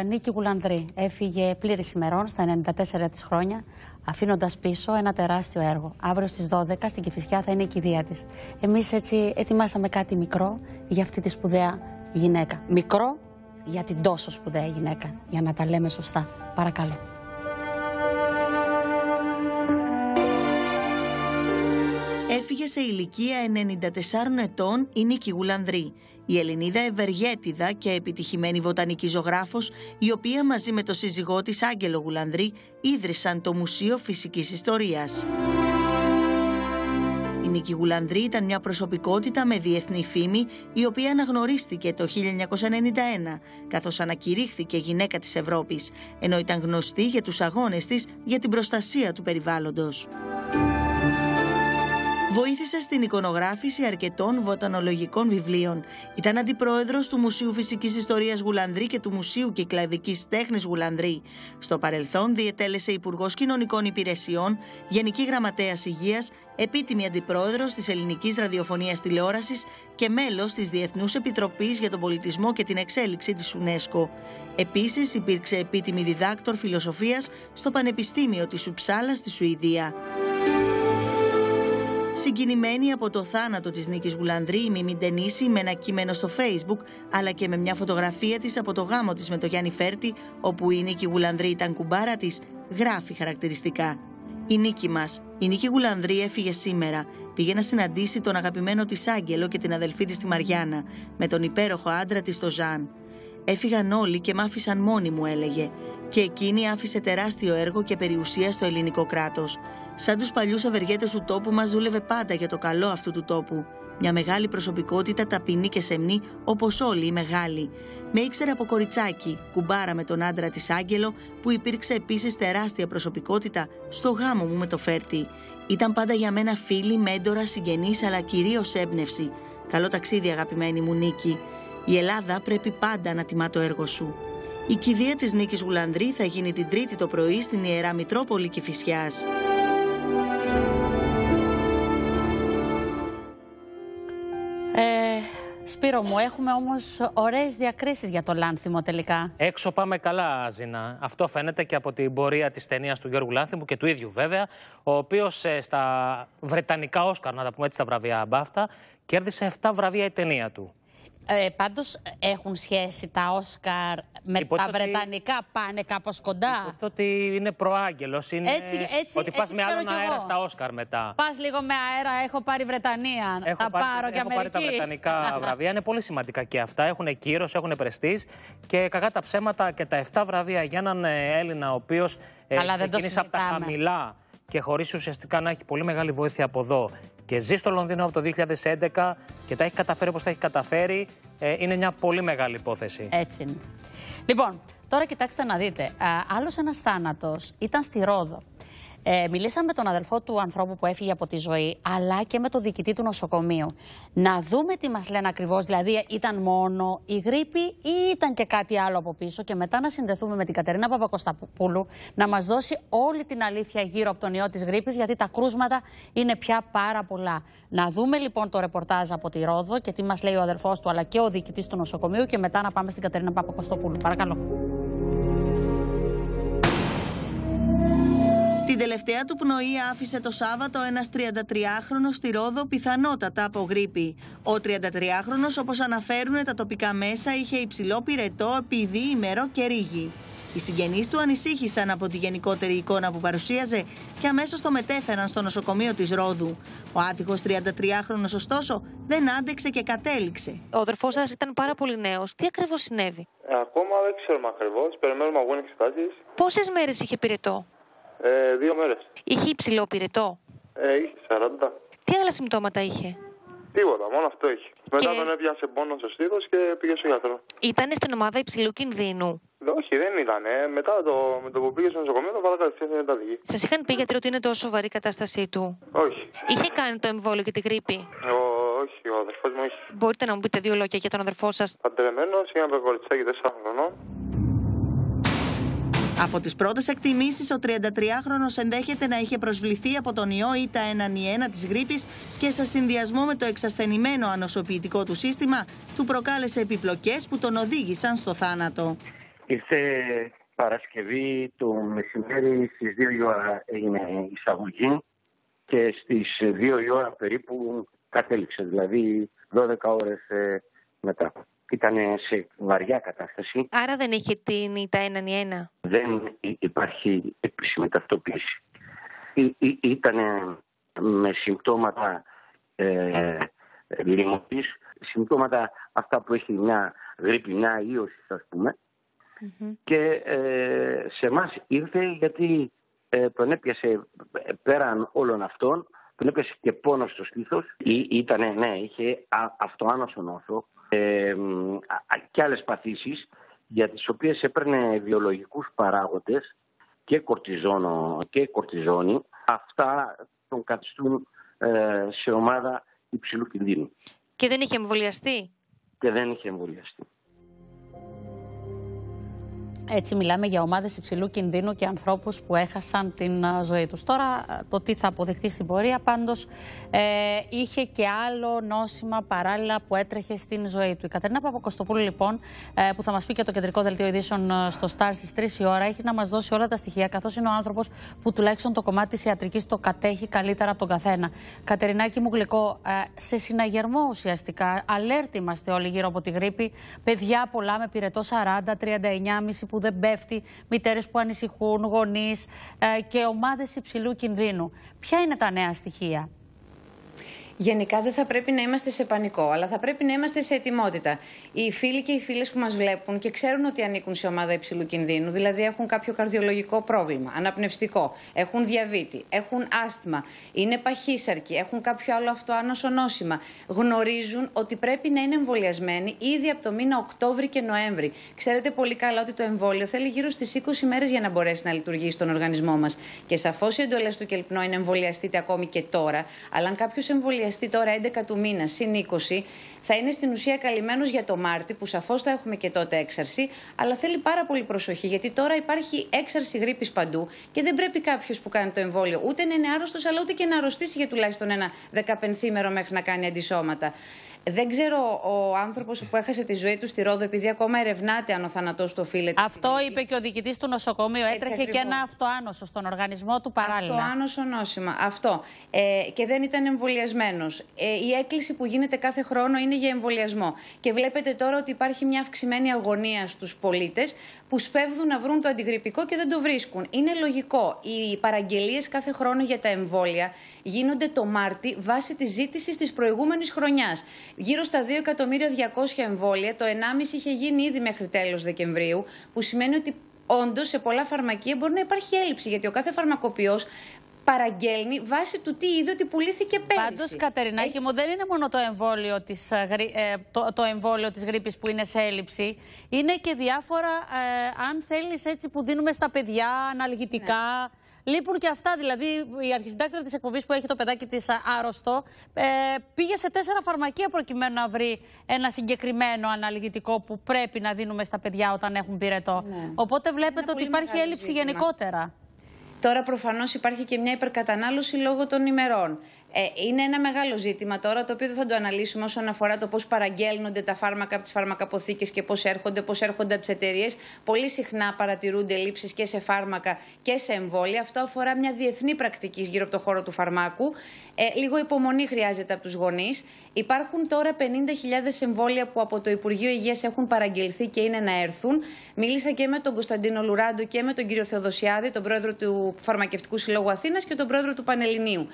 Ε, νίκη Γουλανδρή έφυγε πλήρης ημερών στα 94 της χρόνια, αφήνοντας πίσω ένα τεράστιο έργο. Αύριο στις 12 στην Κηφισιά θα είναι η κηδεία της. Εμείς έτσι ετοιμάσαμε κάτι μικρό για αυτή τη σπουδαία γυναίκα. Μικρό για την τόσο σπουδαία γυναίκα, για να τα λέμε σωστά. Παρακαλώ. σε ηλικία 94 ετών η Νίκη Γουλανδρή, η Ελληνίδα ευεργέτιδα και επιτυχημένη βοτανική ζωγράφος, η οποία μαζί με το σύζυγό της Άγγελο Γουλανδρή ίδρυσαν το Μουσείο Φυσικής Ιστορίας. Η Νίκη Γουλανδρή ήταν μια προσωπικότητα με διεθνή φήμη, η οποία αναγνωρίστηκε το 1991, καθώς ανακηρύχθηκε γυναίκα της Ευρώπης, ενώ ήταν γνωστή για τους αγώνες της για την προστασία του περιβάλλοντος. Βοήθησε στην εικονογράφηση αρκετών βοτανολογικών βιβλίων. Ήταν αντιπρόεδρος του Μουσείου Φυσικής Ιστορίας Γουλανδρή και του Μουσείου Κυκλαδικής Τέχνης Γουλανδρή. Στο παρελθόν διετέλεσε Υπουργός Κοινωνικών Υπηρεσιών, Γενική Γραμματέας Υγείας, επίτιμη αντιπρόεδρος της Ελληνικής Ραδιοφωνίας Τηλεόρασης και μέλος της Διεθνούς Επιτροπής για τον Πολιτισμό και την Εξέλιξη της UNESCO. Επίσης υπήρξε επίτιμη διδάκτορ φιλοσοφίας στο Πανεπιστήμιο της Ουψάλα στη Σουηδία. Συγκινημένη από το θάνατο της Νίκης Γουλανδρή, η Μίμη Ντενίση με ένα κείμενο στο facebook, αλλά και με μια φωτογραφία της από το γάμο της με το Γιάννη Φέρτη, όπου η Νίκη Γουλανδρή ήταν κουμπάρα της, γράφει χαρακτηριστικά. Η Νίκη μας, η Νίκη Γουλανδρή έφυγε σήμερα. Πήγε να συναντήσει τον αγαπημένο της Άγγελο και την αδελφή της τη Μαριάννα, με τον υπέροχο άντρα της το Ζαν. Έφυγαν όλοι και μ' άφησαν μόνη μου, έλεγε και εκείνη άφησε τεράστιο έργο και περιουσία στο ελληνικό κράτος. Σαν τους παλιούς ευεργέτες του τόπου μας δούλευε πάντα για το καλό αυτού του τόπου. Μια μεγάλη προσωπικότητα ταπεινή και σεμνή όπως όλοι οι μεγάλοι. Με ήξερε από κοριτσάκι, κουμπάρα με τον άντρα της Άγγελο που υπήρξε επίσης τεράστια προσωπικότητα στο γάμο μου με το Φέρτη. Ήταν πάντα για μένα φίλη, μέντορα, συγγενής αλλά κυρίως έμπνευση. Καλό ταξίδι αγαπημένη μου Νίκη. Η Ελλάδα πρέπει πάντα να τιμά το έργο σου. Η κηδεία της Νίκης Γουλανδρή θα γίνει την Τρίτη το πρωί στην Ιερά Μητρόπολη Κηφισιάς. Ε, Σπύρο μου, έχουμε όμως ωραίες διακρίσεις για το Λάνθιμο τελικά. Έξω πάμε καλά, Ζήνα. Αυτό φαίνεται και από την πορεία της ταινίας του Γιώργου Λάνθιμου και του ίδιου βέβαια, ο οποίος ε, στα βρετανικά Όσκαρ, να τα πούμε έτσι στα βραβεία Μπάφτα, κέρδισε 7 βραβεία η ταινία του. Ε, Πάντως έχουν σχέση τα Όσκαρ με τα Βρετανικά, ότι... πάνε κάπως κοντά. Υποθέτω ότι είναι προάγγελος. Είναι... Έτσι, έτσι, ότι πας με άλλον αέρα στα Όσκαρ μετά. Πας λίγο με αέρα, έχω πάρει Βρετανία. Έχω θα πάρει, πάρω και έχω πάρει τα Βρετανικά [LAUGHS] βραβεία. Είναι πολύ σημαντικά και αυτά. Έχουν κύρο, έχουν πρεστής. Και κακά τα ψέματα και τα 7 βραβεία για έναν ε, Έλληνα, ο οποίος ε, ξεκίνησε από τα χαμηλά και χωρίς ουσιαστικά να έχει πολύ μεγάλη βοήθεια από εδώ και ζει στο Λονδίνο από το 2011 και τα έχει καταφέρει όπως τα έχει καταφέρει, ε, είναι μια πολύ μεγάλη υπόθεση. Έτσι είναι. Λοιπόν, τώρα κοιτάξτε να δείτε. Άλλος ένας θάνατος ήταν στη Ρόδο. Ε, μιλήσαμε με τον αδελφό του ανθρώπου που έφυγε από τη ζωή, αλλά και με τον διοικητή του νοσοκομείου. Να δούμε τι μας λένε ακριβώς. Δηλαδή, ήταν μόνο η γρήπη ή ήταν και κάτι άλλο από πίσω. Και μετά να συνδεθούμε με την Κατερίνα Παπακοσταπούλου να μας δώσει όλη την αλήθεια γύρω από τον ιό της γρήπης, γιατί τα κρούσματα είναι πια πάρα πολλά. Να δούμε λοιπόν το ρεπορτάζ από τη Ρόδο και τι μας λέει ο αδελφός του, αλλά και ο διοικητής του νοσοκομείου. Και μετά να πάμε στην Κατερίνα Παπακοσταπούλου. Παρακαλώ. Την τελευταία του πνοή άφησε το Σάββατο ένας 33χρονο στη Ρόδο, πιθανότατα από γρήπη. Ο 33χρονο, όπως αναφέρουν τα τοπικά μέσα, είχε υψηλό πυρετό, επειδή ημερό και ρίγη. Οι συγγενείς του ανησύχησαν από τη γενικότερη εικόνα που παρουσίαζε και αμέσως το μετέφεραν στο νοσοκομείο της Ρόδου. Ο άτυχος 33χρονο, ωστόσο, δεν άντεξε και κατέληξε. Ο αδερφός σας ήταν πάρα πολύ νέος. Τι ακριβώς συνέβη. Ε, ακόμα δεν ξέρουμε ακριβώς. Περιμένουμε αγώνες εξετάσεις. Πόσες μέρες είχε πυρετό. Ε, δύο μέρες. Είχε υψηλό πυρετό. Ε, είχε 40. Τι άλλα συμπτώματα είχε. Τίποτα, μόνο αυτό είχε. Μετά τον έπιασε πόνος στο στήθος και πήγε στο γιατρό. Ήταν στην ομάδα υψηλού κινδύνου. Όχι, δεν ήταν. Μετά το, με το που πήγε στο νοσοκομείο, το βάλα κατευθείαν στην δική. Σας είχαν πει γιατρό ότι είναι τόσο σοβαρή η κατάστασή του. Όχι. Είχε κάνει το εμβόλιο και την γρήπη. Ο, όχι, ο αδερφός μου είχε. Μπορείτε να μου πείτε δύο λόγια για τον αδερφό σας. Παντρεμένος, είχα κοριτσάκι 4 χρονών. Από τις πρώτες εκτιμήσεις, ο 33χρονο ενδέχεται να είχε προσβληθεί από τον ιό ή τα 1-1 της γρήπης και σε συνδυασμό με το εξασθενημένο ανοσοποιητικό του σύστημα, του προκάλεσε επιπλοκές που τον οδήγησαν στο θάνατο. Ήρθε Παρασκευή το μεσημέρι στις 2 η ώρα έγινε εισαγωγή και στις 2 η ώρα περίπου κατέληξε, δηλαδή 12 ώρες ε, μετά ήταν σε βαριά κατάσταση. Άρα δεν έχει την τα έναν ή Δεν υπάρχει επίσημη ταυτοποίηση. ήταν με συμπτώματα ε, συμπτώματα αυτά που έχει μια γρήπη, μια ίωση ας πουμε Και ε, σε εμάς ήρθε γιατί ε, τον έπιασε ε, πέραν όλων αυτών τον και πόνος στο στήθο. Ήτανε, ναι, είχε αυτοάνωσο νόσο ε, και άλλες παθήσεις για τις οποίες έπαιρνε βιολογικούς παράγοντες και, κορτιζόνο, και κορτιζόνη. Αυτά τον καθιστούν ε, σε ομάδα υψηλού κινδύνου. Και δεν είχε εμβολιαστεί. Και δεν είχε εμβολιαστεί. Έτσι μιλάμε για ομάδες υψηλού κινδύνου και ανθρώπους που έχασαν την ζωή τους. Τώρα το τι θα αποδειχθεί στην πορεία πάντως ε, είχε και άλλο νόσημα παράλληλα που έτρεχε στην ζωή του. Η Κατερίνα Παπακοστοπούλου λοιπόν ε, που θα μας πει και το κεντρικό δελτίο ειδήσεων ε, στο Star στις 3 η ώρα έχει να μας δώσει όλα τα στοιχεία καθώς είναι ο άνθρωπος που τουλάχιστον το κομμάτι της ιατρικής το κατέχει καλύτερα από τον καθένα. Κατερινάκη μου γλυκό, ε, σε συναγερμό ουσιαστικά αλέρτημαστε όλοι γύρω από τη γρήπη. Παιδιά πολλά με πυρετό 40, 39,5 που δεν πέφτει, μητέρες που ανησυχούν, γονείς ε, και ομάδες υψηλού κινδύνου. Ποια είναι τα νέα στοιχεία. Γενικά δεν θα πρέπει να είμαστε σε πανικό, αλλά θα πρέπει να είμαστε σε ετοιμότητα. Οι φίλοι και οι φίλες που μας βλέπουν και ξέρουν ότι ανήκουν σε ομάδα υψηλού κινδύνου, δηλαδή έχουν κάποιο καρδιολογικό πρόβλημα, αναπνευστικό, έχουν διαβήτη, έχουν άσθμα, είναι παχύσαρκοι, έχουν κάποιο άλλο αυτοάνωσο νόσημα. Γνωρίζουν ότι πρέπει να είναι εμβολιασμένοι ήδη από το μήνα Οκτώβρη και Νοέμβρη. Ξέρετε πολύ καλά ότι το εμβόλιο θέλει γύρω στις 20 μέρες για να μπορέσει να λειτουργήσει στον οργανισμό μας. Και σαφώς η εντολές του Κελπνό είναι εμβολιαστείτε ακόμη και τώρα, αλλά αν κάποιος εμβολιαστεί χρειαστεί τώρα 11 του μήνα συν 20, θα είναι στην ουσία καλυμμένος για το Μάρτι, που σαφώς θα έχουμε και τότε έξαρση, αλλά θέλει πάρα πολύ προσοχή, γιατί τώρα υπάρχει έξαρση γρήπης παντού και δεν πρέπει κάποιος που κάνει το εμβόλιο ούτε να είναι άρρωστος, αλλά ούτε και να αρρωστήσει για τουλάχιστον ένα δεκαπενθήμερο μέχρι να κάνει αντισώματα. Δεν ξέρω ο άνθρωπος που έχασε τη ζωή του στη Ρόδο, επειδή ακόμα ερευνάται αν ο θάνατός του οφείλεται. Αυτό είπε και ο διοικητής του νοσοκομείου. Έτσι Έτρεχε ακριβώς. και ένα αυτοάνωσο στον οργανισμό του παράλληλα. Αυτοάνωσο νόσημα. Αυτό. Ε, και δεν ήταν εμβολιασμένος. Ε, η έκκληση που γίνεται κάθε χρόνο είναι για εμβολιασμό. Και βλέπετε τώρα ότι υπάρχει μια αυξημένη αγωνία στους πολίτες που σπέβδουν να βρουν το αντιγρυπικό και δεν το βρίσκουν. Είναι λογικό. Οι παραγγελίες κάθε χρόνο για τα εμβόλια γίνονται το Μάρτι βάσει της ζήτησης της προηγούμενης χρονιάς γύρω στα 2 εκατομμύρια 200 εμβόλια. Το 1,5 είχε γίνει ήδη μέχρι τέλος Δεκεμβρίου, που σημαίνει ότι όντως σε πολλά φαρμακεία μπορεί να υπάρχει έλλειψη, γιατί ο κάθε φαρμακοποιός παραγγέλνει βάσει του τι είδε ότι πουλήθηκε πέρυσι. Πάντως, Κατερινάκη ε, Έχει... μου, δεν είναι μόνο το εμβόλιο της, ε, ε, το, το της γρήπης που είναι σε έλλειψη. Είναι και διάφορα, αν θέλεις, έτσι που δίνουμε στα παιδιά, αναλγητικά... Ναι. Λείπουν και αυτά. Δηλαδή, η αρχισυντάκτρια της εκπομπής που έχει το παιδάκι της άρρωστο ε, πήγε σε τέσσερα φαρμακεία προκειμένου να βρει ένα συγκεκριμένο αναλυτικό που πρέπει να δίνουμε στα παιδιά όταν έχουν πυρετό. Ναι. Οπότε βλέπετε ότι υπάρχει έλλειψη γενικότερα. Τώρα προφανώς υπάρχει και μια υπερκατανάλωση λόγω των ημερών. Ε, είναι ένα μεγάλο ζήτημα τώρα, το οποίο δεν θα το αναλύσουμε όσον αφορά το πώς παραγγέλνονται τα φάρμακα από τις φαρμακαποθήκες και πώς έρχονται, πώς έρχονται από τις εταιρείες. Πολύ συχνά παρατηρούνται λήψει και σε φάρμακα και σε εμβόλια. Αυτό αφορά μια διεθνή πρακτική γύρω από το χώρο του φαρμάκου. Ε, λίγο υπομονή χρειάζεται από τους γονείς. Υπάρχουν τώρα 50.000 εμβόλια που από το Υπουργείο Υγείας έχουν παραγγελθεί και είναι να έρθουν. Μίλησα και με τον Κωνσταντίνο Λουράντο και με τον κύριο Θεοδοσιάδη, τον πρόεδρο του Φαρμακευτικού Συλλόγου Αθήνας και τον πρόεδρο του Πανελληνίου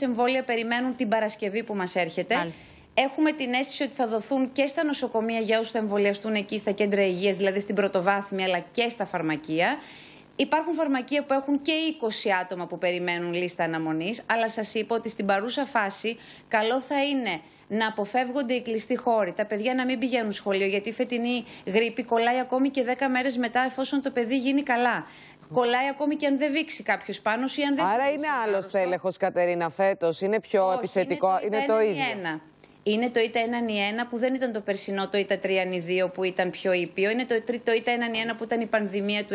εμβόλια περιμένουν την Παρασκευή που μας έρχεται. Έχουμε την αίσθηση ότι θα δοθούν και στα νοσοκομεία για όσους θα εμβολιαστούν εκεί στα κέντρα υγείας, δηλαδή στην πρωτοβάθμια, αλλά και στα φαρμακεία. Υπάρχουν φαρμακεία που έχουν και 20 άτομα που περιμένουν λίστα αναμονής, αλλά σας είπα ότι στην παρούσα φάση καλό θα είναι να αποφεύγονται οι κλειστοί χώροι, τα παιδιά να μην πηγαίνουν σχολείο, γιατί η φετινή γρήπη κολλάει ακόμη και 10 μέρες μετά, εφόσον το παιδί γίνει καλά. Κολλάει ακόμη και αν δεν βήξει κάποιος πάνω ή αν δεν Άρα είναι άλλο τέλεχο, Κατερίνα, φέτος. Είναι πιο επιθετικό. Είναι το, είναι το ίδιο. Ένα. Είναι το ΙΤΑ 1-1 που δεν ήταν το περσινό το ΙΤΑ 3-2 που ήταν πιο ήπιο. Είναι το, ΙΤΑ 1-1 που ήταν η πανδημία του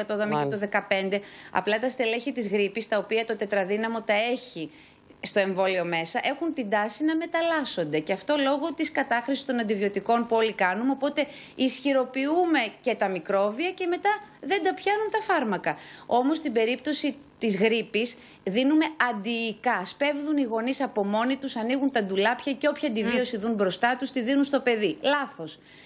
9-10, το είδαμε και το 15. Απλά τα στελέχη της γρήπης, τα οποία το τετραδύναμο τα έχει στο εμβόλιο μέσα έχουν την τάση να μεταλλάσσονται. Και αυτό λόγω της κατάχρησης των αντιβιωτικών που όλοι κάνουμε. Οπότε ισχυροποιούμε και τα μικρόβια και μετά δεν τα πιάνουν τα φάρμακα. Όμως στην περίπτωση της γρήπης δίνουμε αντιϊκά. Σπέβδουν οι γονείς από μόνοι τους, ανοίγουν τα ντουλάπια και όποια αντιβίωση δουν μπροστά τους, τη δίνουν στο παιδί. Λάθος.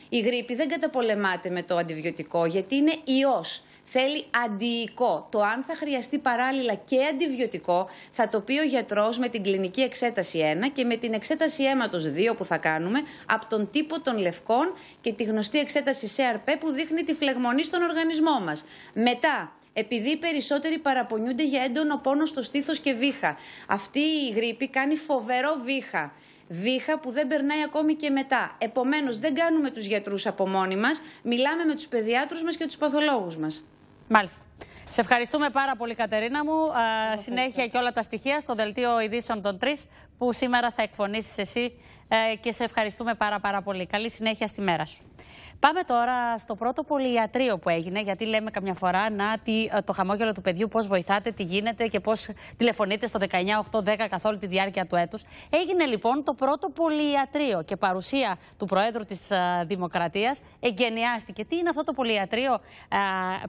Η γρήπη δεν καταπολεμάται με το αντιβιωτικό γιατί είναι ιός θέλει αντιοικό. Το αν θα χρειαστεί παράλληλα και αντιβιωτικό θα το πει ο γιατρός με την κλινική εξέταση 1 και με την εξέταση αίματος 2 που θα κάνουμε από τον τύπο των λευκών και τη γνωστή εξέταση CRP που δείχνει τη φλεγμονή στον οργανισμό μας. Μετά, επειδή οι περισσότεροι παραπονιούνται για έντονο πόνο στο στήθος και βήχα, αυτή η γρήπη κάνει φοβερό βήχα βήχα που δεν περνάει ακόμη και μετά. Επομένως, δεν κάνουμε τους γιατρούς από μόνοι μας, μιλάμε με τους παιδιάτρους μας και τους παθολόγους μας. Μάλιστα. Σε ευχαριστούμε πάρα πολύ Κατερίνα μου. Ε, συνέχεια και όλα τα στοιχεία στο Δελτίο Ειδήσεων των Τρεις, που σήμερα θα εκφωνήσεις εσύ ε, και σε ευχαριστούμε πάρα πάρα πολύ. Καλή συνέχεια στη μέρα σου. Πάμε τώρα στο πρώτο πολυιατρείο που έγινε, γιατί λέμε καμιά φορά να τι, ε, το χαμόγελο του παιδιού, πώς βοηθάτε, τι γίνεται και πώς τηλεφωνείτε στο 19-8-10 καθ' όλη τη διάρκεια του έτους. Έγινε λοιπόν το πρώτο πολυιατρείο και παρουσία του Προέδρου της ε, Δημοκρατίας εγκαινιάστηκε. Τι είναι αυτό το πολυιατρείο, ε,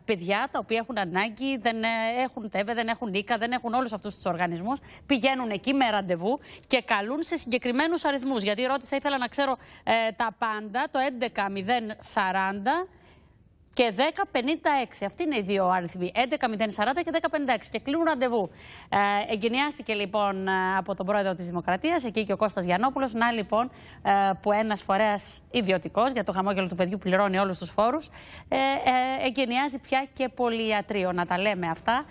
παιδιά τα οποία έχουν ανάγκη, δεν έχουν τέβε, δεν έχουν νίκα, δεν έχουν όλους αυτούς τους οργανισμούς. Πηγαίνουν εκεί με ραντεβού και καλούν σε συγκεκριμένους αριθμούς. Γιατί ρώτησα, ήθελα να ξέρω τα πάντα. Το 11 και 10.56. Αυτή είναι οι δύο αριθμοί. 11.040 και 10.56. Και κλείνουν ραντεβού. Ε, εγκαινιάστηκε λοιπόν ε, από τον πρόεδρο της Δημοκρατίας, εκεί και ο Κώστας Γιανόπουλο. Να λοιπόν ε, που ένας φορέας ιδιωτικός για το χαμόγελο του παιδιού πληρώνει όλους τους φόρους. Ε, ε, εγκαινιάζει πια και πολυατρίο Να τα λέμε αυτά.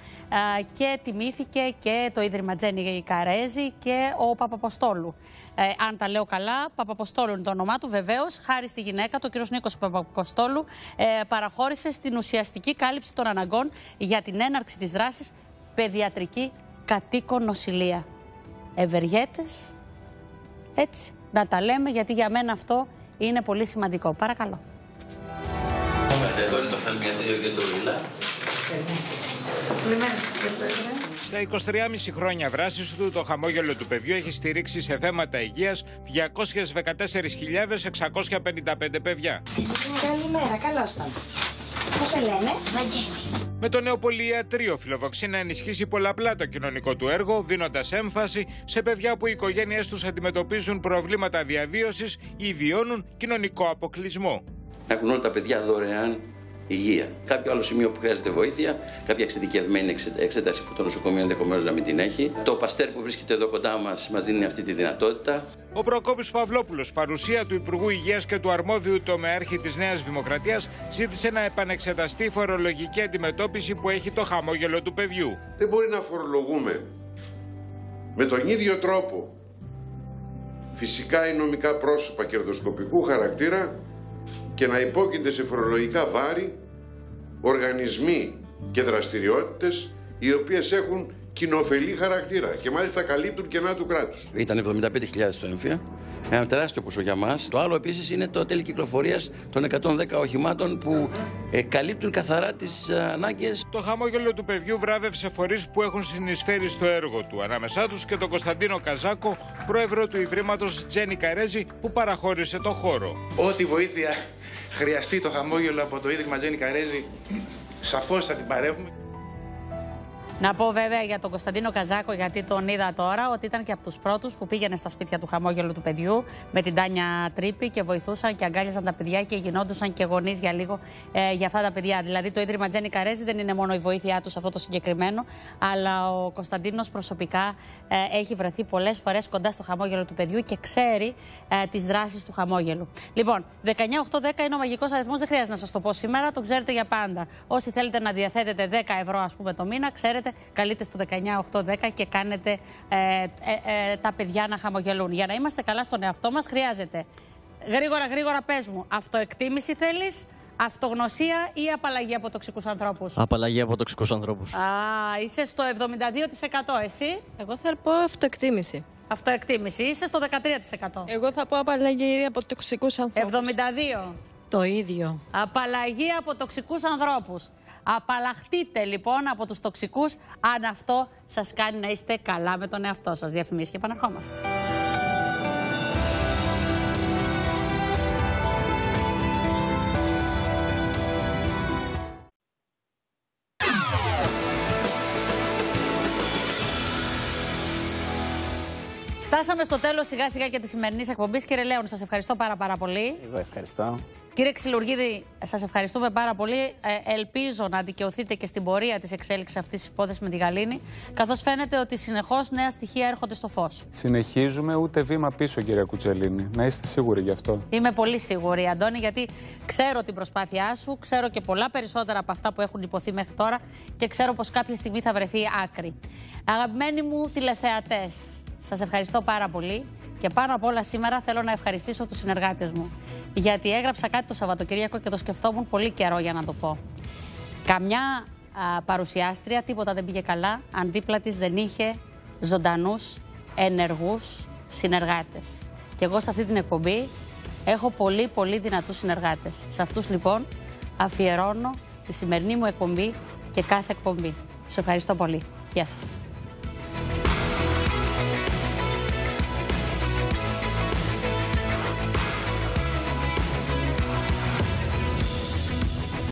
Ε, και τιμήθηκε και το Ίδρυμα Τζένι Καρέζη και ο Παπαποστόλου ε, αν τα λέω καλά, Παπαποστόλου είναι το όνομά του, βεβαίως. Χάρη στη γυναίκα του, ο Νίκος Παπαποστόλου ε, παραχώρησε στην ουσιαστική κάλυψη των αναγκών για την έναρξη της δράσης παιδιατρική κατοίκον νοσηλεία. Ευεργέτες, έτσι, να τα λέμε, γιατί για μένα αυτό είναι πολύ σημαντικό. Παρακαλώ. είναι το στα 23,5 χρόνια δράσης του, το χαμόγελο του παιδιού έχει στηρίξει σε θέματα υγείας 214.655 παιδιά. Καλημέρα, καλώς ήταν. Πώς σε λένε, Βαγγέλη. Με το νέο πολυιατρίο φιλοδοξεί να ενισχύσει πολλαπλά το κοινωνικό του έργο, δίνοντας έμφαση σε παιδιά που οι οικογένειές τους αντιμετωπίζουν προβλήματα διαβίωσης ή βιώνουν κοινωνικό αποκλεισμό. Έχουν όλα τα παιδιά δωρεάν υγεία. Κάποιο άλλο σημείο που χρειάζεται βοήθεια, κάποια εξειδικευμένη εξέταση που το νοσοκομείο ενδεχομένως να μην την έχει. Το παστέρ που βρίσκεται εδώ κοντά μας μας δίνει αυτή τη δυνατότητα. Ο Προκόπης Παυλόπουλος, παρουσία του Υπουργού Υγείας και του αρμόδιου τομεάρχη της Νέας Δημοκρατίας, ζήτησε να επανεξεταστεί η φορολογική αντιμετώπιση που έχει το χαμόγελο του παιδιού. Δεν μπορεί να φορολογούμε με τον ίδιο τρόπο φυσικά ή νομικά πρόσωπα κερδοσκοπικού χαρακτήρα και να υπόκεινται σε φορολογικά βάρη οργανισμοί και δραστηριότητες οι οποίες έχουν κοινοφελή χαρακτήρα και μάλιστα καλύπτουν κενά του κράτους. Ήταν 75.000 το έμφυα. Ένα τεράστιο ποσό για μας. Το άλλο επίσης είναι το τέλειο κυκλοφορίας των 110 οχημάτων που ε, καλύπτουν καθαρά τις ε, ανάγκες. Το χαμόγελο του παιδιού βράβευσε φορείς που έχουν συνεισφέρει στο έργο του. Ανάμεσά τους και τον Κωνσταντίνο Καζάκο, πρόεδρο του Ιδρύματος Τζένι Καρέζη, που παραχώρησε το χώρο. Ό,τι βοήθεια χρειαστεί το χαμόγελο από το Ίδρυμα Τζένι Καρέζη, σαφώς θα την παρέχουμε. Να πω βέβαια για τον Κωνσταντίνο Καζάκο, γιατί τον είδα τώρα, ότι ήταν και από τους πρώτους που πήγαινε στα σπίτια του χαμόγελου του παιδιού με την Τάνια Τρίπη και βοηθούσαν και αγκάλιαζαν τα παιδιά και γινόντουσαν και γονείς για λίγο ε, για αυτά τα παιδιά. Δηλαδή το Ίδρυμα Τζένι Καρέζη δεν είναι μόνο η βοήθειά τους σε αυτό το συγκεκριμένο, αλλά ο Κωνσταντίνος προσωπικά ε, έχει βρεθεί πολλές φορές κοντά στο χαμόγελο του παιδιού και ξέρει ε, τις δράσεις του χαμόγελου. Λοιπόν, 19-8-10 είναι ο μαγικός αριθμός, δεν χρειάζεται να σας το πω σήμερα, το ξέρετε για πάντα. Όσοι θέλετε να διαθέτετε 10 ευρώ, ας πούμε, το μήνα, ξέρετε θέλετε, καλείτε στο 19810 και κάνετε ε, ε, ε, τα παιδιά να χαμογελούν. Για να είμαστε καλά στον εαυτό μας, χρειάζεται. Γρήγορα, γρήγορα, πες μου, αυτοεκτίμηση θέλεις, αυτογνωσία ή απαλλαγή από τοξικούς ανθρώπους. Απαλλαγή από τοξικούς ανθρώπους. Α, είσαι στο 72%. Εσύ. Εγώ θα πω αυτοεκτίμηση. Αυτοεκτίμηση. Είσαι στο 13%. Εγώ θα πω απαλλαγή από τοξικούς ανθρώπους. 72. Το ίδιο. Απαλλαγή από τοξικούς ανθρώπους. Απαλλαχτείτε λοιπόν από τους τοξικούς αν αυτό σας κάνει να είστε καλά με τον εαυτό σας. Διαφημίσεις και επαναρχόμαστε. Φτάσαμε στο τέλος σιγά σιγά και της σημερινής εκπομπής. Κύριε Λέων, σας ευχαριστώ πάρα, πάρα πολύ. Εγώ ευχαριστώ. Κύριε Ξυλουργίδη, σας ευχαριστούμε πάρα πολύ. Ε, ελπίζω να δικαιωθείτε και στην πορεία της εξέλιξης αυτής της υπόθεσης με τη Γαλήνη, καθώς φαίνεται ότι συνεχώς νέα στοιχεία έρχονται στο φως. Συνεχίζουμε ούτε βήμα πίσω, κύριε Κουτσελίνη. Να είστε σίγουροι γι' αυτό. Είμαι πολύ σίγουρη, Αντώνη, γιατί ξέρω την προσπάθειά σου, ξέρω και πολλά περισσότερα από αυτά που έχουν υποθεί μέχρι τώρα και ξέρω πως κάποια στιγμή θα βρεθεί άκρη. Αγαπημένοι μου τηλεθεατές, Σας ευχαριστώ πάρα πολύ. Και πάνω απ' όλα σήμερα θέλω να ευχαριστήσω τους συνεργάτες μου. Γιατί έγραψα κάτι το Σαββατοκύριακο και το σκεφτόμουν πολύ καιρό για να το πω. Καμιά παρουσιάστρια, τίποτα δεν πήγε καλά, αν δίπλα της δεν είχε ζωντανούς, ενεργούς συνεργάτες. Και εγώ σε αυτή την εκπομπή έχω πολύ πολύ δυνατούς συνεργάτες. Σε αυτούς λοιπόν αφιερώνω τη σημερινή μου εκπομπή και κάθε εκπομπή. Σας ευχαριστώ πολύ. Γεια σας.